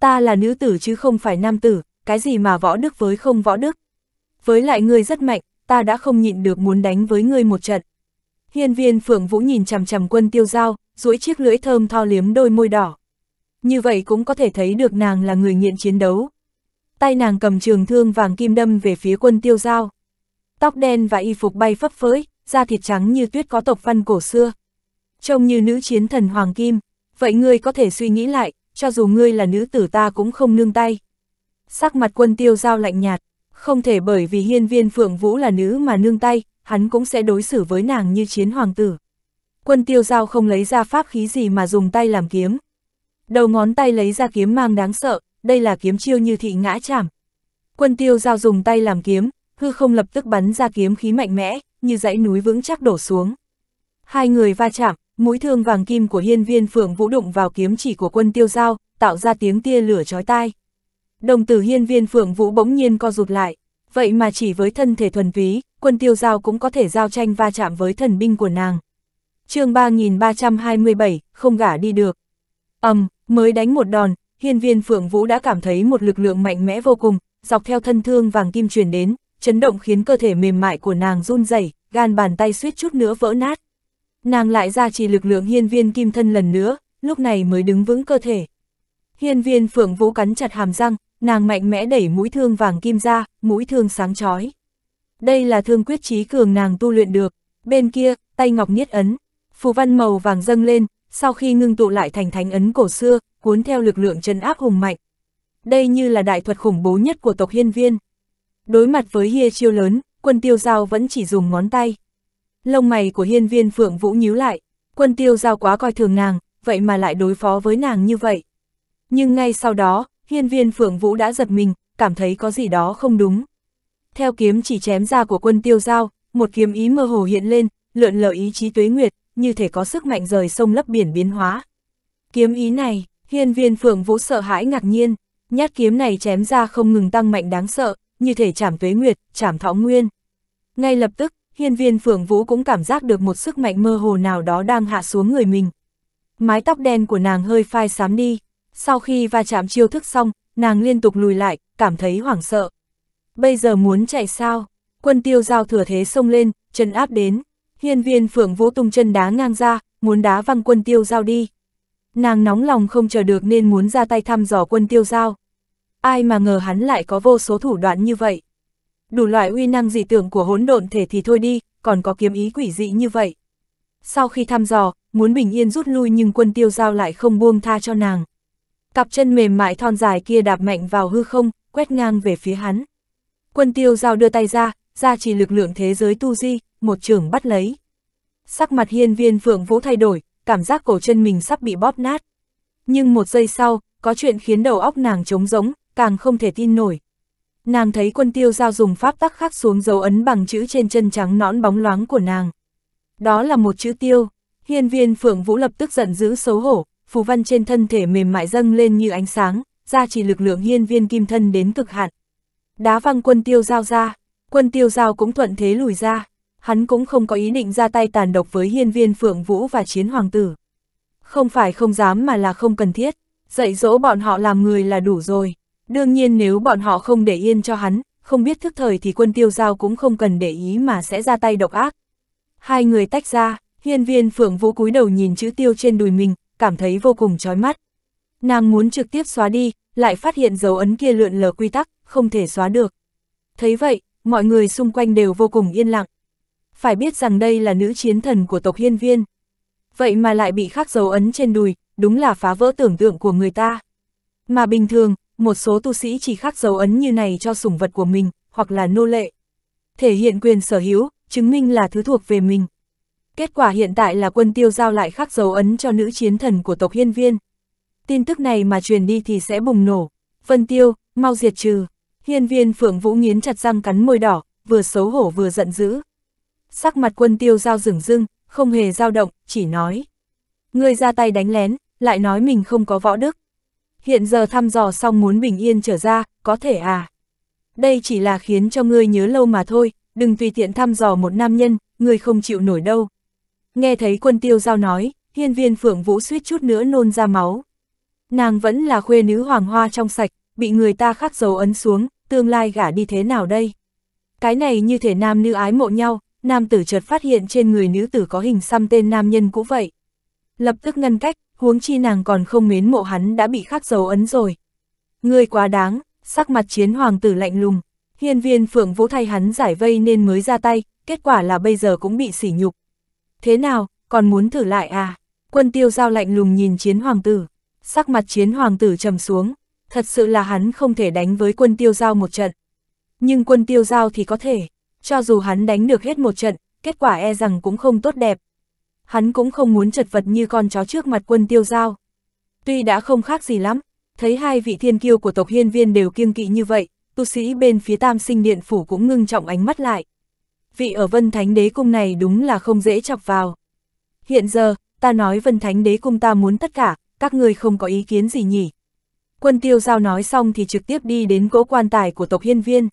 Speaker 1: Ta là nữ tử chứ không phải nam tử, cái gì mà võ đức với không võ đức. Với lại ngươi rất mạnh, ta đã không nhịn được muốn đánh với ngươi một trận. Hiên viên phượng vũ nhìn chằm chằm quân tiêu dao duỗi chiếc lưỡi thơm tho liếm đôi môi đỏ. Như vậy cũng có thể thấy được nàng là người nghiện chiến đấu. Tay nàng cầm trường thương vàng kim đâm về phía quân tiêu dao Tóc đen và y phục bay phấp phới, da thịt trắng như tuyết có tộc văn cổ xưa trông như nữ chiến thần Hoàng Kim, vậy ngươi có thể suy nghĩ lại, cho dù ngươi là nữ tử ta cũng không nương tay. Sắc mặt quân tiêu giao lạnh nhạt, không thể bởi vì hiên viên Phượng Vũ là nữ mà nương tay, hắn cũng sẽ đối xử với nàng như chiến hoàng tử. Quân tiêu giao không lấy ra pháp khí gì mà dùng tay làm kiếm. Đầu ngón tay lấy ra kiếm mang đáng sợ, đây là kiếm chiêu như thị ngã chảm. Quân tiêu giao dùng tay làm kiếm, hư không lập tức bắn ra kiếm khí mạnh mẽ, như dãy núi vững chắc đổ xuống. Hai người va chạm, Mũi thương vàng kim của hiên viên phượng vũ đụng vào kiếm chỉ của quân tiêu giao, tạo ra tiếng tia lửa chói tai. Đồng tử hiên viên phượng vũ bỗng nhiên co rụt lại, vậy mà chỉ với thân thể thuần ví quân tiêu giao cũng có thể giao tranh va chạm với thần binh của nàng. chương 3327, không gả đi được. ầm um, mới đánh một đòn, hiên viên phượng vũ đã cảm thấy một lực lượng mạnh mẽ vô cùng, dọc theo thân thương vàng kim truyền đến, chấn động khiến cơ thể mềm mại của nàng run rẩy gan bàn tay suýt chút nữa vỡ nát. Nàng lại ra trì lực lượng hiên viên kim thân lần nữa, lúc này mới đứng vững cơ thể. Hiên viên phượng vũ cắn chặt hàm răng, nàng mạnh mẽ đẩy mũi thương vàng kim ra, mũi thương sáng chói. Đây là thương quyết trí cường nàng tu luyện được, bên kia, tay ngọc niết ấn, phù văn màu vàng dâng lên, sau khi ngưng tụ lại thành thánh ấn cổ xưa, cuốn theo lực lượng chân áp hùng mạnh. Đây như là đại thuật khủng bố nhất của tộc hiên viên. Đối mặt với hia chiêu lớn, quân tiêu giao vẫn chỉ dùng ngón tay. Lông mày của hiên viên phượng vũ nhíu lại, quân tiêu giao quá coi thường nàng, vậy mà lại đối phó với nàng như vậy. Nhưng ngay sau đó, hiên viên phượng vũ đã giật mình, cảm thấy có gì đó không đúng. Theo kiếm chỉ chém ra của quân tiêu giao, một kiếm ý mơ hồ hiện lên, lượn lờ ý chí tuế nguyệt, như thể có sức mạnh rời sông lấp biển biến hóa. Kiếm ý này, hiên viên phượng vũ sợ hãi ngạc nhiên, nhát kiếm này chém ra không ngừng tăng mạnh đáng sợ, như thể chảm tuế nguyệt, chảm thọ nguyên. Ngay lập tức, hiên viên phượng vũ cũng cảm giác được một sức mạnh mơ hồ nào đó đang hạ xuống người mình. Mái tóc đen của nàng hơi phai xám đi, sau khi va chạm chiêu thức xong, nàng liên tục lùi lại, cảm thấy hoảng sợ. Bây giờ muốn chạy sao? Quân tiêu giao thừa thế xông lên, chân áp đến. Hiên viên phượng vũ tung chân đá ngang ra, muốn đá văng quân tiêu giao đi. Nàng nóng lòng không chờ được nên muốn ra tay thăm dò quân tiêu giao. Ai mà ngờ hắn lại có vô số thủ đoạn như vậy đủ loại uy năng dị tưởng của hỗn độn thể thì thôi đi, còn có kiếm ý quỷ dị như vậy. Sau khi thăm dò, muốn bình yên rút lui nhưng quân tiêu giao lại không buông tha cho nàng. Cặp chân mềm mại thon dài kia đạp mạnh vào hư không, quét ngang về phía hắn. Quân tiêu giao đưa tay ra, ra chỉ lực lượng thế giới tu di, một trường bắt lấy. Sắc mặt hiên viên phượng vũ thay đổi, cảm giác cổ chân mình sắp bị bóp nát. Nhưng một giây sau, có chuyện khiến đầu óc nàng trống rỗng, càng không thể tin nổi, nàng thấy quân tiêu giao dùng pháp tắc khắc xuống dấu ấn bằng chữ trên chân trắng nõn bóng loáng của nàng. Đó là một chữ tiêu, hiên viên phượng vũ lập tức giận dữ xấu hổ, phù văn trên thân thể mềm mại dâng lên như ánh sáng, ra chỉ lực lượng hiên viên kim thân đến cực hạn. Đá văng quân tiêu giao ra, quân tiêu giao cũng thuận thế lùi ra, hắn cũng không có ý định ra tay tàn độc với hiên viên phượng vũ và chiến hoàng tử. Không phải không dám mà là không cần thiết, dạy dỗ bọn họ làm người là đủ rồi. Đương nhiên nếu bọn họ không để yên cho hắn, không biết thức thời thì quân tiêu giao cũng không cần để ý mà sẽ ra tay độc ác. Hai người tách ra, hiên viên phượng vũ cúi đầu nhìn chữ tiêu trên đùi mình, cảm thấy vô cùng chói mắt. Nàng muốn trực tiếp xóa đi, lại phát hiện dấu ấn kia lượn lờ quy tắc, không thể xóa được. Thấy vậy, mọi người xung quanh đều vô cùng yên lặng. Phải biết rằng đây là nữ chiến thần của tộc hiên viên. Vậy mà lại bị khắc dấu ấn trên đùi, đúng là phá vỡ tưởng tượng của người ta. Mà bình thường, một số tu sĩ chỉ khắc dấu ấn như này cho sủng vật của mình, hoặc là nô lệ. Thể hiện quyền sở hữu, chứng minh là thứ thuộc về mình. Kết quả hiện tại là quân tiêu giao lại khắc dấu ấn cho nữ chiến thần của tộc hiên viên. Tin tức này mà truyền đi thì sẽ bùng nổ. Vân tiêu, mau diệt trừ. Hiên viên phượng vũ nghiến chặt răng cắn môi đỏ, vừa xấu hổ vừa giận dữ. Sắc mặt quân tiêu giao rừng rưng, không hề dao động, chỉ nói. Ngươi ra tay đánh lén, lại nói mình không có võ đức hiện giờ thăm dò xong muốn bình yên trở ra, có thể à? Đây chỉ là khiến cho ngươi nhớ lâu mà thôi, đừng tùy tiện thăm dò một nam nhân, ngươi không chịu nổi đâu. Nghe thấy quân tiêu giao nói, hiên viên phượng vũ suýt chút nữa nôn ra máu. Nàng vẫn là khuê nữ hoàng hoa trong sạch, bị người ta khắc dấu ấn xuống, tương lai gả đi thế nào đây? Cái này như thể nam nữ ái mộ nhau, nam tử chợt phát hiện trên người nữ tử có hình xăm tên nam nhân cũng vậy. Lập tức ngăn cách, huống chi nàng còn không mến mộ hắn đã bị khắc dấu ấn rồi. Ngươi quá đáng, sắc mặt chiến hoàng tử lạnh lùng, hiên viên phượng vũ thay hắn giải vây nên mới ra tay, kết quả là bây giờ cũng bị sỉ nhục. Thế nào, còn muốn thử lại à? Quân tiêu giao lạnh lùng nhìn chiến hoàng tử, sắc mặt chiến hoàng tử trầm xuống, thật sự là hắn không thể đánh với quân tiêu giao một trận. Nhưng quân tiêu giao thì có thể, cho dù hắn đánh được hết một trận, kết quả e rằng cũng không tốt đẹp, hắn cũng không muốn chật vật như con chó trước mặt quân tiêu giao. Tuy đã không khác gì lắm, thấy hai vị thiên kiêu của tộc hiên viên đều kiêng kỵ như vậy, tu sĩ bên phía tam sinh điện phủ cũng ngưng trọng ánh mắt lại. Vị ở Vân Thánh Đế Cung này đúng là không dễ chọc vào. Hiện giờ, ta nói Vân Thánh Đế Cung ta muốn tất cả, các người không có ý kiến gì nhỉ. Quân tiêu giao nói xong thì trực tiếp đi đến cỗ quan tài của tộc hiên viên.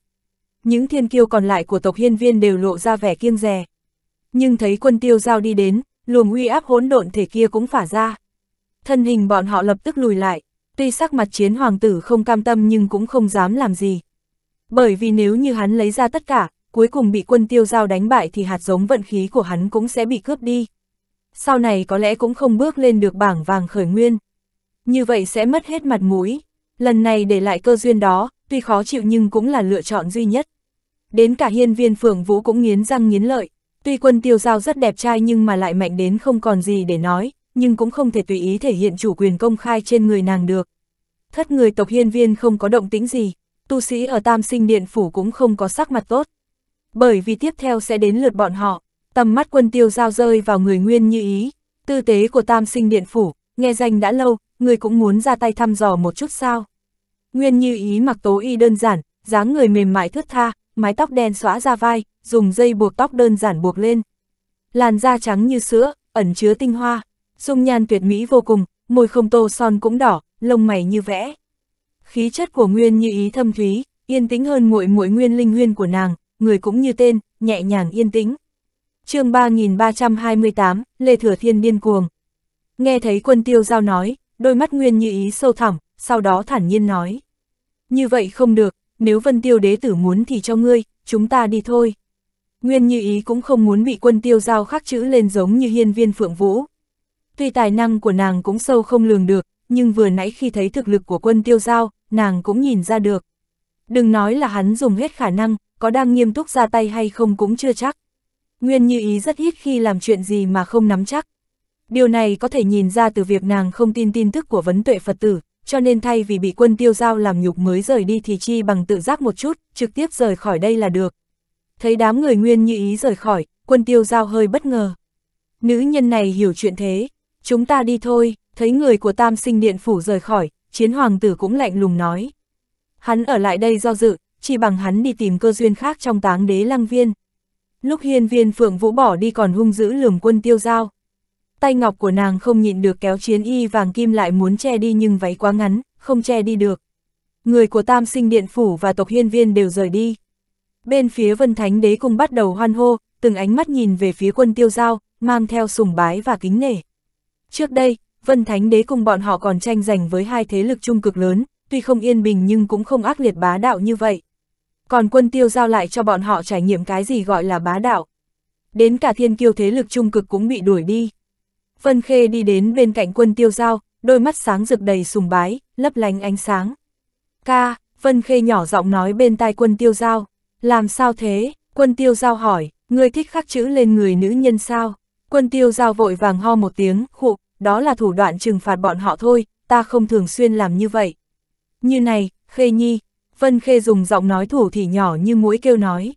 Speaker 1: Những thiên kiêu còn lại của tộc hiên viên đều lộ ra vẻ kiêng rè. Nhưng thấy quân tiêu giao đi đến, luồng uy áp hỗn độn thể kia cũng phả ra. Thân hình bọn họ lập tức lùi lại, tuy sắc mặt chiến hoàng tử không cam tâm nhưng cũng không dám làm gì. Bởi vì nếu như hắn lấy ra tất cả, cuối cùng bị quân tiêu giao đánh bại thì hạt giống vận khí của hắn cũng sẽ bị cướp đi. Sau này có lẽ cũng không bước lên được bảng vàng khởi nguyên. Như vậy sẽ mất hết mặt mũi. Lần này để lại cơ duyên đó, tuy khó chịu nhưng cũng là lựa chọn duy nhất. Đến cả hiên viên phượng vũ cũng nghiến răng nghiến lợi, Tuy quân tiêu giao rất đẹp trai nhưng mà lại mạnh đến không còn gì để nói, nhưng cũng không thể tùy ý thể hiện chủ quyền công khai trên người nàng được. Thất người tộc hiên viên không có động tĩnh gì, tu sĩ ở tam sinh điện phủ cũng không có sắc mặt tốt. Bởi vì tiếp theo sẽ đến lượt bọn họ, tầm mắt quân tiêu giao rơi vào người nguyên như ý, tư tế của tam sinh điện phủ, nghe danh đã lâu, người cũng muốn ra tay thăm dò một chút sao. Nguyên như ý mặc tố y đơn giản, dáng người mềm mại thướt tha, mái tóc đen xóa ra vai, dùng dây buộc tóc đơn giản buộc lên. Làn da trắng như sữa, ẩn chứa tinh hoa, dung nhan tuyệt mỹ vô cùng, môi không tô son cũng đỏ, lông mày như vẽ. Khí chất của Nguyên như ý thâm thúy, yên tĩnh hơn muội muội Nguyên Linh huyên của nàng, người cũng như tên, nhẹ nhàng yên tĩnh. chương 3328, Lê Thừa Thiên điên cuồng. Nghe thấy quân tiêu giao nói, đôi mắt Nguyên như ý sâu thẳm, sau đó thản nhiên nói. Như vậy không được, nếu vân tiêu đế tử muốn thì cho ngươi, chúng ta đi thôi. Nguyên như ý cũng không muốn bị quân tiêu giao khắc chữ lên giống như hiên viên phượng vũ. Tuy tài năng của nàng cũng sâu không lường được, nhưng vừa nãy khi thấy thực lực của quân tiêu giao, nàng cũng nhìn ra được. Đừng nói là hắn dùng hết khả năng, có đang nghiêm túc ra tay hay không cũng chưa chắc. Nguyên như ý rất ít khi làm chuyện gì mà không nắm chắc. Điều này có thể nhìn ra từ việc nàng không tin tin tức của vấn tuệ Phật tử, cho nên thay vì bị quân tiêu giao làm nhục mới rời đi thì chi bằng tự giác một chút, trực tiếp rời khỏi đây là được. Thấy đám người nguyên như ý rời khỏi, quân tiêu giao hơi bất ngờ. Nữ nhân này hiểu chuyện thế, chúng ta đi thôi, thấy người của tam sinh điện phủ rời khỏi, chiến hoàng tử cũng lạnh lùng nói. Hắn ở lại đây do dự, chi bằng hắn đi tìm cơ duyên khác trong táng đế lăng viên. Lúc hiên viên phượng vũ bỏ đi còn hung dữ lườm quân tiêu giao tay ngọc của nàng không nhịn được kéo chiến y vàng kim lại muốn che đi nhưng váy quá ngắn, không che đi được. Người của tam sinh điện phủ và tộc hiên viên đều rời đi. Bên phía vân thánh đế cùng bắt đầu hoan hô, từng ánh mắt nhìn về phía quân tiêu giao, mang theo sùng bái và kính nể. Trước đây, vân thánh đế cùng bọn họ còn tranh giành với hai thế lực trung cực lớn, tuy không yên bình nhưng cũng không ác liệt bá đạo như vậy. Còn quân tiêu giao lại cho bọn họ trải nghiệm cái gì gọi là bá đạo. Đến cả thiên kiêu thế lực trung cực cũng bị đuổi đi. Vân Khê đi đến bên cạnh quân tiêu giao, đôi mắt sáng rực đầy sùng bái, lấp lánh ánh sáng. Ca, Vân Khê nhỏ giọng nói bên tai quân tiêu giao. Làm sao thế? Quân tiêu giao hỏi, ngươi thích khắc chữ lên người nữ nhân sao? Quân tiêu giao vội vàng ho một tiếng, khụ, đó là thủ đoạn trừng phạt bọn họ thôi, ta không thường xuyên làm như vậy. Như này, Khê Nhi, Vân Khê dùng giọng nói thủ thì nhỏ như mũi kêu nói.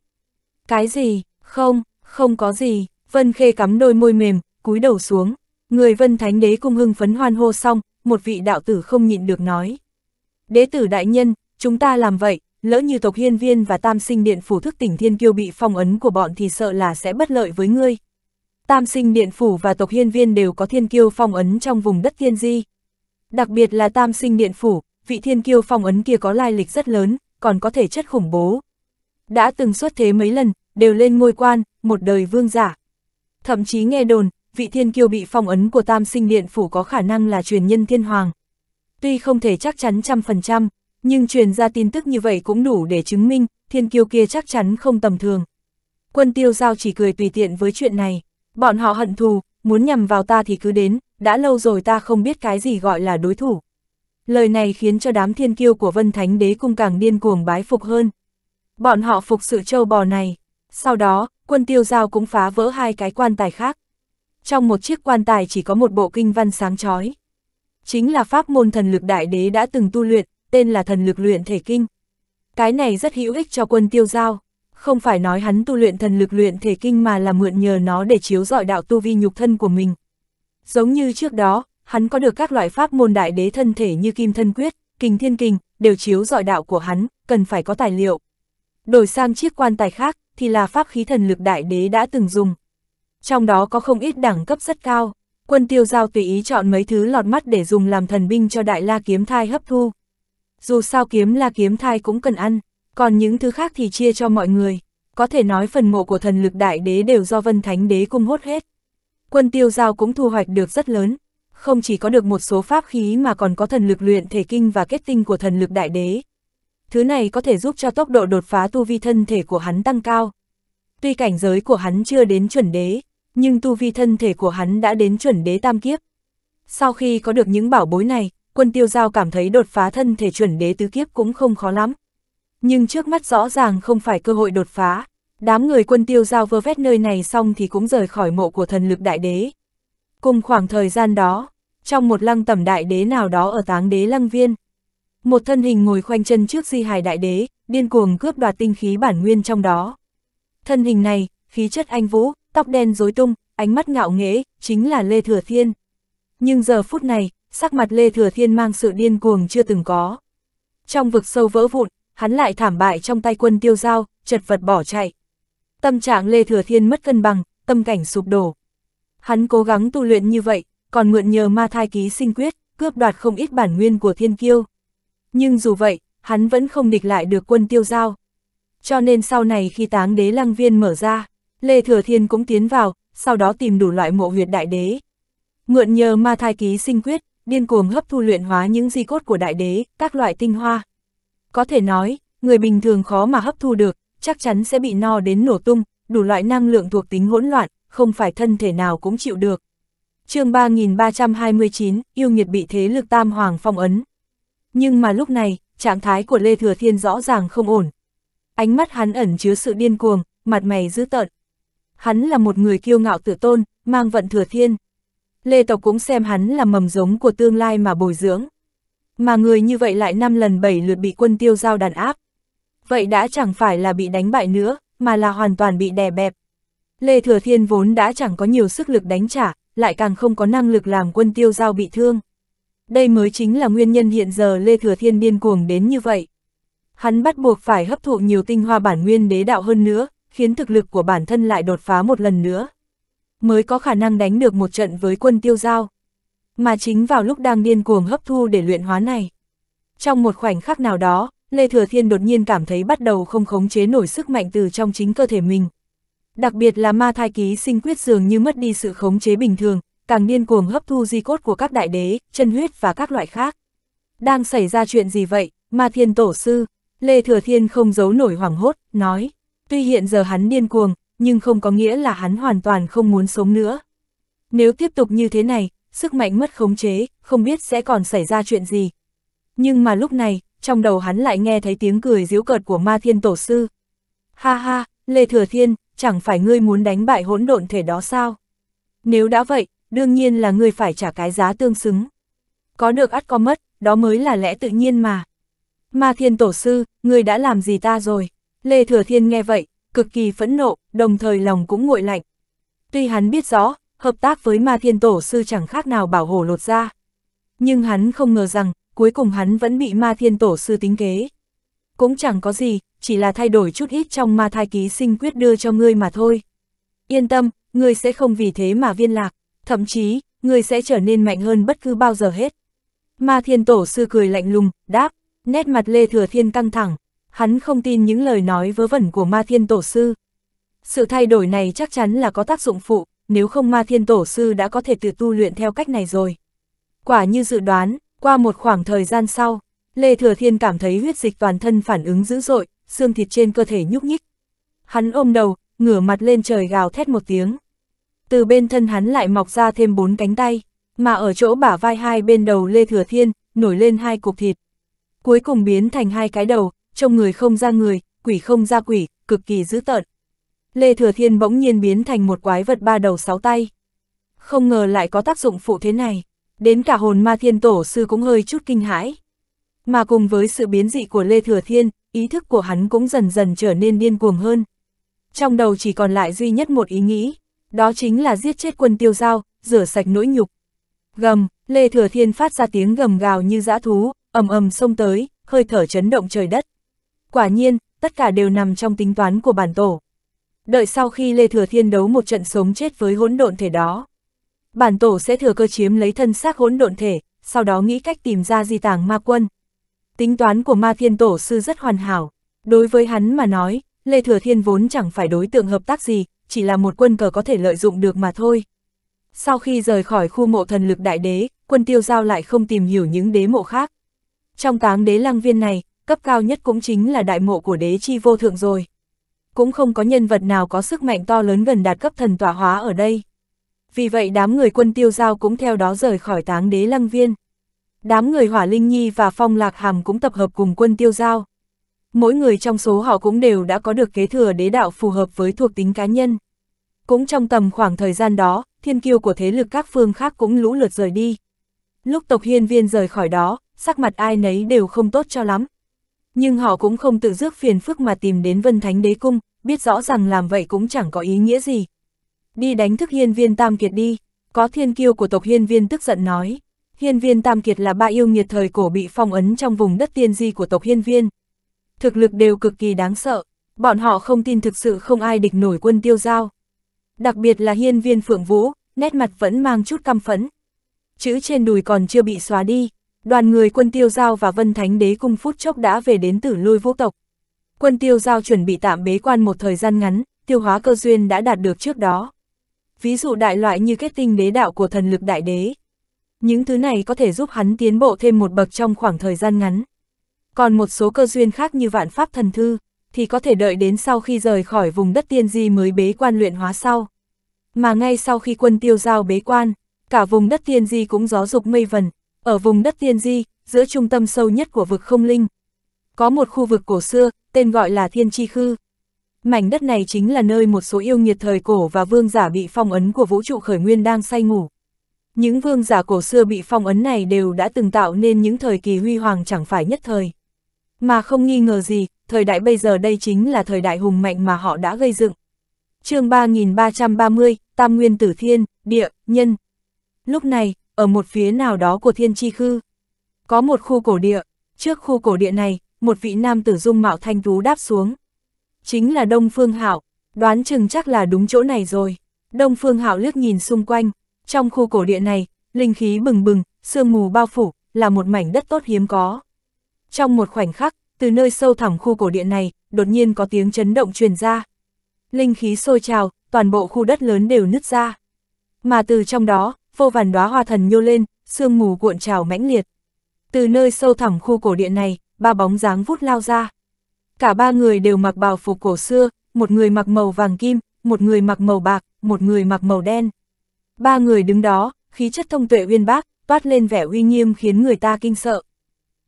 Speaker 1: Cái gì, không, không có gì, Vân Khê cắm đôi môi mềm, cúi đầu xuống, Người vân thánh đế cung hưng phấn hoan hô xong, một vị đạo tử không nhịn được nói. Đế tử đại nhân, chúng ta làm vậy, lỡ như tộc hiên viên và tam sinh điện phủ thức tỉnh thiên kiêu bị phong ấn của bọn thì sợ là sẽ bất lợi với ngươi. Tam sinh điện phủ và tộc hiên viên đều có thiên kiêu phong ấn trong vùng đất thiên di. Đặc biệt là tam sinh điện phủ, vị thiên kiêu phong ấn kia có lai lịch rất lớn, còn có thể chất khủng bố. Đã từng xuất thế mấy lần, đều lên ngôi quan, một đời vương giả. Thậm chí nghe đồn, vị thiên kiêu bị phong ấn của tam sinh điện phủ có khả năng là truyền nhân thiên hoàng. Tuy không thể chắc chắn trăm phần trăm, nhưng truyền ra tin tức như vậy cũng đủ để chứng minh, thiên kiêu kia chắc chắn không tầm thường. Quân tiêu giao chỉ cười tùy tiện với chuyện này, bọn họ hận thù, muốn nhằm vào ta thì cứ đến, đã lâu rồi ta không biết cái gì gọi là đối thủ. Lời này khiến cho đám thiên kiêu của Vân Thánh Đế cung càng điên cuồng bái phục hơn. Bọn họ phục sự trâu bò này. Sau đó, quân tiêu giao cũng phá vỡ hai cái quan tài khác trong một chiếc quan tài chỉ có một bộ kinh văn sáng chói. Chính là pháp môn thần lực đại đế đã từng tu luyện, tên là thần lực luyện thể kinh. Cái này rất hữu ích cho quân tiêu giao, không phải nói hắn tu luyện thần lực luyện thể kinh mà là mượn nhờ nó để chiếu dọi đạo tu vi nhục thân của mình. Giống như trước đó, hắn có được các loại pháp môn đại đế thân thể như kim thân quyết, kinh thiên kinh, đều chiếu dọi đạo của hắn, cần phải có tài liệu. Đổi sang chiếc quan tài khác, thì là pháp khí thần lực đại đế đã từng dùng trong đó có không ít đẳng cấp rất cao. Quân tiêu giao tùy ý chọn mấy thứ lọt mắt để dùng làm thần binh cho đại la kiếm thai hấp thu. Dù sao kiếm la kiếm thai cũng cần ăn, còn những thứ khác thì chia cho mọi người. Có thể nói phần mộ của thần lực đại đế đều do vân thánh đế cung hốt hết. Quân tiêu giao cũng thu hoạch được rất lớn, không chỉ có được một số pháp khí mà còn có thần lực luyện thể kinh và kết tinh của thần lực đại đế. Thứ này có thể giúp cho tốc độ đột phá tu vi thân thể của hắn tăng cao. Tuy cảnh giới của hắn chưa đến chuẩn đế, nhưng tu vi thân thể của hắn đã đến chuẩn đế tam kiếp. Sau khi có được những bảo bối này, quân tiêu giao cảm thấy đột phá thân thể chuẩn đế tứ kiếp cũng không khó lắm. Nhưng trước mắt rõ ràng không phải cơ hội đột phá, đám người quân tiêu giao vơ vét nơi này xong thì cũng rời khỏi mộ của thần lực đại đế. Cùng khoảng thời gian đó, trong một lăng tầm đại đế nào đó ở táng đế lăng viên, một thân hình ngồi khoanh chân trước di hài đại đế, điên cuồng cướp đoạt tinh khí bản nguyên trong đó. Thân hình này, khí chất anh vũ, tóc đen rối tung, ánh mắt ngạo nghễ, chính là Lê Thừa Thiên. Nhưng giờ phút này, sắc mặt Lê Thừa Thiên mang sự điên cuồng chưa từng có. Trong vực sâu vỡ vụn, hắn lại thảm bại trong tay quân tiêu giao, chật vật bỏ chạy. Tâm trạng Lê Thừa Thiên mất cân bằng, tâm cảnh sụp đổ. Hắn cố gắng tu luyện như vậy, còn mượn nhờ ma thai ký sinh quyết, cướp đoạt không ít bản nguyên của thiên kiêu. Nhưng dù vậy, hắn vẫn không địch lại được quân tiêu giao. Cho nên sau này khi táng đế lăng viên mở ra, Lê Thừa Thiên cũng tiến vào, sau đó tìm đủ loại mộ huyệt đại đế. Mượn nhờ ma thai ký sinh quyết, điên cuồng hấp thu luyện hóa những di cốt của đại đế, các loại tinh hoa. Có thể nói, người bình thường khó mà hấp thu được, chắc chắn sẽ bị no đến nổ tung, đủ loại năng lượng thuộc tính hỗn loạn, không phải thân thể nào cũng chịu được. chương 3329, yêu nghiệt bị thế lực tam hoàng phong ấn. Nhưng mà lúc này, trạng thái của Lê Thừa Thiên rõ ràng không ổn. Ánh mắt hắn ẩn chứa sự điên cuồng, mặt mày dữ tợn, hắn là một người kiêu ngạo tự tôn, mang vận thừa thiên. Lê Tộc cũng xem hắn là mầm giống của tương lai mà bồi dưỡng. Mà người như vậy lại năm lần bảy lượt bị quân tiêu giao đàn áp. Vậy đã chẳng phải là bị đánh bại nữa, mà là hoàn toàn bị đè bẹp. Lê Thừa Thiên vốn đã chẳng có nhiều sức lực đánh trả, lại càng không có năng lực làm quân tiêu giao bị thương. Đây mới chính là nguyên nhân hiện giờ Lê Thừa Thiên điên cuồng đến như vậy. Hắn bắt buộc phải hấp thụ nhiều tinh hoa bản nguyên đế đạo hơn nữa, khiến thực lực của bản thân lại đột phá một lần nữa. Mới có khả năng đánh được một trận với quân tiêu giao. Mà chính vào lúc đang điên cuồng hấp thu để luyện hóa này. Trong một khoảnh khắc nào đó, Lê Thừa Thiên đột nhiên cảm thấy bắt đầu không khống chế nổi sức mạnh từ trong chính cơ thể mình. Đặc biệt là ma thai ký sinh quyết dường như mất đi sự khống chế bình thường, càng điên cuồng hấp thu di cốt của các đại đế, chân huyết và các loại khác. Đang xảy ra chuyện gì vậy, ma thiên tổ sư? Lê Thừa Thiên không giấu nổi hoảng hốt, nói. Tuy hiện giờ hắn điên cuồng, nhưng không có nghĩa là hắn hoàn toàn không muốn sống nữa. Nếu tiếp tục như thế này, sức mạnh mất khống chế, không biết sẽ còn xảy ra chuyện gì. Nhưng mà lúc này, trong đầu hắn lại nghe thấy tiếng cười giễu cợt của ma thiên tổ sư. Ha ha, Lê Thừa Thiên, chẳng phải ngươi muốn đánh bại hỗn độn thể đó sao? Nếu đã vậy, đương nhiên là ngươi phải trả cái giá tương xứng. Có được ắt có mất, đó mới là lẽ tự nhiên mà. Ma thiên tổ sư, ngươi đã làm gì ta rồi? Lê Thừa Thiên nghe vậy, cực kỳ phẫn nộ, đồng thời lòng cũng nguội lạnh. Tuy hắn biết rõ, hợp tác với ma thiên tổ sư chẳng khác nào bảo hổ lột ra. Nhưng hắn không ngờ rằng, cuối cùng hắn vẫn bị ma thiên tổ sư tính kế. Cũng chẳng có gì, chỉ là thay đổi chút ít trong ma thai ký sinh quyết đưa cho ngươi mà thôi. Yên tâm, ngươi sẽ không vì thế mà viên lạc, thậm chí, ngươi sẽ trở nên mạnh hơn bất cứ bao giờ hết. Ma thiên tổ sư cười lạnh lùng, đáp, nét mặt Lê Thừa Thiên căng thẳng, hắn không tin những lời nói vớ vẩn của ma thiên tổ sư. Sự thay đổi này chắc chắn là có tác dụng phụ, nếu không ma thiên tổ sư đã có thể tự tu luyện theo cách này rồi. Quả như dự đoán, qua một khoảng thời gian sau, Lê Thừa Thiên cảm thấy huyết dịch toàn thân phản ứng dữ dội, xương thịt trên cơ thể nhúc nhích. Hắn ôm đầu, ngửa mặt lên trời gào thét một tiếng. Từ bên thân hắn lại mọc ra thêm bốn cánh tay, mà ở chỗ bả vai hai bên đầu Lê Thừa Thiên, nổi lên hai cục thịt. Cuối cùng biến thành hai cái đầu, trông người không ra người, quỷ không ra quỷ, cực kỳ dữ tợn. Lê Thừa Thiên bỗng nhiên biến thành một quái vật ba đầu sáu tay. Không ngờ lại có tác dụng phụ thế này, đến cả hồn ma thiên tổ sư cũng hơi chút kinh hãi. Mà cùng với sự biến dị của Lê Thừa Thiên, ý thức của hắn cũng dần dần trở nên điên cuồng hơn. Trong đầu chỉ còn lại duy nhất một ý nghĩ, đó chính là giết chết quân tiêu giao, rửa sạch nỗi nhục. Gầm, Lê Thừa Thiên phát ra tiếng gầm gào như dã thú, ầm ầm xông tới, hơi thở chấn động trời đất quả nhiên, tất cả đều nằm trong tính toán của bản tổ. Đợi sau khi Lê Thừa Thiên đấu một trận sống chết với hỗn độn thể đó, bản tổ sẽ thừa cơ chiếm lấy thân xác hỗn độn thể, sau đó nghĩ cách tìm ra di tàng ma quân. Tính toán của ma thiên tổ sư rất hoàn hảo, đối với hắn mà nói, Lê Thừa Thiên vốn chẳng phải đối tượng hợp tác gì, chỉ là một quân cờ có thể lợi dụng được mà thôi. Sau khi rời khỏi khu mộ thần lực đại đế, quân tiêu giao lại không tìm hiểu những đế mộ khác. Trong táng đế lăng viên này, cấp cao nhất cũng chính là đại mộ của đế chi vô thượng rồi. Cũng không có nhân vật nào có sức mạnh to lớn gần đạt cấp thần tỏa hóa ở đây. Vì vậy đám người quân tiêu giao cũng theo đó rời khỏi táng đế lăng viên. Đám người hỏa linh nhi và phong lạc hàm cũng tập hợp cùng quân tiêu giao. Mỗi người trong số họ cũng đều đã có được kế thừa đế đạo phù hợp với thuộc tính cá nhân. Cũng trong tầm khoảng thời gian đó, thiên kiêu của thế lực các phương khác cũng lũ lượt rời đi. Lúc tộc hiên viên rời khỏi đó, sắc mặt ai nấy đều không tốt cho lắm nhưng họ cũng không tự rước phiền phức mà tìm đến Vân Thánh Đế Cung, biết rõ rằng làm vậy cũng chẳng có ý nghĩa gì. Đi đánh thức hiên viên Tam Kiệt đi, có thiên kiêu của tộc hiên viên tức giận nói. Hiên viên Tam Kiệt là ba yêu nghiệt thời cổ bị phong ấn trong vùng đất tiên di của tộc hiên viên. Thực lực đều cực kỳ đáng sợ, bọn họ không tin thực sự không ai địch nổi quân tiêu giao. Đặc biệt là hiên viên Phượng Vũ, nét mặt vẫn mang chút căm phẫn. Chữ trên đùi còn chưa bị xóa đi, đoàn người quân tiêu giao và vân thánh đế cung phút chốc đã về đến tử lôi vũ tộc. Quân tiêu giao chuẩn bị tạm bế quan một thời gian ngắn, tiêu hóa cơ duyên đã đạt được trước đó. Ví dụ đại loại như kết tinh đế đạo của thần lực đại đế. Những thứ này có thể giúp hắn tiến bộ thêm một bậc trong khoảng thời gian ngắn. Còn một số cơ duyên khác như vạn pháp thần thư, thì có thể đợi đến sau khi rời khỏi vùng đất tiên di mới bế quan luyện hóa sau. Mà ngay sau khi quân tiêu giao bế quan, cả vùng đất tiên di cũng gió dục mây vần, ở vùng đất Thiên Di, giữa trung tâm sâu nhất của vực không linh, có một khu vực cổ xưa, tên gọi là Thiên Chi Khư. Mảnh đất này chính là nơi một số yêu nghiệt thời cổ và vương giả bị phong ấn của vũ trụ khởi nguyên đang say ngủ. Những vương giả cổ xưa bị phong ấn này đều đã từng tạo nên những thời kỳ huy hoàng chẳng phải nhất thời. Mà không nghi ngờ gì, thời đại bây giờ đây chính là thời đại hùng mạnh mà họ đã gây dựng. chương 3330, Tam Nguyên Tử Thiên, Địa, Nhân. Lúc này, ở một phía nào đó của thiên tri khư. Có một khu cổ địa, trước khu cổ địa này, một vị nam tử dung mạo thanh tú đáp xuống. Chính là Đông Phương Hạo, đoán chừng chắc là đúng chỗ này rồi. Đông Phương Hạo liếc nhìn xung quanh, trong khu cổ địa này, linh khí bừng bừng, sương mù bao phủ, là một mảnh đất tốt hiếm có. Trong một khoảnh khắc, từ nơi sâu thẳm khu cổ địa này, đột nhiên có tiếng chấn động truyền ra. Linh khí sôi trào, toàn bộ khu đất lớn đều nứt ra. Mà từ trong đó, vô vàn đóa hoa thần nhô lên, sương mù cuộn trào mãnh liệt. Từ nơi sâu thẳm khu cổ điện này, ba bóng dáng vút lao ra. Cả ba người đều mặc bào phục cổ xưa, một người mặc màu vàng kim, một người mặc màu bạc, một người mặc màu đen. Ba người đứng đó, khí chất thông tuệ uyên bác, toát lên vẻ uy nghiêm khiến người ta kinh sợ.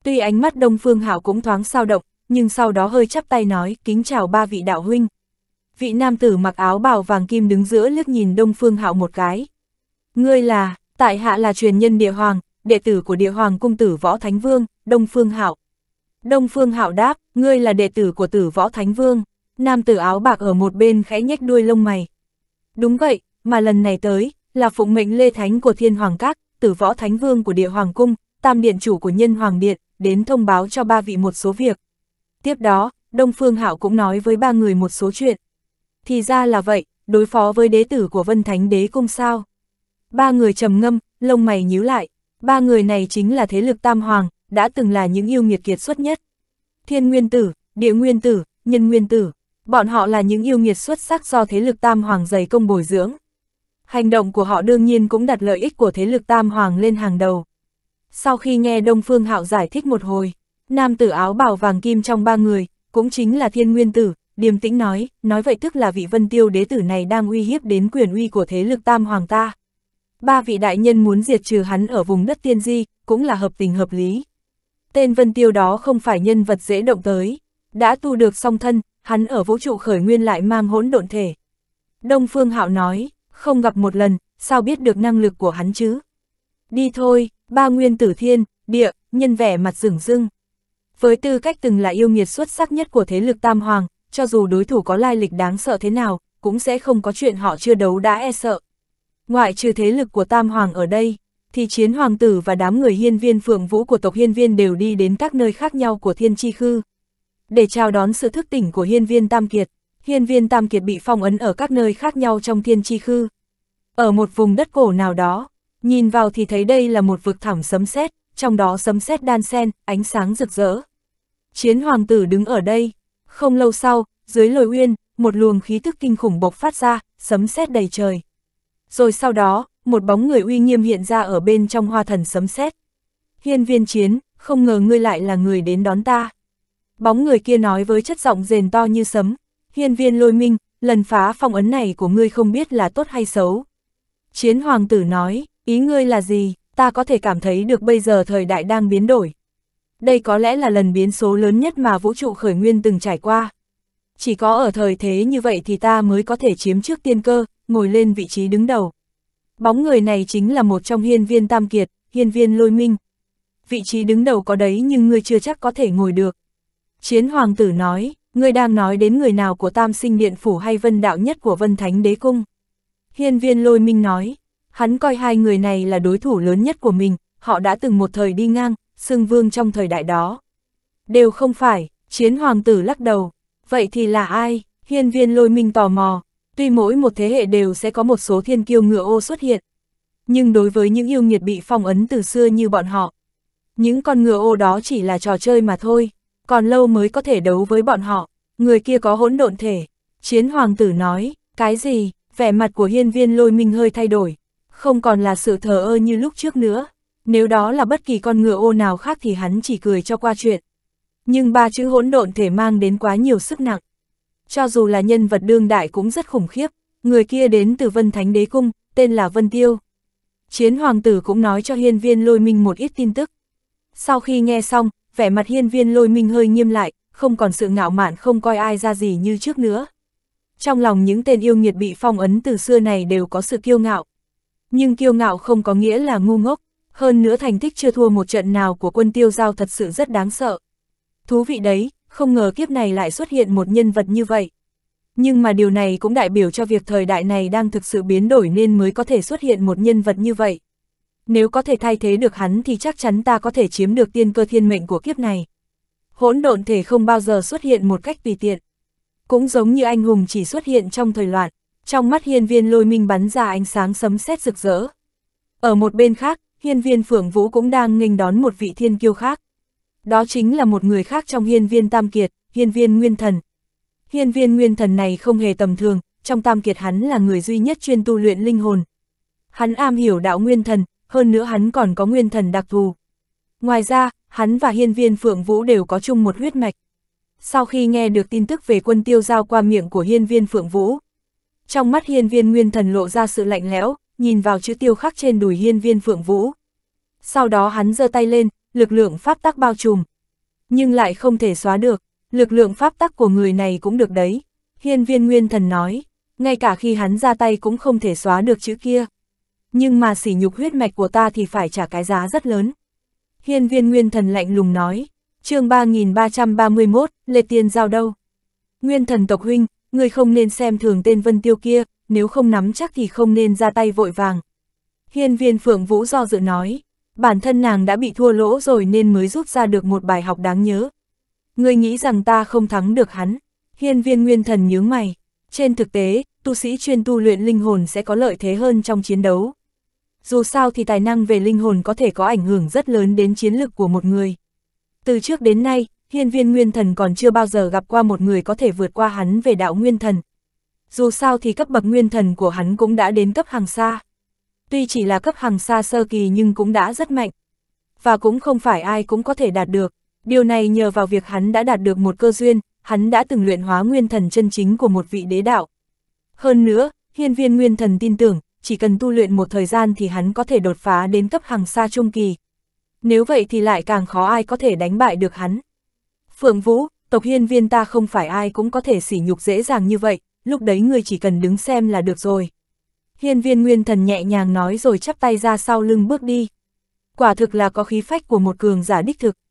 Speaker 1: Tuy ánh mắt Đông Phương Hảo cũng thoáng sao động, nhưng sau đó hơi chắp tay nói kính chào ba vị đạo huynh. Vị nam tử mặc áo bào vàng kim đứng giữa liếc nhìn Đông Phương Hạo một cái. Ngươi là, tại hạ là truyền nhân địa hoàng, đệ tử của địa hoàng cung tử Võ Thánh Vương, Đông Phương Hạo. Đông Phương Hạo đáp, ngươi là đệ tử của tử Võ Thánh Vương. Nam tử áo bạc ở một bên khẽ nhếch đuôi lông mày. Đúng vậy, mà lần này tới, là phụng mệnh Lê Thánh của Thiên Hoàng Các, tử Võ Thánh Vương của địa hoàng cung, tam điện chủ của nhân hoàng điện, đến thông báo cho ba vị một số việc. Tiếp đó, Đông Phương Hạo cũng nói với ba người một số chuyện. Thì ra là vậy, đối phó với đế tử của Vân Thánh Đế Cung sao? Ba người trầm ngâm, lông mày nhíu lại, ba người này chính là thế lực tam hoàng, đã từng là những yêu nghiệt kiệt xuất nhất. Thiên nguyên tử, địa nguyên tử, nhân nguyên tử, bọn họ là những yêu nghiệt xuất sắc do thế lực tam hoàng dày công bồi dưỡng. Hành động của họ đương nhiên cũng đặt lợi ích của thế lực tam hoàng lên hàng đầu. Sau khi nghe Đông Phương Hạo giải thích một hồi, nam tử áo bào vàng kim trong ba người, cũng chính là thiên nguyên tử, điềm tĩnh nói, nói vậy tức là vị vân tiêu đế tử này đang uy hiếp đến quyền uy của thế lực tam hoàng ta ba vị đại nhân muốn diệt trừ hắn ở vùng đất tiên di, cũng là hợp tình hợp lý. Tên vân tiêu đó không phải nhân vật dễ động tới, đã tu được song thân, hắn ở vũ trụ khởi nguyên lại mang hỗn độn thể. Đông Phương Hạo nói, không gặp một lần, sao biết được năng lực của hắn chứ? Đi thôi, ba nguyên tử thiên, địa, nhân vẻ mặt rừng rưng. Với tư cách từng là yêu nghiệt xuất sắc nhất của thế lực Tam Hoàng, cho dù đối thủ có lai lịch đáng sợ thế nào, cũng sẽ không có chuyện họ chưa đấu đã e sợ. Ngoại trừ thế lực của Tam Hoàng ở đây, thì chiến hoàng tử và đám người hiên viên phượng vũ của tộc hiên viên đều đi đến các nơi khác nhau của thiên tri khư. Để chào đón sự thức tỉnh của hiên viên Tam Kiệt, hiên viên Tam Kiệt bị phong ấn ở các nơi khác nhau trong thiên tri khư. Ở một vùng đất cổ nào đó, nhìn vào thì thấy đây là một vực thẳm sấm sét, trong đó sấm sét đan sen, ánh sáng rực rỡ. Chiến hoàng tử đứng ở đây, không lâu sau, dưới lồi uyên, một luồng khí tức kinh khủng bộc phát ra, sấm sét đầy trời. Rồi sau đó, một bóng người uy nghiêm hiện ra ở bên trong hoa thần sấm sét. Hiên viên chiến, không ngờ ngươi lại là người đến đón ta. Bóng người kia nói với chất giọng rền to như sấm. Hiên viên lôi minh, lần phá phong ấn này của ngươi không biết là tốt hay xấu. Chiến hoàng tử nói, ý ngươi là gì, ta có thể cảm thấy được bây giờ thời đại đang biến đổi. Đây có lẽ là lần biến số lớn nhất mà vũ trụ khởi nguyên từng trải qua. Chỉ có ở thời thế như vậy thì ta mới có thể chiếm trước tiên cơ, ngồi lên vị trí đứng đầu. Bóng người này chính là một trong hiên viên tam kiệt, hiên viên lôi minh. Vị trí đứng đầu có đấy nhưng ngươi chưa chắc có thể ngồi được. Chiến hoàng tử nói, ngươi đang nói đến người nào của tam sinh điện phủ hay vân đạo nhất của vân thánh đế cung. Hiên viên lôi minh nói, hắn coi hai người này là đối thủ lớn nhất của mình, họ đã từng một thời đi ngang, xưng vương trong thời đại đó. Đều không phải, chiến hoàng tử lắc đầu, vậy thì là ai? Hiên viên lôi minh tò mò, Tuy mỗi một thế hệ đều sẽ có một số thiên kiêu ngựa ô xuất hiện, nhưng đối với những yêu nghiệt bị phong ấn từ xưa như bọn họ, những con ngựa ô đó chỉ là trò chơi mà thôi, còn lâu mới có thể đấu với bọn họ, người kia có hỗn độn thể. Chiến hoàng tử nói, cái gì, vẻ mặt của hiên viên lôi minh hơi thay đổi, không còn là sự thờ ơ như lúc trước nữa. Nếu đó là bất kỳ con ngựa ô nào khác thì hắn chỉ cười cho qua chuyện. Nhưng ba chữ hỗn độn thể mang đến quá nhiều sức nặng cho dù là nhân vật đương đại cũng rất khủng khiếp, người kia đến từ Vân Thánh Đế Cung, tên là Vân Tiêu. Chiến hoàng tử cũng nói cho hiên viên lôi minh một ít tin tức. Sau khi nghe xong, vẻ mặt hiên viên lôi minh hơi nghiêm lại, không còn sự ngạo mạn không coi ai ra gì như trước nữa. Trong lòng những tên yêu nghiệt bị phong ấn từ xưa này đều có sự kiêu ngạo. Nhưng kiêu ngạo không có nghĩa là ngu ngốc, hơn nữa thành tích chưa thua một trận nào của quân tiêu giao thật sự rất đáng sợ. Thú vị đấy, không ngờ kiếp này lại xuất hiện một nhân vật như vậy. Nhưng mà điều này cũng đại biểu cho việc thời đại này đang thực sự biến đổi nên mới có thể xuất hiện một nhân vật như vậy. Nếu có thể thay thế được hắn thì chắc chắn ta có thể chiếm được tiên cơ thiên mệnh của kiếp này. Hỗn độn thể không bao giờ xuất hiện một cách tùy tiện. Cũng giống như anh hùng chỉ xuất hiện trong thời loạn, trong mắt hiên viên lôi minh bắn ra ánh sáng sấm sét rực rỡ. Ở một bên khác, hiên viên phượng vũ cũng đang nghênh đón một vị thiên kiêu khác đó chính là một người khác trong hiên viên tam kiệt, hiên viên nguyên thần. Hiên viên nguyên thần này không hề tầm thường, trong tam kiệt hắn là người duy nhất chuyên tu luyện linh hồn. Hắn am hiểu đạo nguyên thần, hơn nữa hắn còn có nguyên thần đặc thù. Ngoài ra, hắn và hiên viên phượng vũ đều có chung một huyết mạch. Sau khi nghe được tin tức về quân tiêu giao qua miệng của hiên viên phượng vũ, trong mắt hiên viên nguyên thần lộ ra sự lạnh lẽo, nhìn vào chữ tiêu khắc trên đùi hiên viên phượng vũ. Sau đó hắn giơ tay lên, lực lượng pháp tắc bao trùm. Nhưng lại không thể xóa được, lực lượng pháp tắc của người này cũng được đấy. Hiên viên nguyên thần nói, ngay cả khi hắn ra tay cũng không thể xóa được chữ kia. Nhưng mà sỉ nhục huyết mạch của ta thì phải trả cái giá rất lớn. Hiên viên nguyên thần lạnh lùng nói, chương 3331, Lê Tiên giao đâu? Nguyên thần tộc huynh, người không nên xem thường tên Vân Tiêu kia, nếu không nắm chắc thì không nên ra tay vội vàng. Hiên viên Phượng Vũ do dự nói, Bản thân nàng đã bị thua lỗ rồi nên mới rút ra được một bài học đáng nhớ. Ngươi nghĩ rằng ta không thắng được hắn. Hiên viên nguyên thần nhướng mày. Trên thực tế, tu sĩ chuyên tu luyện linh hồn sẽ có lợi thế hơn trong chiến đấu. Dù sao thì tài năng về linh hồn có thể có ảnh hưởng rất lớn đến chiến lực của một người. Từ trước đến nay, hiên viên nguyên thần còn chưa bao giờ gặp qua một người có thể vượt qua hắn về đạo nguyên thần. Dù sao thì cấp bậc nguyên thần của hắn cũng đã đến cấp hàng xa tuy chỉ là cấp hàng xa sơ kỳ nhưng cũng đã rất mạnh. Và cũng không phải ai cũng có thể đạt được, điều này nhờ vào việc hắn đã đạt được một cơ duyên, hắn đã từng luyện hóa nguyên thần chân chính của một vị đế đạo. Hơn nữa, hiên viên nguyên thần tin tưởng, chỉ cần tu luyện một thời gian thì hắn có thể đột phá đến cấp hàng xa trung kỳ. Nếu vậy thì lại càng khó ai có thể đánh bại được hắn. Phượng Vũ, tộc hiên viên ta không phải ai cũng có thể sỉ nhục dễ dàng như vậy, lúc đấy người chỉ cần đứng xem là được rồi. Hiên viên nguyên thần nhẹ nhàng nói rồi chắp tay ra sau lưng bước đi. Quả thực là có khí phách của một cường giả đích thực.